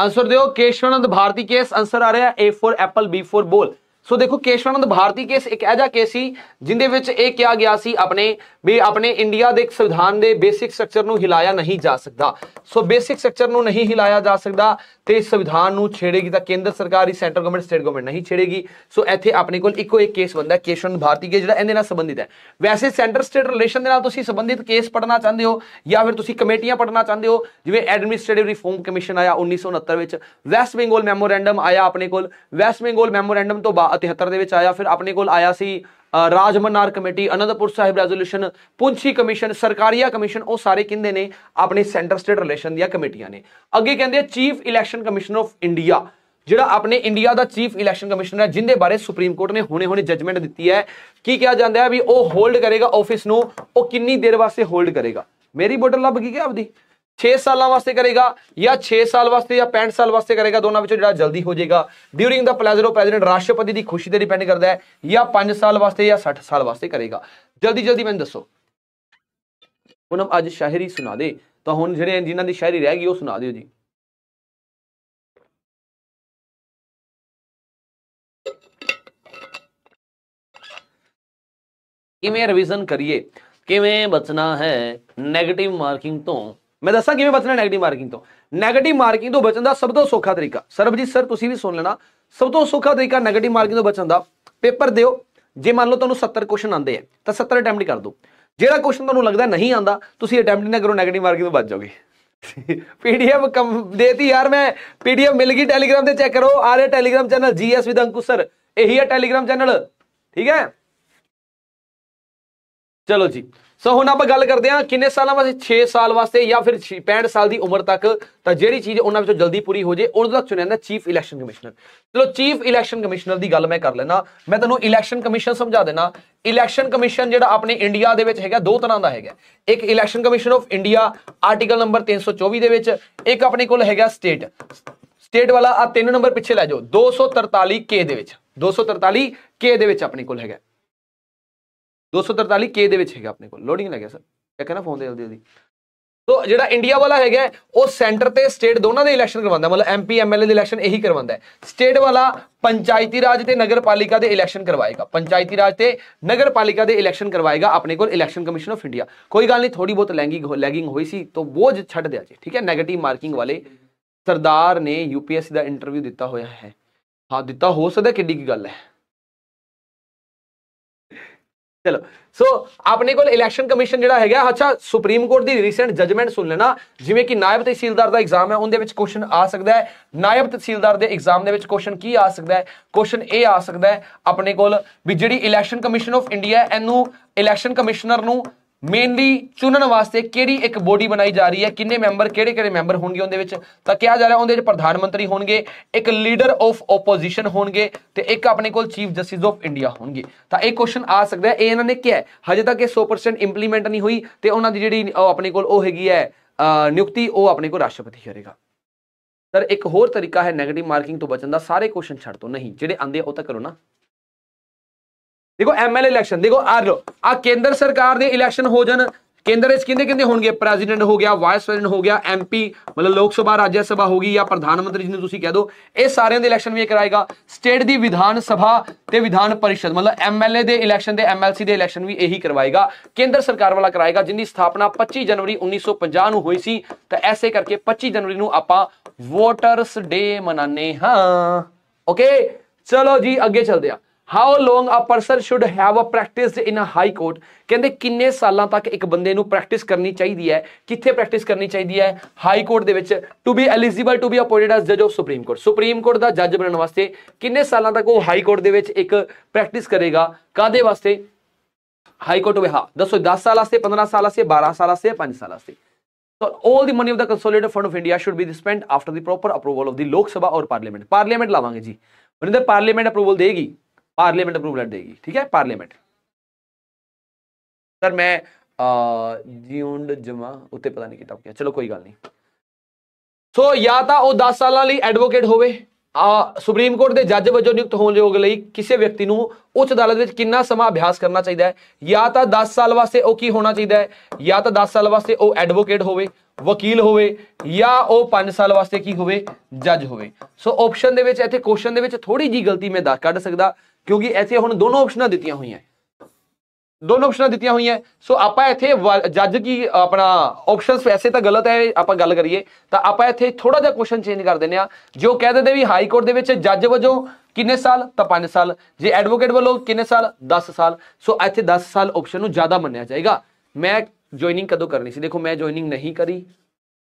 ਆਨਸਰ ਦਿਓ ਕੇਸ਼ਵਨੰਦ ਭਾਰਤੀ ਕੇਸ ਆਨਸਰ ਆ ਰਿਹਾ A4 ਐਪਲ B4 ਬੋਲ ਸੋ ਦੇਖੋ ਕੇਸ਼ਵਾਨੰਦ ਭਾਰਤੀ ਕੇਸ ਇੱਕ ਅਜਾ ਕੇਸ ਸੀ ਜਿੰਦੇ ਵਿੱਚ ਇਹ ਕਿਹਾ ਗਿਆ ਸੀ ਆਪਣੇ ਵੀ ਆਪਣੇ ਇੰਡੀਆ ਦੇ ਸੰਵਿਧਾਨ ਦੇ ਬੇਸਿਕ ਸਟਰਕਚਰ ਨੂੰ ਹਿਲਾਇਆ ਨਹੀਂ ਜਾ ਸਕਦਾ ਸੋ ਬੇਸਿਕ ਸਟਰਕਚਰ ਨੂੰ ਨਹੀਂ ਹਿਲਾਇਆ ਜਾ ਸਕਦਾ ਤੇ ਸੰਵਿਧਾਨ ਨੂੰ ਛੇੜੇਗੀ ਤਾਂ ਕੇਂਦਰ ਸਰਕਾਰ ਹੀ ਸੈਂਟਰ ਗਵਰਨਮੈਂਟ ਸਟੇਟ ਗਵਰਨਮੈਂਟ ਨਹੀਂ ਛੇੜੇਗੀ ਸੋ ਇੱਥੇ ਆਪਣੇ ਕੋਲ ਇੱਕੋ ਇੱਕ ਕੇਸ ਬੰਦਾ ਕੇਸ਼ਵਨ ਭਾਰਤੀ ਕੇ ਜਿਹੜਾ ਇਹਦੇ ਨਾਲ ਸੰਬੰਧਿਤ ਹੈ ਵੈਸੇ ਸੈਂਟਰ ਸਟੇਟ ਰਿਲੇਸ਼ਨ ਦੇ ਨਾਲ ਤੁਸੀਂ ਸੰਬੰਧਿਤ ਕੇਸ ਪੜਨਾ ਚਾਹੁੰਦੇ ਹੋ ਜਾਂ ਫਿਰ ਤੁਸੀਂ ਕਮੇਟੀਆਂ ਪੜਨਾ ਚਾਹੁੰਦੇ ਹੋ ਜਿਵੇਂ ਐਡਮਿਨਿਸਟ੍ਰੇਟਿਵ ਰਿਫਾਰਮ ਕਮਿਸ਼ਨ ਆਇਆ 1969 ਵਿੱਚ ਵੈਸਟ ਬੰਗਾਲ ਮੈਮੋਰੈਂਡਮ ਆਇਆ ਆਪਣੇ ਕੋਲ ਵੈਸਟ ਬੰਗਾਲ ਮੈਮੋਰੈਂਡਮ ਤੋਂ ਬਾਅਦ 1973 ਦੇ ਵਿੱਚ ਆਇਆ ਫਿਰ ਆਪਣੇ ਕੋਲ ਆਇਆ ਸੀ Rajamannar committee Anandpur Sahib resolution Punchhi commission Sarkaria commission ਉਹ ਸਾਰੇ ਕਿੰਦੇ ਨੇ ਆਪਣੇ ਸੈਂਟਰ ਸਟੇਟ ਰਿਲੇਸ਼ਨ ਦੀਆਂ ਕਮੇਟੀਆਂ ਨੇ ਅੱਗੇ ਕਹਿੰਦੇ ਆ chief election commission of India ਜਿਹੜਾ ਆਪਣੇ ਇੰਡੀਆ ਦਾ ਚੀਫ ਇਲੈਕਸ਼ਨ ਕਮਿਸ਼ਨਰ ਹੈ ਜਿੰਦੇ ਬਾਰੇ ਸੁਪਰੀਮ ਕੋਰਟ ਨੇ ਹੁਣੇ-ਹੁਣੇ ਜਜਮੈਂਟ ਦਿੱਤੀ ਹੈ ਕੀ ਕਿਹਾ ਜਾਂਦਾ ਹੈ ਵੀ ਉਹ ਹੋਲਡ ਕਰੇਗਾ ਆਫਿਸ ਨੂੰ ਉਹ ਕਿੰਨੀ ਦੇਰ ਵਾਸਤੇ ਹੋਲਡ ਕਰੇਗਾ ਮੇਰੀ ਬੋਟਲ ਲੱਭ ਗਈ ਕਿ ਆਪਦੀ 6 ਸਾਲਾਂ ਵਾਸਤੇ ਕਰੇਗਾ ਜਾਂ 6 ਸਾਲ ਵਾਸਤੇ ਜਾਂ 65 ਸਾਲ ਵਾਸਤੇ ਕਰੇਗਾ ਦੋਨਾਂ ਵਿੱਚੋਂ ਜਿਹੜਾ ਜਲਦੀ ਹੋ ਜਾਏਗਾ during the pleasure of president ਰਾਸ਼ਟਰਪਤੀ ਦੀ ਖੁਸ਼ੀ ਤੇ ਡਿਪੈਂਡ ਕਰਦਾ ਹੈ ਜਾਂ 5 ਸਾਲ ਵਾਸਤੇ ਜਾਂ 60 ਸਾਲ ਵਾਸਤੇ ਕਰੇਗਾ ਜਲਦੀ ਜਲਦੀ ਮੈਨੂੰ ਦੱਸੋ ਹੁਣ ਅੱਜ ਸ਼ਾਇਰੀ ਸੁਣਾ ਦੇ ਤਾਂ ਹੁਣ ਜਿਹੜੇ ਜਿਨ੍ਹਾਂ ਦੀ ਸ਼ਾਇਰੀ ਰਹਿ ਗਈ ਉਹ ਸੁਣਾ ਦਿਓ ਜੀ ਕਿਵੇਂ ਰਿਵੀਜ਼ਨ ਕਰੀਏ ਕਿਵੇਂ ਬਚਣਾ ਹੈ 네ਗੇਟਿਵ ਮਾਰਕਿੰਗ ਤੋਂ ਮੈਂ ਦੱਸਾਂ ਕਿਵੇਂ ਬਚਣਾ ਨੈਗੇਟਿਵ ਮਾਰਕਿੰਗ ਤੋਂ ਨੈਗੇਟਿਵ ਮਾਰਕਿੰਗ ਤੋਂ ਬਚਣ ਦਾ ਸਭ ਤੋਂ ਸੌਖਾ ਤਰੀਕਾ ਸਰਬਜੀਤ ਸਰ ਤੁਸੀਂ ਵੀ ਸੁਣ ਲੈਣਾ ਸਭ ਤੋਂ ਸੌਖਾ ਤਰੀਕਾ ਨੈਗੇਟਿਵ ਮਾਰਕਿੰਗ ਤੋਂ ਬਚਣ ਦਾ ਪੇਪਰ ਦਿਓ ਜੇ ਮੰਨ ਲਓ ਤੁਹਾਨੂੰ 70 ਕੁਐਸਚਨ ਆਉਂਦੇ ਆ ਤਾਂ 70 ਅਟੈਂਪਟ ਕਰ ਦਿਓ ਜਿਹੜਾ ਕੁਐਸਚਨ ਤੁਹਾਨੂੰ ਲੱਗਦਾ ਨਹੀਂ ਆਂਦਾ ਤੁਸੀਂ ਅਟੈਂਪਟ ਨਾ ਕਰੋ ਨੈਗੇਟਿਵ ਮਾਰਕਿੰਗ ਤੋਂ ਬਚ ਜਾਓਗੇ ਪੀਡੀਐਫ ਦੇਤੀ ਯਾਰ ਮੈਂ ਪੀਡੀਐਫ ਮਿਲ ਗਈ ਟੈਲੀਗ੍ਰਾਮ ਤੇ ਚੈੱਕ ਕਰੋ ਆ ਰਿਹਾ Telegram channel GS with Ankush sir ਇਹੀ ਹੈ ਟੈਲੀਗ੍ਰਾਮ ਚੈਨਲ ਠੀਕ ਹੈ ਚਲੋ ਜੀ ਸੋ ਹੁਣ ਆਪਾਂ ਗੱਲ ਕਰਦੇ ਹਾਂ ਕਿੰਨੇ ਸਾਲਾਂ ਵਾਸਤੇ 6 ਸਾਲ ਵਾਸਤੇ ਜਾਂ ਫਿਰ 65 ਸਾਲ ਦੀ ਉਮਰ ਤੱਕ ਤਾਂ ਜਿਹੜੀ ਚੀਜ਼ ਉਹਨਾਂ ਵਿੱਚੋਂ ਜਲਦੀ ਪੂਰੀ ਹੋ ਜੇ ਉਹਨਾਂ ਦਾ ਚੁਣਿਆ ਜਾਂਦਾ ਚੀਫ ਇਲੈਕਸ਼ਨ ਕਮਿਸ਼ਨਰ ਚਲੋ ਚੀਫ ਇਲੈਕਸ਼ਨ ਕਮਿਸ਼ਨਰ ਦੀ ਗੱਲ ਮੈਂ ਕਰ ਲੈਣਾ ਮੈਂ ਤੁਹਾਨੂੰ ਇਲੈਕਸ਼ਨ ਕਮਿਸ਼ਨ ਸਮਝਾ ਦੇਣਾ ਇਲੈਕਸ਼ਨ ਕਮਿਸ਼ਨ ਜਿਹੜਾ ਆਪਣੇ ਇੰਡੀਆ ਦੇ ਵਿੱਚ ਹੈਗਾ ਦੋ ਤਰ੍ਹਾਂ ਦਾ ਹੈਗਾ ਇੱਕ election commission of India article number 324 ਦੇ ਵਿੱਚ ਇੱਕ ਆਪਣੇ ਕੋਲ ਹੈਗਾ ਸਟੇਟ ਸਟੇਟ ਵਾਲਾ ਆ ਤਿੰਨ ਨੰਬਰ ਪਿੱਛੇ ਲੈ ਜਾਓ 243 ਕੇ ਦੇ ਵਿੱਚ 243 ਕੇ ਦੇ ਵਿੱਚ ਆਪਣੇ ਕੋਲ ਹੈਗਾ 243 ਕੇ ਦੇ ਵਿੱਚ ਹੈਗਾ ਆਪਣੇ ਕੋਲ ਲੋਡਿੰਗ ਲੱਗਿਆ ਸਰ ਚੈੱਕ ਹੈ ਨਾ ਫੋਨ ਦੇ ਜਲਦੀ ਜਲਦੀ ਸੋ ਜਿਹੜਾ ਇੰਡੀਆ ਵਾਲਾ ਹੈਗਾ ਉਹ ਸੈਂਟਰ ਤੇ ਸਟੇਟ ਦੋਨਾਂ ਦੇ ਇਲੈਕਸ਼ਨ ਕਰਵਾਉਂਦਾ ਮਤਲਬ ਐਮਪੀ ਐਮਐਲਏ ਦੇ ਇਲੈਕਸ਼ਨ ਇਹੀ ਕਰਵਾਉਂਦਾ ਹੈ ਸਟੇਟ ਵਾਲਾ ਪੰਚਾਇਤੀ ਰਾਜ ਤੇ ਨਗਰਪਾਲਿਕਾ ਦੇ ਇਲੈਕਸ਼ਨ ਕਰਵਾਏਗਾ ਪੰਚਾਇਤੀ ਰਾਜ ਤੇ ਨਗਰਪਾਲਿਕਾ ਦੇ ਇਲੈਕਸ਼ਨ ਕਰਵਾਏਗਾ ਆਪਣੇ ਕੋਲ ਇਲੈਕਸ਼ਨ ਕਮਿਸ਼ਨ ਆਫ ਇੰਡੀਆ ਕੋਈ ਗੱਲ ਨਹੀਂ ਥੋੜੀ ਬਹੁਤ ਲੈਗਿੰਗ ਲੈਗਿੰਗ ਹੋਈ ਸੀ ਤਾਂ ਬੋਝ ਛੱਡ ਦਿਆ ਜੀ ਠੀਕ ਹੈ 네ਗੇਟਿਵ ਮਾਰਕਿੰਗ ਵਾਲੇ ਸਰਦਾਰ ਨੇ ਯੂਪੀਐਸਸੀ ਦਾ ਇੰਟਰਵਿਊ ਦਿੱਤਾ ਹੋਇਆ ਹੈ ਹਾਂ ਦਿੱਤਾ ਹੋ ਸਕਦਾ ਕਿੱਡੀ ਕੀ ਗੱਲ ਹੈ ਚਲੋ ਸੋ ਆਪਣੇ ਕੋਲ ਇਲੈਕਸ਼ਨ ਕਮਿਸ਼ਨ ਜਿਹੜਾ ਹੈਗਾ ਅੱਛਾ ਸੁਪਰੀਮ ਕੋਰਟ ਦੀ ਰੀਸੈਂਟ ਜਜਮੈਂਟ ਸੁਣ ਲੈਣਾ ਜਿਵੇਂ ਕਿ ਨਾਇਬ ਤਹਿਸੀਲਦਾਰ ਦਾ ਐਗਜ਼ਾਮ ਹੈ ਉਹਦੇ ਵਿੱਚ ਕੁਐਸਚਨ ਆ ਸਕਦਾ ਹੈ ਨਾਇਬ ਤਹਿਸੀਲਦਾਰ ਦੇ ਐਗਜ਼ਾਮ ਦੇ ਵਿੱਚ ਕੁਐਸਚਨ ਕੀ ਆ ਸਕਦਾ ਹੈ ਕੁਐਸਚਨ ਇਹ ਆ ਸਕਦਾ ਹੈ ਆਪਣੇ ਕੋਲ ਵੀ ਜਿਹੜੀ ਇਲੈਕਸ਼ਨ ਕਮਿਸ਼ਨ ਆਫ ਇੰਡੀਆ ਇਹਨੂੰ ਇਲੈਕਸ਼ਨ ਕਮਿਸ਼ਨਰ ਨੂੰ ਮੇਨਲੀ ਚੁਣਨ ਵਾਸਤੇ ਕਿਹੜੀ ਇੱਕ ਬੋਡੀ ਬਣਾਈ ਜਾ ਰਹੀ ਹੈ ਕਿੰਨੇ ਮੈਂਬਰ ਕਿਹੜੇ ਕਿਹੜੇ ਮੈਂਬਰ ਹੋਣਗੇ ਉਹਦੇ ਵਿੱਚ ਤਾਂ ਕਿਹਾ ਜਾ ਰਿਹਾ ਉਹਦੇ ਵਿੱਚ ਪ੍ਰਧਾਨ ਮੰਤਰੀ ਹੋਣਗੇ ਇੱਕ ਲੀਡਰ ਆਫ ਆਪੋਜੀਸ਼ਨ ਹੋਣਗੇ ਤੇ ਇੱਕ ਆਪਣੇ ਕੋਲ ਚੀਫ ਜਸਟਿਸ ਆਫ ਇੰਡੀਆ ਹੋਣਗੇ ਤਾਂ ਇਹ ਕੁਐਸਚਨ ਆ ਸਕਦਾ ਹੈ ਇਹ ਇਹਨਾਂ ਨੇ ਕਿਹਾ ਹਜੇ ਤੱਕ ਇਹ 100% ਇੰਪਲੀਮੈਂਟ ਨਹੀਂ ਹੋਈ ਤੇ ਉਹਨਾਂ ਦੀ ਜਿਹੜੀ ਆਪਣੇ ਕੋਲ ਉਹ ਹੈਗੀ ਹੈ ਨਿਯੁਕਤੀ ਉਹ ਆਪਣੇ ਕੋਲ ਰਾਸ਼ਟਰਪਤੀ ਕਰੇਗਾ ਸਰ ਇੱਕ ਹੋਰ ਤਰੀਕਾ ਹੈ 네ਗੇਟਿਵ ਮਾਰਕਿੰਗ ਤੋਂ ਬਚਣ ਦਾ ਸਾਰੇ ਕੁਐਸਚਨ ਛੱਡ ਦੋ ਨਹੀਂ ਜਿਹੜੇ ਆਂਦੇ ਉਹ ਤਾਂ ਕਰੋ ਨਾ ਦੇਖੋ ਐਮਐਲਏ ਇਲੈਕਸ਼ਨ ਦੇਖੋ ਆ ਲੋ ਆ ਕੇਂਦਰ ਸਰਕਾਰ ਦੇ ਇਲੈਕਸ਼ਨ ਹੋ ਜਾਣ ਕੇਂਦਰ ਇਸ ਕਿੰਦੇ ਕਿੰਦੇ ਹੋਣਗੇ ਪ੍ਰੈਜ਼ੀਡੈਂਟ ਹੋ ਗਿਆ ਵਾਈਸ ਪ੍ਰੈਜ਼ੀਡੈਂਟ ਹੋ ਗਿਆ ਐਮਪੀ ਮਤਲਬ ਲੋਕ ਸਭਾ ਰਾਜ ਸਭਾ ਹੋਗੀ ਜਾਂ ਪ੍ਰਧਾਨ ਮੰਤਰੀ ਜਿਹਨੂੰ ਤੁਸੀਂ ਕਹਿ ਦੋ ਇਹ ਸਾਰਿਆਂ ਦੇ ਇਲੈਕਸ਼ਨ ਵੀ ਕਰਾਏਗਾ ਸਟੇਟ ਦੀ ਵਿਧਾਨ ਸਭਾ ਤੇ ਵਿਧਾਨ ਪਰਿਸ਼ਦ ਮਤਲਬ ਐਮਐਲਏ ਦੇ ਇਲੈਕਸ਼ਨ ਤੇ ਐਮਐਲਸੀ ਦੇ ਇਲੈਕਸ਼ਨ ਵੀ ਇਹੀ ਕਰਵਾਏਗਾ ਕੇਂਦਰ ਸਰਕਾਰ ਵਾਲਾ ਕਰਾਏਗਾ ਜਿੰਨੀ ਸਥਾਪਨਾ 25 ਜਨਵਰੀ 1950 ਨੂੰ ਹੋਈ ਸੀ ਤਾਂ ਐਸੇ ਕਰਕੇ 25 ਜਨਵਰੀ ਨੂੰ ਆਪਾਂ ਵੋਟਰਸ ਡੇ ਮਨਾਨੇ ਹਾਂ ਓਕੇ ਚਲੋ ਜੀ ਅੱਗੇ ਚੱਲਦੇ ਆ how long a person should have a practised in a high court ਕਹਿੰਦੇ ਕਿੰਨੇ ਸਾਲਾਂ ਤੱਕ ਇੱਕ ਬੰਦੇ ਨੂੰ ਪ੍ਰੈਕਟਿਸ ਕਰਨੀ ਚਾਹੀਦੀ ਹੈ ਕਿੱਥੇ ਪ੍ਰੈਕਟਿਸ ਕਰਨੀ ਚਾਹੀਦੀ ਹੈ ਹਾਈ ਕੋਰਟ ਦੇ ਵਿੱਚ to be eligible to be appointed as ਜੱਜ of supreme court supreme court ਦਾ ਜੱਜ ਬਣਨ ਵਾਸਤੇ ਕਿੰਨੇ ਸਾਲਾਂ ਤੱਕ ਉਹ ਹਾਈ ਕੋਰਟ ਦੇ ਵਿੱਚ ਇੱਕ ਪ੍ਰੈਕਟਿਸ ਕਰੇਗਾ ਕਾਦੇ ਵਾਸਤੇ ਹਾਈ ਕੋਰਟ ਵਿੱਚ ਹਾਂ ਦੱਸੋ 10 ਸਾਲ ਵਾਸਤੇ 15 ਸਾਲ ਵਾਸਤੇ 12 ਸਾਲ ਵਾਸਤੇ 5 ਸਾਲ ਵਾਸਤੇ so 올 the money of the consolidated fund of India should be spent after the proper approval of the Lok Sabha ਔਰ ਪਾਰਲੀਮੈਂਟ ਪਾਰਲੀਮੈਂਟ ਲਾਵਾਂਗੇ ਜੀ ਉਹਨਾਂ ਦੇ ਪਾਰਲੀਮੈਂਟ ਅਪਰੂਵਲ ਦੇਗੀ पार्लियामेंट अप्रूवल देगी ठीक है ਪਾਰਲੀਮੈਂਟ ਸਰ ਮੈਂ ਜਿਉਂਡ ਜਮਾ ਉੱਤੇ ਪਤਾ ਨਹੀਂ ਕੀ ਟੱਪ ਗਿਆ ਚਲੋ ਕੋਈ ਗੱਲ ਨਹੀਂ ਸੋ ਜਾਂ ਤਾਂ ਉਹ 10 ਸਾਲਾਂ ਲਈ ਐਡਵੋਕੇਟ ਹੋਵੇ ਆ ਸੁਪਰੀਮ ਕੋਰਟ ਦੇ ਜੱਜ ਵਜੋਂ ਨਿਯੁਕਤ ਹੋਣ ਯੋਗ ਲਈ ਕਿਸੇ ਵਿਅਕਤੀ ਨੂੰ ਉੱਚ ਅਦਾਲਤ ਵਿੱਚ ਕਿੰਨਾ ਸਮਾਂ ਅਭਿਆਸ ਕਰਨਾ ਚਾਹੀਦਾ ਹੈ ਜਾਂ ਤਾਂ 10 ਸਾਲ ਵਾਸਤੇ ਉਹ ਕੀ ਹੋਣਾ ਚਾਹੀਦਾ ਹੈ ਜਾਂ ਤਾਂ 10 ਸਾਲ ਵਾਸਤੇ ਉਹ ਐਡਵੋਕੇਟ ਹੋਵੇ ਵਕੀਲ ਹੋਵੇ ਜਾਂ ਉਹ 5 ਸਾਲ ਵਾਸਤੇ ਕੀ ਹੋਵੇ ਜੱਜ ਹੋਵੇ ਸੋ ਆਪਸ਼ਨ ਦੇ ਵਿੱਚ ਇੱਥੇ ਕੁਐਸਚਨ ਦੇ ਵਿੱਚ ਥੋੜੀ ਜੀ ਗਲਤੀ ਮੈਂ ਕੱਢ ਸਕਦਾ ਕਿਉਂਕਿ ਇੱਥੇ ਹੁਣ ਦੋਨੋਂ ਆਪਸ਼ਨਾਂ ਦਿੱਤੀਆਂ ਹੋਈਆਂ ਦੋਨੋਂ ਆਪਸ਼ਨਾਂ ਦਿੱਤੀਆਂ ਹੋਈਆਂ ਸੋ ਆਪਾਂ ਇੱਥੇ ਜੱਜ ਕੀ ਆਪਣਾ ਆਪਸ਼ਨਸ ਵੈਸੇ ਤਾਂ ਗਲਤ ਹੈ ਆਪਾਂ ਗੱਲ ਕਰੀਏ ਤਾਂ ਆਪਾਂ ਇੱਥੇ ਥੋੜਾ ਜਿਹਾ ਕੁਐਸਚਨ ਚੇਂਜ ਕਰ ਦਿੰਦੇ ਆ ਜੋ ਕਹਿ ਦਿੰਦੇ ਵੀ ਹਾਈ ਕੋਰਟ ਦੇ ਵਿੱਚ ਜੱਜ ਵਜੋਂ ਕਿੰਨੇ ਸਾਲ ਤਾਂ 5 ਸਾਲ ਜੇ ਐਡਵੋਕੇਟ ਵੱਲੋਂ ਕਿੰਨੇ ਸਾਲ 10 ਸਾਲ ਸੋ ਇੱਥੇ 10 ਸਾਲ ਆਪਸ਼ਨ ਨੂੰ ਜ਼ਿਆਦਾ ਮੰਨਿਆ ਜਾਏਗਾ ਮੈਂ ਜੁਆਇਨਿੰਗ ਕਦੋਂ ਕਰਨੀ ਸੀ ਦੇਖੋ ਮੈਂ ਜੁਆਇਨਿੰਗ ਨਹੀਂ ਕਰੀ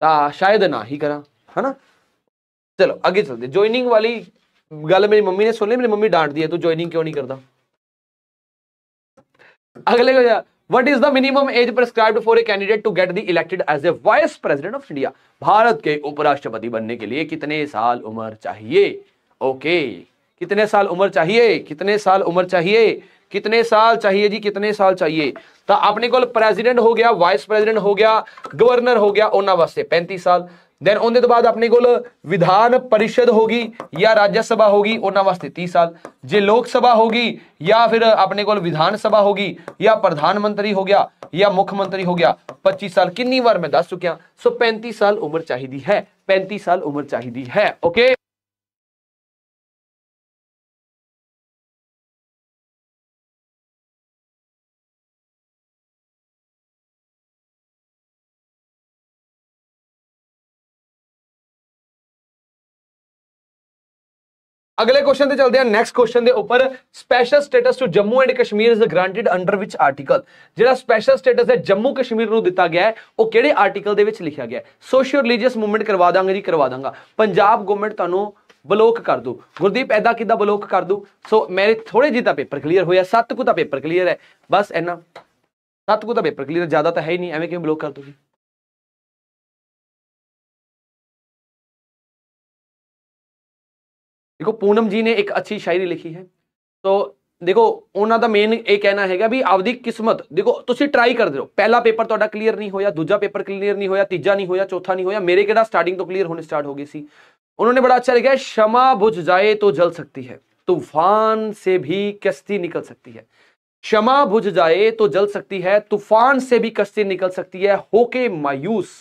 ਤਾਂ ਸ਼ਾਇਦ ਨਾ ਹੀ ਕਰਾਂ ਹਨਾ ਚਲੋ ਅੱਗੇ ਚਲਦੇ ਜੁਆਇਨਿੰਗ ਵਾਲੀ गल मेरी मम्मी ने सुन ली मेरी मम्मी डांट दी है तू ज्वाइनिंग क्यों नहीं करता अगले को what is the minimum age prescribed for a candidate to get the elected as a vice president of India Bharat के उपराष्ट्रपति बनने के लिए कितने साल उम्र चाहिए ओके कितने साल उम्र चाहिए कितने साल उम्र चाहिए कितने साल चाहिए जी कितने साल चाहिए तो अपने को प्रेसिडेंट हो गया वाइस प्रेसिडेंट हो गया गवर्नर हो गया उन्होंने वास्ते पैंतीस साल ਦੈਨ ਉਹਦੇ ਤੋਂ ਬਾਅਦ ਆਪਣੇ ਕੋਲ ਵਿਧਾਨ ਪਰਿਸ਼ਦ ਹੋਗੀ ਜਾਂ ਰਾਜ ਸਭਾ ਹੋਗੀ ਉਹਨਾਂ ਵਾਸਤੇ 30 ਸਾਲ ਜੇ ਲੋਕ ਸਭਾ ਹੋਗੀ ਜਾਂ ਫਿਰ ਆਪਣੇ ਕੋਲ ਵਿਧਾਨ ਸਭਾ ਹੋਗੀ ਜਾਂ ਪ੍ਰਧਾਨ ਮੰਤਰੀ ਹੋ ਗਿਆ ਜਾਂ ਮੁੱਖ ਮੰਤਰੀ ਹੋ ਗਿਆ 25 ਸਾਲ ਕਿੰਨੀ ਵਾਰ ਮੈਂ ਦੱਸ ਚੁੱਕਿਆ ਸੋ 35 ਸਾਲ ਉਮਰ ਚਾਹੀਦੀ ਹੈ 35 ਸਾਲ ਉਮਰ ਚਾਹੀਦੀ ਹੈ ਓਕੇ ਅਗਲੇ ਕੁਐਸਚਨ ਤੇ ਚਲਦੇ ਹਾਂ ਨੈਕਸਟ ਕੁਐਸਚਨ ਦੇ ਉੱਪਰ special status to Jammu and Kashmir is granted under which article ਜਿਹੜਾ ਸਪੈਸ਼ਲ ਸਟੇਟਸ ਹੈ ਜੰਮੂ ਕਸ਼ਮੀਰ ਨੂੰ ਦਿੱਤਾ ਗਿਆ ਹੈ ਉਹ ਕਿਹੜੇ ਆਰਟੀਕਲ ਦੇ ਵਿੱਚ ਲਿਖਿਆ ਗਿਆ ਹੈ ਸੋਸ਼ੀਓ ਰਿਲੀਜੀਅਸ ਮੂਵਮੈਂਟ ਕਰਵਾ ਦਾਂਗੇ ਜੀ ਕਰਵਾ ਦਾਂਗਾ ਪੰਜਾਬ ਗਵਰਨਮੈਂਟ ਤੁਹਾਨੂੰ ਬਲੌਕ ਕਰ ਦੋ ਗੁਰਦੀਪ ਐਦਾ ਕਿਦਾਂ ਬਲੌਕ ਕਰ ਦੋ ਸੋ ਮੇਰੇ ਥੋੜੇ ਜਿਹਾ ਪੇਪਰ ਕਲੀਅਰ ਹੋਇਆ ਸੱਤ ਕੁ ਤਾਂ ਪੇਪਰ ਕਲੀਅਰ ਹੈ ਬਸ ਇੰਨਾ ਸੱਤ ਕੁ ਤਾਂ ਪੇਪਰ ਕਲੀਅਰ ਜ਼ਿਆਦਾ ਤਾਂ ਹੈ ਹੀ ਨਹੀਂ ਐਵੇਂ ਕਿਵੇਂ ਬਲੌਕ ਕਰ ਦੋਗੇ देखो पूनम जी ने एक अच्छी शायरी लिखी है तो देखो उन्होंने मेन ये कहना है भी आपकी किस्मत देखो तुम ट्राई कर दो पहला पेपर तो क्लीयर नहीं होया दूजा पेपर क्लीयर नहीं होया तीजा नहीं होया चौथा नहीं होया मेरे कहना स्टार्टिंग तो क्लीयर होने स्टार्ट हो गई सी उन्होंने बड़ा अच्छा लिखा है क्षमा बुझ जाए तो जल सकती है तूफान से भी कश्ती निकल सकती है क्षमा बुझ जाए तो जल सकती है तूफान से भी कश्ती निकल सकती है होके मायूस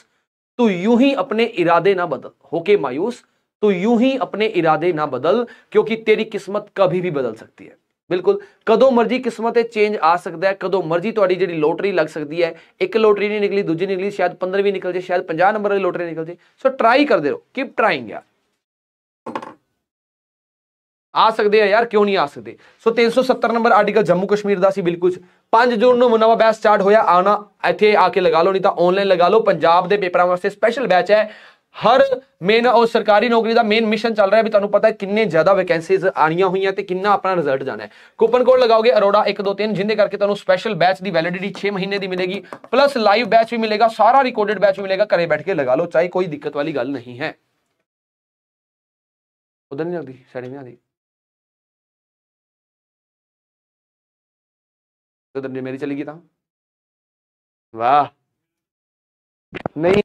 तू यू ही अपने इरादे ना बदल होके मायूस तो यूं ही अपने इरादे ना बदल क्योंकि तेरी किस्मत कभी भी बदल सकती है ਬਿਲਕੁਲ ਕਦੋਂ ਮਰਜ਼ੀ ਕਿਸਮਤ ਕਿਸਮਤੇ ਚੇਂਜ ਆ ਸਕਦਾ ਹੈ ਕਦੋਂ ਮਰਜ਼ੀ ਤੁਹਾਡੀ ਜਿਹੜੀ ਲੋਟਰੀ ਲੱਗ ਸਕਦੀ ਹੈ ਇੱਕ ਲੋਟਰੀ ਨਹੀਂ ਨਿਕਲੀ ਦੂਜੀ ਨਿਕਲੀ ਸ਼ਾਇਦ 15ਵੀਂ ਨਿਕਲ ਜੇ ਸ਼ਾਇਦ 50 ਨੰਬਰ ਦੀ ਲੋਟਰੀ ਨਿਕਲ ਜੇ ਸੋ ਟਰਾਈ ਕਰਦੇ ਰਹੋ ਕੀਪ ਟਰਾਈਂਗ ਯਾਰ ਆ ਸਕਦੇ ਆ ਯਾਰ ਕਿਉਂ ਨਹੀਂ ਆ ਸਕਦੇ so 370 number article Jammu Kashmir ਦਾ ਸੀ ਬਿਲਕੁਲ 5 ਜੂਨ ਨੂੰ ਨਵਾਂ ਬੈਚ ਸਟਾਰਟ ਹੋਇਆ ਆਣਾ ਇੱਥੇ ਆ ਕੇ ਲਗਾ ਲਓ ਨਹੀਂ ਤਾਂ ਆਨਲਾਈਨ ਲਗਾ ਲਓ ਪੰਜਾਬ ਦੇ ਪੇਪਰਾਂ ਵਾਸਤੇ ਸਪੈਸ਼ਲ ਬੈਚ ਹੈ हर मेन और सरकारी नौकरी का मेन मिशन चल रहा है तुम्हें पता है किन्ने ज्यादा वैकेंसीज आई हुई हैं कि अपना रिजल्ट जाना है कूपन कोड लगाओगे अरोड़ा एक दो तीन जिंद करके तुम्हें स्पैशल बैच की वैलिडिटी छे महीने की मिलेगी प्लस लाइव बैच भी मिलेगा सारा रिकॉर्डेड बैच भी मिलेगा घर बैठ के लगा लो चाहे कोई दिक्कत वाली गल नहीं है उधर नहीं लगती सैडी नहीं आती मेरी चली गई वाह नहीं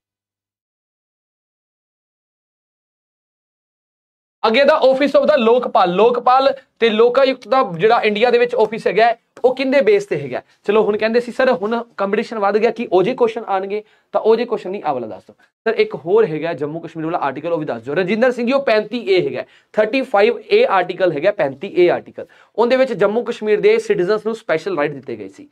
ਅੱਗੇ ਦਾ office of the Lokpal Lokpal ਤੇ ਲੋਕਾਯੁਕਤ ਦਾ ਜਿਹੜਾ ਇੰਡੀਆ ਦੇ ਵਿੱਚ ਆਫਿਸ ਹੈਗਾ ਉਹ ਕਿੰਦੇ ਬੇਸ ਤੇ ਹੈਗਾ ਚਲੋ ਹੁਣ ਕਹਿੰਦੇ ਸੀ ਸਰ ਹੁਣ ਕੰਪੀਟੀਸ਼ਨ ਵੱਧ ਗਿਆ ਕਿ ਉਹ ਜੇ ਕੁਐਸਚਨ ਆਣਗੇ ਤਾਂ ਉਹ ਜੇ ਕੁਐਸਚਨ ਨਹੀਂ ਆਵਲਾ ਦੱਸ ਦੋ ਸਰ ਇੱਕ ਹੋਰ ਹੈਗਾ ਜੰਮੂ ਕਸ਼ਮੀਰ ਵਾਲਾ ਆਰਟੀਕਲ ਉਹ ਵੀ ਦੱਸ ਦਿਓ ਰਜਿੰਦਰ ਸਿੰਘ ਜੀ ਉਹ 35A ਹੈਗਾ 35A ਆਰਟੀਕਲ ਹੈਗਾ 35A ਆਰਟੀਕਲ ਉਹਦੇ ਵਿੱਚ ਜੰਮੂ ਕਸ਼ਮੀਰ ਦੇ ਸਿਟੀਜ਼ਨਸ ਨੂੰ ਸਪੈਸ਼ਲ ਰਾਈਟ ਦਿੱਤੇ ਗਏ ਸੀ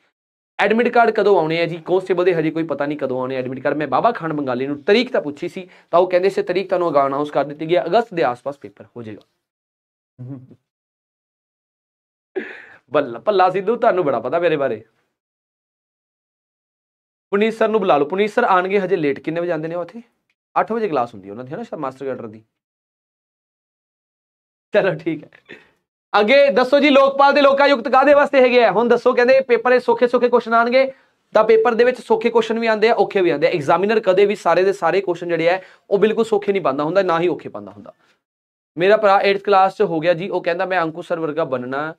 ਐਡਮਿਟ ਕਾਰਡ ਕਦੋਂ ਆਉਣੇ ਆ ਜੀ ਕੋਸਟੇਬਲ ਦੇ ਹਜੇ ਕੋਈ ਪਤਾ ਨਹੀਂ ਕਦੋਂ ਆਉਣੇ ਐਡਮਿਟ ਕਾਰਡ ਮੈਂ ਬਾਬਾ ਖਾਨ ਬੰਗਾਲੀ ਨੂੰ ਤਰੀਕ ਤਾਂ ਪੁੱਛੀ ਸੀ ਤਾਂ ਉਹ ਕਹਿੰਦੇ ਸੀ ਤਰੀਕ ਤੁਹਾਨੂੰ ਅਗਾ ਅਨਾਉਂਸ ਕਰ ਦਿੱਤੀ ਗਈ ਅਗਸਤ ਦੇ ਆਸ-ਪਾਸ ਪੇਪਰ ਹੋ ਜਾਏਗਾ ਬੱਲਾ ਪੱਲਾ ਸਿੱਧੂ ਤੁਹਾਨੂੰ ਬੜਾ ਪਤਾ ਮੇਰੇ ਬਾਰੇ ਪੁਨੀਤ ਸਰ ਨੂੰ ਬੁਲਾ ਲਓ ਪੁਨੀਤ ਸਰ ਆਣਗੇ ਹਜੇ ਲੇਟ ਕਿੰਨੇ ਵਜੇ ਜਾਂਦੇ ਨੇ ਉੱਥੇ 8 ਵਜੇ ਕਲਾਸ ਹੁੰਦੀ ਹੈ ਉਹਨਾਂ ਦੀ ਹੈ ਨਾ ਸਰ ਮਾਸਟਰ ਗਾਰਡਰ ਦੀ ਚਲੋ ਠੀਕ ਹੈ ਅੱਗੇ ਦੱਸੋ ਜੀ ਲੋਕਪਾਲ ਦੇ ਲੋਕਾ ਯੁਕਤ ਕਾਦੇ ਵਾਸਤੇ ਹੈਗੇ ਆ ਹੁਣ ਦੱਸੋ ਕਹਿੰਦੇ ਪੇਪਰ ਇਹ ਸੋਖੇ ਸੋਖੇ ਕੁਐਸਚਨ ਆਣਗੇ ਤਾਂ ਪੇਪਰ ਦੇ ਵਿੱਚ ਸੋਖੇ ਕੁਐਸਚਨ ਵੀ ਆਉਂਦੇ ਆ ਔਖੇ ਵੀ ਆਉਂਦੇ ਆ ਐਗਜ਼ਾਮੀਨਰ ਕਦੇ ਵੀ ਸਾਰੇ ਦੇ ਸਾਰੇ ਕੁਐਸਚਨ ਜਿਹੜੇ ਆ ਉਹ ਬਿਲਕੁਲ ਸੋਖੇ ਨਹੀਂ ਬੰਦਾ ਹੁੰਦਾ ਨਾ ਹੀ ਔਖੇ ਬੰਦਾ ਹੁੰਦਾ ਮੇਰਾ ਭਰਾ 8th ਕਲਾਸ 'ਚ ਹੋ ਗਿਆ ਜੀ ਉਹ ਕਹਿੰਦਾ ਮੈਂ ਅੰਕੁਸ਼ ਸਰ ਵਰਗਾ ਬਣਨਾ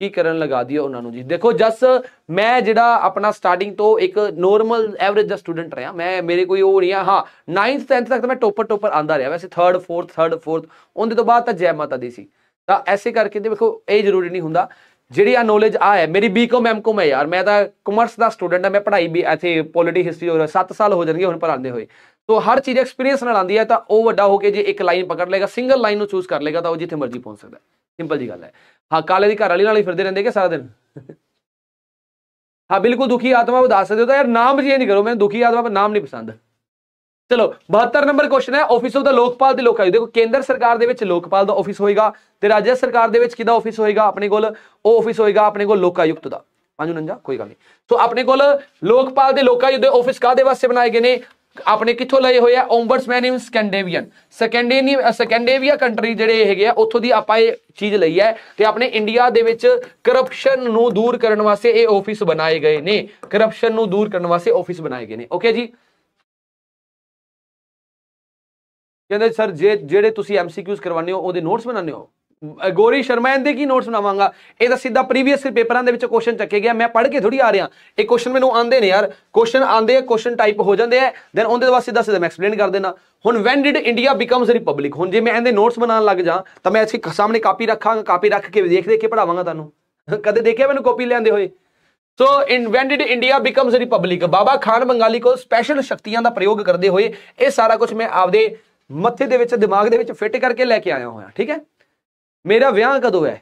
ਕੀ ਕਰਨ ਲਗਾ ਦਿਆ ਉਹਨਾਂ ਨੂੰ ਜੀ ਦੇਖੋ ਜਸ ਮੈਂ ਜਿਹੜਾ ਆਪਣਾ ਸਟਾਰਟਿੰਗ ਤੋਂ ਇੱਕ ਨੋਰਮਲ ਐਵਰੇਜ ਦਾ ਸਟੂਡੈਂਟ ਰਿਹਾ ਮੈਂ ਮੇਰੇ ਕੋਈ ਉਹ ਨਹੀਂ ਆ ਹਾਂ 9th 10th ਤੱਕ ਤਾਂ ਮੈਂ ਟੋਪਰ ਟੋਪਰ ਆਂਦਾ ਰਿਹਾ ਵੈਸੇ 3rd 4th 3rd 4th ਉਹਦੇ ਤੋਂ ਬਾਅਦ ਤਾਂ ਜੈ ਮਾਤਾ ਦੀ ਸੀ ਤਾਂ ਐਸੇ ਕਰਕੇ ਤੇ ਵੇਖੋ ਇਹ ਜ਼ਰੂਰੀ ਨਹੀਂ ਹੁੰਦਾ ਜਿਹੜੀ ਆ ਨੋਲੇਜ ਆ ਹੈ ਮੇਰੀ ਬੀਕਾਮ ਐਮਕਾਮ ਹੈ ਯਾਰ ਮੈਂ ਤਾਂ ਕਮਰਸ ਦਾ ਸਟੂਡੈਂਟ ਹਾਂ ਮੈਂ ਪੜ੍ਹਾਈ ਵੀ ਇੱਥੇ ਪੋਲਿਟੀ ਹਿਸਟਰੀ ਹੋਰ 7 ਸਾਲ ਹੋ ਜਾਣਗੇ ਹੁਣ ਪੜਾਉਂਦੇ ਹੋਏ ਸੋ ਹਰ ਚੀਜ਼ ਐਕਸਪੀਰੀਅੰਸ ਨਾਲ ਆਉਂਦੀ ਹੈ ਤਾਂ ਉਹ ਵੱਡਾ ਹੋ ਕੇ ਜੇ ਇੱਕ ਲਾਈਨ ਪਕੜ ਲੇਗਾ ਸਿੰਗਲ ਲਾਈਨ ਨੂੰ ਚੂਜ਼ ਕਰ ਲੇਗਾ ਤਾਂ ਉਹ ਜਿੱਥੇ ਮਰਜ਼ੀ ਪਹੁੰਚ ਸਕਦਾ ਸਿੰਪਲ ਜੀ ਗੱਲ ਹੈ ਹਾਂ ਕਾਲੇ ਦੀ ਘਰ ਵਾਲੀ ਨਾਲ ਹੀ ਫਿਰਦੇ ਰਹਿੰਦੇ ਕਿ ਸਾਰਾ ਦਿਨ ਹਾਂ ਬਿਲਕੁਲ ਦੁਖੀ ਆਤਮਾ ਉਹ ਦੱਸ ਦਿਓ ਤਾਂ ਯਾਰ ਨਾਮ ਚੇਂਜ ਕਰੋ ਮੈਨੂੰ ਦੁਖੀ ਆਤਮਾ ਪਰ ਨਾਮ ਨਹੀਂ ਪਸੰਦ ਚਲੋ 72 ਨੰਬਰ ਕੁਐਸਚਨ ਹੈ ਆਫਿਸ ਆਫ ਦਾ ਲੋਕਪਾਲ ਦੇ ਲੋਕ ਦੇਖੋ ਕੇਂਦਰ ਸਰਕਾਰ ਦੇ ਵਿੱਚ ਲੋਕਪਾਲ ਦਾ ਆਫਿਸ ਹੋਏਗਾ ਤੇ ਰਾਜ ਸਰਕਾਰ ਦੇ ਵਿੱਚ ਕਿਹਦਾ ਆਫਿਸ ਹੋਏਗਾ ਆਪਣੇ ਕੋਲ ਉਹ ਆਫਿਸ ਹੋਏਗਾ ਆਪਣੇ ਕੋਲ ਲੋਕਾਯੁਕਤ ਦਾ 59 ਕੋਈ ਗੱਲ ਨਹੀਂ ਸੋ ਆਪਣੇ ਕੋਲ ਲੋਕਪਾਲ ਦੇ ਲੋਕ ਦੇ ਆਫਿਸ ਕਾਦੇ ਵਾਸਤੇ ਬਣਾਏ ਗਏ ਨੇ ਆਪਣੇ ਕਿੱਥੋਂ ਲਏ ਹੋਏ ਆ ਓਮਬਰਸਮੈਨ ਇਨ ਸਕੈਂਡੇਵੀਅਨ ਸਕੈਂਡੇਨੀ ਸਕੈਂਡੇਵੀਆ ਕੰਟਰੀ ਜਿਹੜੇ ਹੈਗੇ ਆ ਉੱਥੋਂ ਦੀ ਆਪਾਂ ਇਹ ਚੀਜ਼ ਲਈ ਹੈ ਤੇ ਆਪਣੇ ਇੰਡੀਆ ਦੇ ਵਿੱਚ ਕਰਪਸ਼ਨ ਨੂੰ ਦੂਰ ਕਰਨ ਵਾਸਤੇ ਇਹ ਆਫਿਸ ਬਣਾਏ ਗਏ ਨੇ ਕਰਪਸ਼ਨ ਨੂੰ ਦੂਰ ਕਰਨ ਵਾਸਤੇ ਆਫਿਸ ਬਣਾਏ ਗਏ ਨੇ ਓਕੇ ਜੀ ਕਹਿੰਦੇ ਸਰ ਜੇ ਜਿਹੜੇ ਤੁਸੀਂ ਐਮਸੀਕਿਊਜ਼ ਕਰਵਾਉਂਦੇ ਹੋ ਉਹਦੇ ਨੋਟਸ ਬਣਾਉਂਦੇ ਹੋ ਗੋਰੀ ਸ਼ਰਮਾ ਇਹਦੇ ਕੀ ਨੋਟਸ ਬਣਾਵਾਂਗਾ ਇਹ ਤਾਂ ਸਿੱਧਾ ਪ੍ਰੀਵੀਅਸ ਪੇਪਰਾਂ ਦੇ ਵਿੱਚ ਕੁਐਸਚਨ ਚੱਕੇ ਗਿਆ ਮੈਂ ਪੜ੍ਹ ਕੇ ਥੋੜੀ ਆ ਰਿਹਾ ਇਹ ਕੁਐਸਚਨ ਮੈਨੂੰ ਆਂਦੇ ਨੇ ਯਾਰ ਕੁਐਸਚਨ ਆਂਦੇ ਆ ਕੁਐਸਚਨ ਟਾਈਪ ਹੋ ਜਾਂਦੇ ਆ ਦੈਨ ਉਹਦੇ ਤੋਂ ਬਾਅਦ ਸਿੱਧਾ ਸਿੱਧਾ ਮੈਂ ਐਕਸਪਲੇਨ ਕਰ ਦੇਣਾ ਹੁਣ when did India becomes republic ਹੁਣ ਜੇ ਮੈਂ ਇਹਦੇ ਨੋਟਸ ਬਣਾਉਣ ਲੱਗ ਜਾ ਤਾਂ ਮੈਂ ਇਸੇ ਸਾਹਮਣੇ ਕਾਪੀ ਰੱਖਾਂਗਾ ਕਾਪੀ ਰੱਖ ਕੇ ਦੇਖ ਦੇਖ ਕੇ ਪੜਾਵਾਂਗਾ ਤੁਹਾਨੂੰ ਕਦੇ ਦੇਖਿਆ ਮੈਨੂੰ ਕਾਪੀ ਲੈਂਦੇ ਹੋਏ so invented India becomes republic Baba Khan Bengali ਕੋ ਸਪੈਸ਼ਲ ਸ਼ਕਤੀਆਂ ਦਾ ਪ੍ਰਯੋਗ ਕਰਦੇ ਹੋਏ ਇਹ ਸਾਰਾ ਕੁਝ ਮੈਂ ਆਪਦੇ ਮੱਥੇ ਦੇ ਵਿੱਚ ਦਿਮਾਗ ਦੇ ਵਿੱਚ ਫਿੱਟ ਕਰਕੇ ਲੈ ਕੇ ਆਇਆ ਹੋਇਆ ਠੀਕ ਹੈ ਮੇਰਾ ਵਿਆਹ ਕਦੋਂ ਹੈ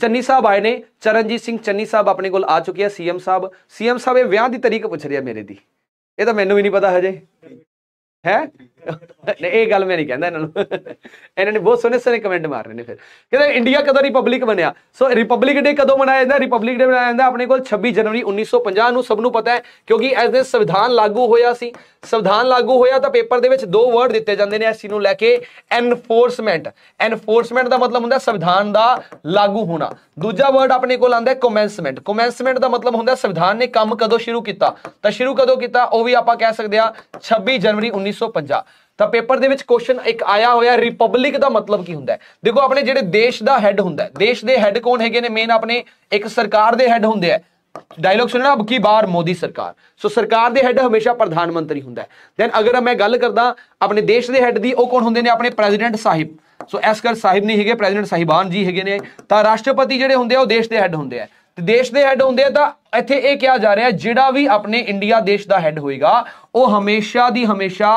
ਚੰਨੀ ਸਾਹਿਬ ਆਏ ਨੇ ਚਰਨਜੀਤ ਸਿੰਘ ਚੰਨੀ ਸਾਹਿਬ ਆਪਣੇ ਕੋਲ ਆ ਚੁੱਕੇ ਆ ਸੀਐਮ ਸਾਹਿਬ ਸੀਐਮ ਸਾਹਿਬ ਇਹ ਵਿਆਹ ਦੀ ਤਰੀਕ ਪੁੱਛ ਰਿਹਾ ਮੇਰੇ ਦੀ ਇਹ ਤਾਂ ਮੈਨੂੰ ਵੀ ਨਹੀਂ ਪਤਾ ਹਜੇ ਹੈ ਇਹ ਗੱਲ ਮੈਂ ਨਹੀਂ ਕਹਿੰਦਾ ਇਹਨਾਂ ਨੂੰ ਇਹਨਾਂ ਨੇ ਬਹੁਤ ਸੋਹਣੇ ਸੋਹਣੇ ਕਮੈਂਟ ਮਾਰ ਰਹੇ ਨੇ ਫਿਰ ਕਹਿੰਦਾ ਇੰਡੀਆ ਕਦੋਂ ਰਿਪਬਲਿਕ ਬਣਿਆ ਸੋ ਰਿਪਬਲਿਕ ਡੇ ਕਦੋਂ ਮਨਾਇਆ ਜਾਂਦਾ ਰਿਪਬਲਿਕ ਡੇ ਮਨਾਇਆ ਜਾਂਦਾ ਆਪਣੇ ਕੋਲ 26 ਜਨਵਰੀ 1950 ਨੂੰ ਸਭ ਨੂੰ ਪਤਾ ਹੈ ਕਿਉਂਕਿ ਐਸ ਦੇ ਸੰਵਿਧਾਨ ਲਾਗੂ ਹੋਇਆ ਸੀ ਸੰਵਿਧਾਨ ਲਾਗੂ ਹੋਇਆ ਤਾਂ ਪੇਪਰ ਦੇ ਵਿੱਚ ਦੋ ਵਰਡ ਦਿੱਤੇ ਜਾਂਦੇ ਨੇ ਐਸੀ ਨੂੰ ਲੈ ਕੇ ਐਨਫੋਰਸਮੈਂਟ ਐਨਫੋਰਸਮੈਂਟ ਦਾ ਮਤਲਬ ਹੁੰਦਾ ਸੰਵਿਧਾਨ ਦਾ ਲਾਗੂ ਹੋਣਾ ਦੂਜਾ ਵਰਡ ਆਪਣੇ ਕੋਲ ਆਉਂਦਾ ਹੈ ਕਮੈਂਸਮੈਂਟ ਕਮੈਂਸਮੈਂਟ ਦਾ ਮਤਲਬ ਹੁੰਦਾ ਸੰਵਿਧਾਨ ਨੇ ਕੰਮ ਕਦੋਂ ਸ਼ੁਰੂ ਕੀਤਾ ਤਾਂ ਸ਼ੁਰੂ ਕਦੋਂ ਕੀਤਾ ਉਹ ਵੀ ਆਪਾਂ ਕਹਿ ਸਕਦੇ ਆ 26 ਜਨਵਰੀ 1950 ਤਾਂ ਪੇਪਰ ਦੇ ਵਿੱਚ ਕੁਐਸਚਨ ਇੱਕ ਆਇਆ ਹੋਇਆ ਰਿਪਬਲਿਕ ਦਾ ਮਤਲਬ ਕੀ ਹੁੰਦਾ ਹੈ ਦੇਖੋ ਆਪਣੇ ਜਿਹੜੇ ਦੇਸ਼ ਦਾ ਹੈੱਡ ਹੁੰਦਾ ਹੈ ਦੇਸ਼ ਦੇ ਹੈੱਡ ਕੌਣ ਹੈਗੇ ਨੇ ਮੇਨ ਆਪਣੇ ਇੱਕ ਸਰਕਾਰ ਦੇ ਹੈੱਡ ਹੁੰਦੇ ਆ ਡਾਇਲੌਗ ਸੁਣਨਾ ਅਬ ਕੀ ਬਾਰ ਮੋਦੀ ਸਰਕਾਰ ਸੋ ਸਰਕਾਰ ਦੇ ਹੈੱਡ ਹਮੇਸ਼ਾ ਪ੍ਰਧਾਨ ਮੰਤਰੀ ਹੁੰਦਾ ਹੈ ਦੈਨ ਅਗਰ ਮੈਂ ਗੱਲ ਕਰਦਾ ਆਪਣੇ ਦੇਸ਼ ਦੇ ਹੈੱਡ ਦੀ ਉਹ ਕੌਣ ਹੁੰਦੇ ਨੇ ਆਪਣੇ ਪ੍ਰੈਜ਼ੀਡੈਂਟ ਸਾਹਿਬ ਸੋ ਐਸਕਰ ਸਾਹਿਬ ਨਹੀਂ ਹੈਗੇ ਪ੍ਰੈਜ਼ੀਡੈਂਟ ਸਾਹਿਬਾਨ ਜੀ ਹੈਗੇ ਨੇ ਤਾਂ ਰਾਸ਼ਟਰਪਤੀ ਜਿਹੜੇ ਹੁੰਦੇ ਆ ਉਹ ਦੇਸ਼ ਦੇ ਹੈੱਡ ਹੁੰਦੇ ਆ ਤੇ ਦੇਸ਼ ਦੇ ਹੈੱਡ ਹੁੰਦੇ ਆ ਤਾਂ ਇੱਥੇ ਇਹ ਕਿਹਾ ਜਾ ਰਿਹਾ ਜਿਹੜਾ ਵੀ ਆਪਣੇ ਇੰਡੀਆ ਦੇਸ਼ ਦਾ ਹੈੱਡ ਹੋਏਗਾ ਉਹ ਹਮੇਸ਼ਾ ਦੀ ਹਮੇਸ਼ਾ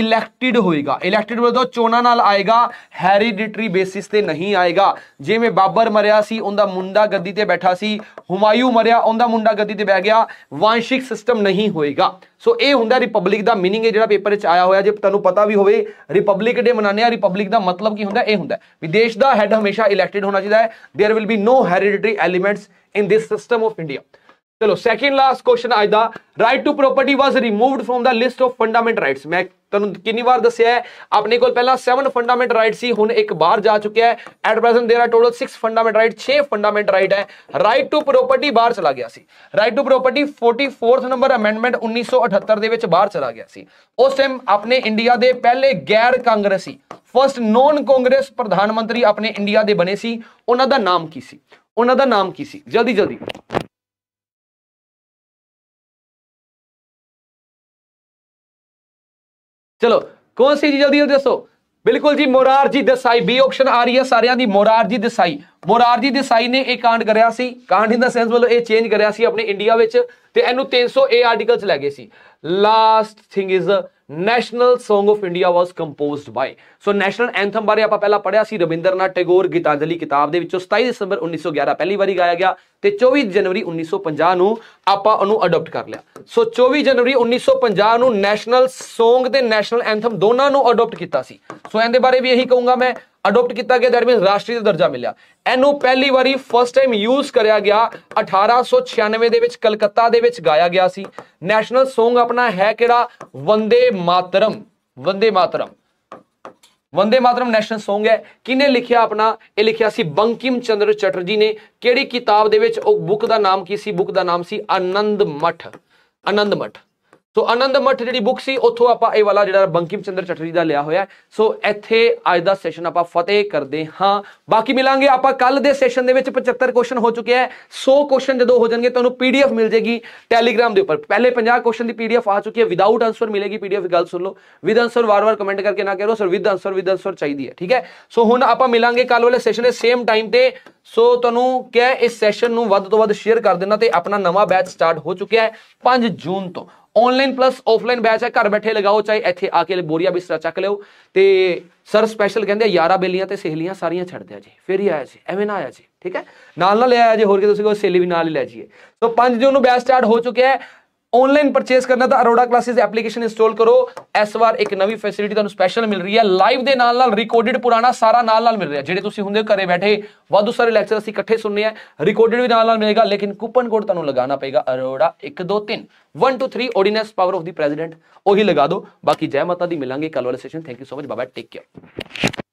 ਇਲੈਕਟਿਡ ਹੋਏਗਾ ਇਲੈਕਟਿਡ ਮਤਲਬ ਚੋਣਾਂ ਨਾਲ ਆਏਗਾ ਹੈਰੀਡਿਟਰੀ ਬੇਸਿਸ ਤੇ ਨਹੀਂ ਆਏਗਾ ਜਿਵੇਂ ਬਾਬਰ ਮਰਿਆ ਸੀ ਉਹਦਾ ਮੁੰਡਾ ਗੱਦੀ ਤੇ ਬੈਠਾ ਸੀ ਹੁਮਾਯੂ ਮਰਿਆ ਉਹਦਾ ਮੁੰਡਾ ਗੱਦੀ ਤੇ ਬਹਿ ਗਿਆ ਵਾਂਸ਼ਿਕ ਸਿਸਟਮ ਨਹੀਂ ਹੋਏਗਾ ਸੋ ਇਹ ਹੁੰਦਾ ਰਿਪਬਲਿਕ ਦਾ मीनिंग ਹੈ ਜਿਹੜਾ ਪੇਪਰ ਵਿੱਚ ਆਇਆ ਹੋਇਆ ਜੇ ਤੁਹਾਨੂੰ ਪਤਾ ਵੀ ਹੋਵੇ ਰਿਪਬਲਿਕ ਡੇ ਮਨਾਉਂਦੇ ਆ ਰਿਪਬਲਿਕ ਦਾ ਮਤਲਬ ਕੀ ਹੁੰਦਾ ਇਹ ਹੁੰਦਾ ਵੀ ਦੇਸ਼ ਦਾ ਹੈੱਡ ਹਮੇਸ਼ਾ ਇਲੈਕਟਿਡ ਹੋਣਾ ਚਾਹੀਦਾ ਹੈ there will be no hereditary elements in this system of India ਚਲੋ ਸੈਕਿੰਡ ਲਾਸਟ ਕੁਐਸਚਨ ਅੱਜ ਦਾ right to property was removed from the list of fundamental rights ਮੈਂ ਤੁਹਾਨੂੰ ਕਿੰਨੀ ਵਾਰ ਦੱਸਿਆ ਹੈ ਆਪਣੇ ਕੋਲ ਪਹਿਲਾਂ 7 ਫੰਡਾਮੈਂਟ ਰਾਈਟਸ ਸੀ ਹੁਣ ਇੱਕ ਬਾਹਰ ਜਾ ਚੁੱਕਿਆ ਹੈ at present there are total 6 fundamental right 6 fundamental right ਹੈ ਰਾਈਟ ਟੂ ਪ੍ਰੋਪਰਟੀ ਬਾਹਰ ਚਲਾ ਗਿਆ ਸੀ right to property 44th number amendment 1978 ਦੇ ਵਿੱਚ ਬਾਹਰ ਚਲਾ ਗਿਆ ਸੀ ਉਸ ਟਾਈਮ ਆਪਣੇ ਇੰਡੀਆ ਦੇ ਪਹਿਲੇ ਗੈਰ ਕਾਂਗਰਸੀ ਫਰਸਟ ਨੋਨ ਕਾਂਗਰਸ ਪ੍ਰਧਾਨ ਮੰਤਰੀ ਆਪਣੇ ਇੰਡੀਆ ਦੇ ਬਣੇ ਸੀ ਉਹਨਾਂ ਦਾ ਨਾਮ ਕੀ ਸੀ ਉਹਨਾਂ ਦਾ ਨਾਮ ਕੀ ਸੀ ਜਲਦੀ ਜਲਦੀ ਚਲੋ ਕੌਣ ਸੀ ਜੀ ਜਲਦੀ ਦੱਸੋ ਬਿਲਕੁਲ ਜੀ ਮੋਰਾਰਜੀ ਦੇਸਾਈ ਬੀ ਆਪਸ਼ਨ ਆ ਰਹੀ ਹੈ ਸਾਰਿਆਂ ਦੀ ਮੋਰਾਰਜੀ ਦੇਸਾਈ ਮੋਰਾਰਜੀ ਦੇਸਾਈ ਨੇ ਇਹ ਕਾਂਡ ਕਰਿਆ ਸੀ ਕਾਂਡ ਇਨ ਦਾ ਸੈਂਸ ਵੱਲੋਂ ਇਹ ਚੇਂਜ ਕਰਿਆ ਸੀ ਆਪਣੇ ਇੰਡੀਆ ਵਿੱਚ ਤੇ ਇਹਨੂੰ 300 ਏ ਆਰਟੀਕਲ ਚ ਲੈ ਗਏ ਸੀ last thing is national Song of India was composed by so national anthem ਬਾਰੇ ਆਪਾਂ ਪਹਿਲਾਂ ਪੜਿਆ ਸੀ ਰਵਿੰਦਰਨਾਥ ਟੈਗੋਰ ਗੀਤਾਂਜਲੀ ਕਿਤਾਬ ਦੇ ਵਿੱਚੋਂ 27 ਦਸੰਬਰ 1911 ਪਹਿਲੀ ਵਾਰੀ ਗਾਇਆ ਗਿਆ ਤੇ 24 ਜਨਵਰੀ 1950 ਨੂੰ ਆਪਾਂ ਉਹਨੂੰ ਅਡਾਪਟ ਕਰ ਲਿਆ ਸੋ 24 ਜਨਵਰੀ 1950 ਨੂੰ ਨੈਸ਼ਨਲ Song ਤੇ ਨੈਸ਼ਨਲ ਐਂਥਮ ਦੋਨਾਂ ਨੂੰ ਅਡਾਪਟ ਕੀਤਾ ਸੀ ਸੋ ਇਹਦੇ ਬਾਰੇ ਵੀ ਇਹੀ ਕਹੂੰਗਾ ਮੈਂ ਅਡਾਪਟ ਕੀਤਾ ਗਿਆ ਦੈਟ ਮੀਨਸ ਰਾਸ਼ਟਰੀ ਦਾ ਦਰਜਾ ਮਿਲਿਆ ਇਹਨੂੰ ਪਹਿਲੀ ਵਾਰੀ ਫਰਸਟ ਟਾਈਮ ਯੂਜ਼ ਕਰਿਆ ਗਿਆ 1896 ਦੇ ਵਿੱਚ ਕਲਕੱਤਾ ਦੇ ਵਿੱਚ ਗਾਇਆ ਗਿਆ ਸੀ ਨੈਸ਼ਨਲ Song ਆਪਣਾ ਹੈ ਕਿਹੜਾ ਵੰਦੇ ਮਾਤਰਮ ਵੰਦੇ ਮਾਤਰਮ ਵੰਦੇ ਮਾਤਰਮ ਨੈਸ਼ਨਲ Song ਹੈ ਕਿਨੇ ਲਿਖਿਆ ਆਪਣਾ ਇਹ ਲਿਖਿਆ ਸੀ ਬੰਕਿਮ ਚੰਦਰ ਚਟਰਜੀ ਨੇ ਕਿਹੜੀ ਕਿਤਾਬ ਦੇ ਵਿੱਚ ਉਹ ਬੁੱਕ ਦਾ ਨਾਮ ਕੀ ਸੀ ਬੁੱਕ ਦਾ ਨਾਮ ਸੀ ਆਨੰਦ ਮਠ ਆਨੰਦ ਮਠ ਸੋ ਆਨੰਦ ਮਠ ਜਿਹੜੀ ਬੁੱਕ ਸੀ ਉੱਥੋਂ ਆਪਾਂ ਇਹ ਵਾਲਾ ਜਿਹੜਾ ਬੰਕਿਮ ਚੰਦਰ ਚਟਰੀ ਦਾ ਲਿਆ ਹੋਇਆ ਸੋ ਇੱਥੇ ਅੱਜ ਦਾ ਸੈਸ਼ਨ ਆਪਾਂ ਫਤਿਹ ਕਰਦੇ ਹਾਂ ਬਾਕੀ ਮਿਲਾਂਗੇ ਆਪਾਂ ਕੱਲ ਦੇ ਸੈਸ਼ਨ ਦੇ ਵਿੱਚ 75 ਕੁਐਸਚਨ ਹੋ ਚੁੱਕਿਆ ਹੈ 100 ਕੁਐਸਚਨ ਜਦੋਂ ਹੋ ਜਾਣਗੇ ਤੁਹਾਨੂੰ ਪੀਡੀਐਫ ਮਿਲ ਜੇਗੀ ਟੈਲੀਗ੍ਰਾਮ ਦੇ ਉੱਪਰ ਪਹਿਲੇ 50 ਕੁਐਸਚਨ ਦੀ ਪੀਡੀਐਫ ਆ ਚੁੱਕੀ ਹੈ ਵਿਦਆਊਟ ਆਨਸਰ ਮਿਲੇਗੀ ਪੀਡੀਐਫ ਗੱਲ ਸੁਣ ਲਓ ਵਿਦ ਆਨਸਰ ਵਾਰ-ਵਾਰ ਕਮੈਂਟ ਕਰਕੇ ਨਾ ਕਰੋ sir with answer with answer ਚਾਹੀਦੀ ਹੈ ਠੀਕ ਹੈ ਸੋ ਹੁਣ ਆਪਾਂ ਮਿਲਾਂਗੇ ਕੱਲ ਵਾਲੇ ਸੈਸ਼ਨ ਦੇ ਸੇਮ ਟਾਈਮ ਤੇ ਸੋ ਤੁਹਾਨੂੰ ਕਿਹਾ ਇਸ ਸੈਸ਼ਨ ਨੂੰ ਵੱਧ ਤੋਂ ਵੱਧ ਸ਼ੇਅਰ ਕਰ ਦੇਣਾ ਤੇ ਆਪਣਾ ਨਵਾਂ ਬੈਚ ਸਟਾਰਟ ਹੋ ਚੁੱਕਿਆ ਹੈ 5 ਜੂਨ ਤੋਂ ਆਨਲਾਈਨ ਪਲੱਸ ਆਫਲਾਈਨ ਬੈਚ ਹੈ ਘਰ ਬੈਠੇ ਲਗਾਓ ਚਾਹੇ ਇੱਥੇ ਆ ਕੇ ਬੋਰੀਆ ਬਿਸਤਰਾ ਚੱਕ ਲਿਓ ਤੇ ਸਰ ਸਪੈਸ਼ਲ ਕਹਿੰਦੇ ਯਾਰਾ ਬੇਲੀਆਂ ਤੇ ਸਹੇਲੀਆਂ ਸਾਰੀਆਂ ਛੱਡ ਦਿਆ ਜੀ ਫੇਰ ਹੀ ਆਇਆ ਜੀ ਐਵੇਂ ਨਾ ਆਇਆ ਜੀ ਠੀਕ ਹੈ ਨਾਲ ਨਾਲ ਲੈ ਆਇਆ ਜੀ ਹੋਰ ਕਿ ਤੁਸੀਂ ਕੋਈ ਸਹੇਲੀ ਵੀ ਨਾਲ ਹੀ ਲੈ ਜੀਏ ਸੋ 5 ਜੂਨ ਨੂੰ ਬੈਚ ਸਟਾਰਟ ਹੋ ਚੁੱਕਿਆ ਹੈ ਆਨਲਾਈਨ ਪਰਚੇਸ ਕਰਨਾ ਤਾਂ ਅਰੋੜਾ ਕਲਾਸਿਸ ਐਪਲੀਕੇਸ਼ਨ ਇੰਸਟਾਲ ਕਰੋ ਇਸ ਵਾਰ ਇੱਕ ਨਵੀਂ ਫੈਸਿਲਿਟੀ ਤੁਹਾਨੂੰ ਸਪੈਸ਼ਲ ਮਿਲ ਰਹੀ ਹੈ ਲਾਈਵ ਦੇ ਨਾਲ ਨਾਲ ਰਿਕਾਰਡਡ ਪੁਰਾਣਾ ਸਾਰਾ ਨਾਲ ਨਾਲ ਮਿਲ ਰਿਹਾ ਜਿਹੜੇ ਤੁਸੀਂ ਹੁੰਦੇ ਹੋ ਘਰੇ ਬੈਠੇ ਵਾਧੂ ਸਾਰੇ ਲੈਕਚਰ ਅਸੀਂ ਇਕੱਠੇ ਸੁਣਨੇ ਆ ਰਿਕਾਰਡਡ ਵੀ ਨਾਲ ਨਾਲ ਮਿਲੇਗਾ ਲੇਕਿਨ ਕੂਪਨ ਕੋਡ ਤੁਹਾਨੂੰ ਲਗਾਉਣਾ ਪਏਗਾ Arora 123 3 ordinance power of the president ਉਹੀ ਲਗਾ ਦਿਓ ਬਾਕੀ ਜੈ ਮਾਤਾ ਦੀ ਮਿਲਾਂਗੇ ਕੱਲ ਵਾਲੇ session thank you so much baba take care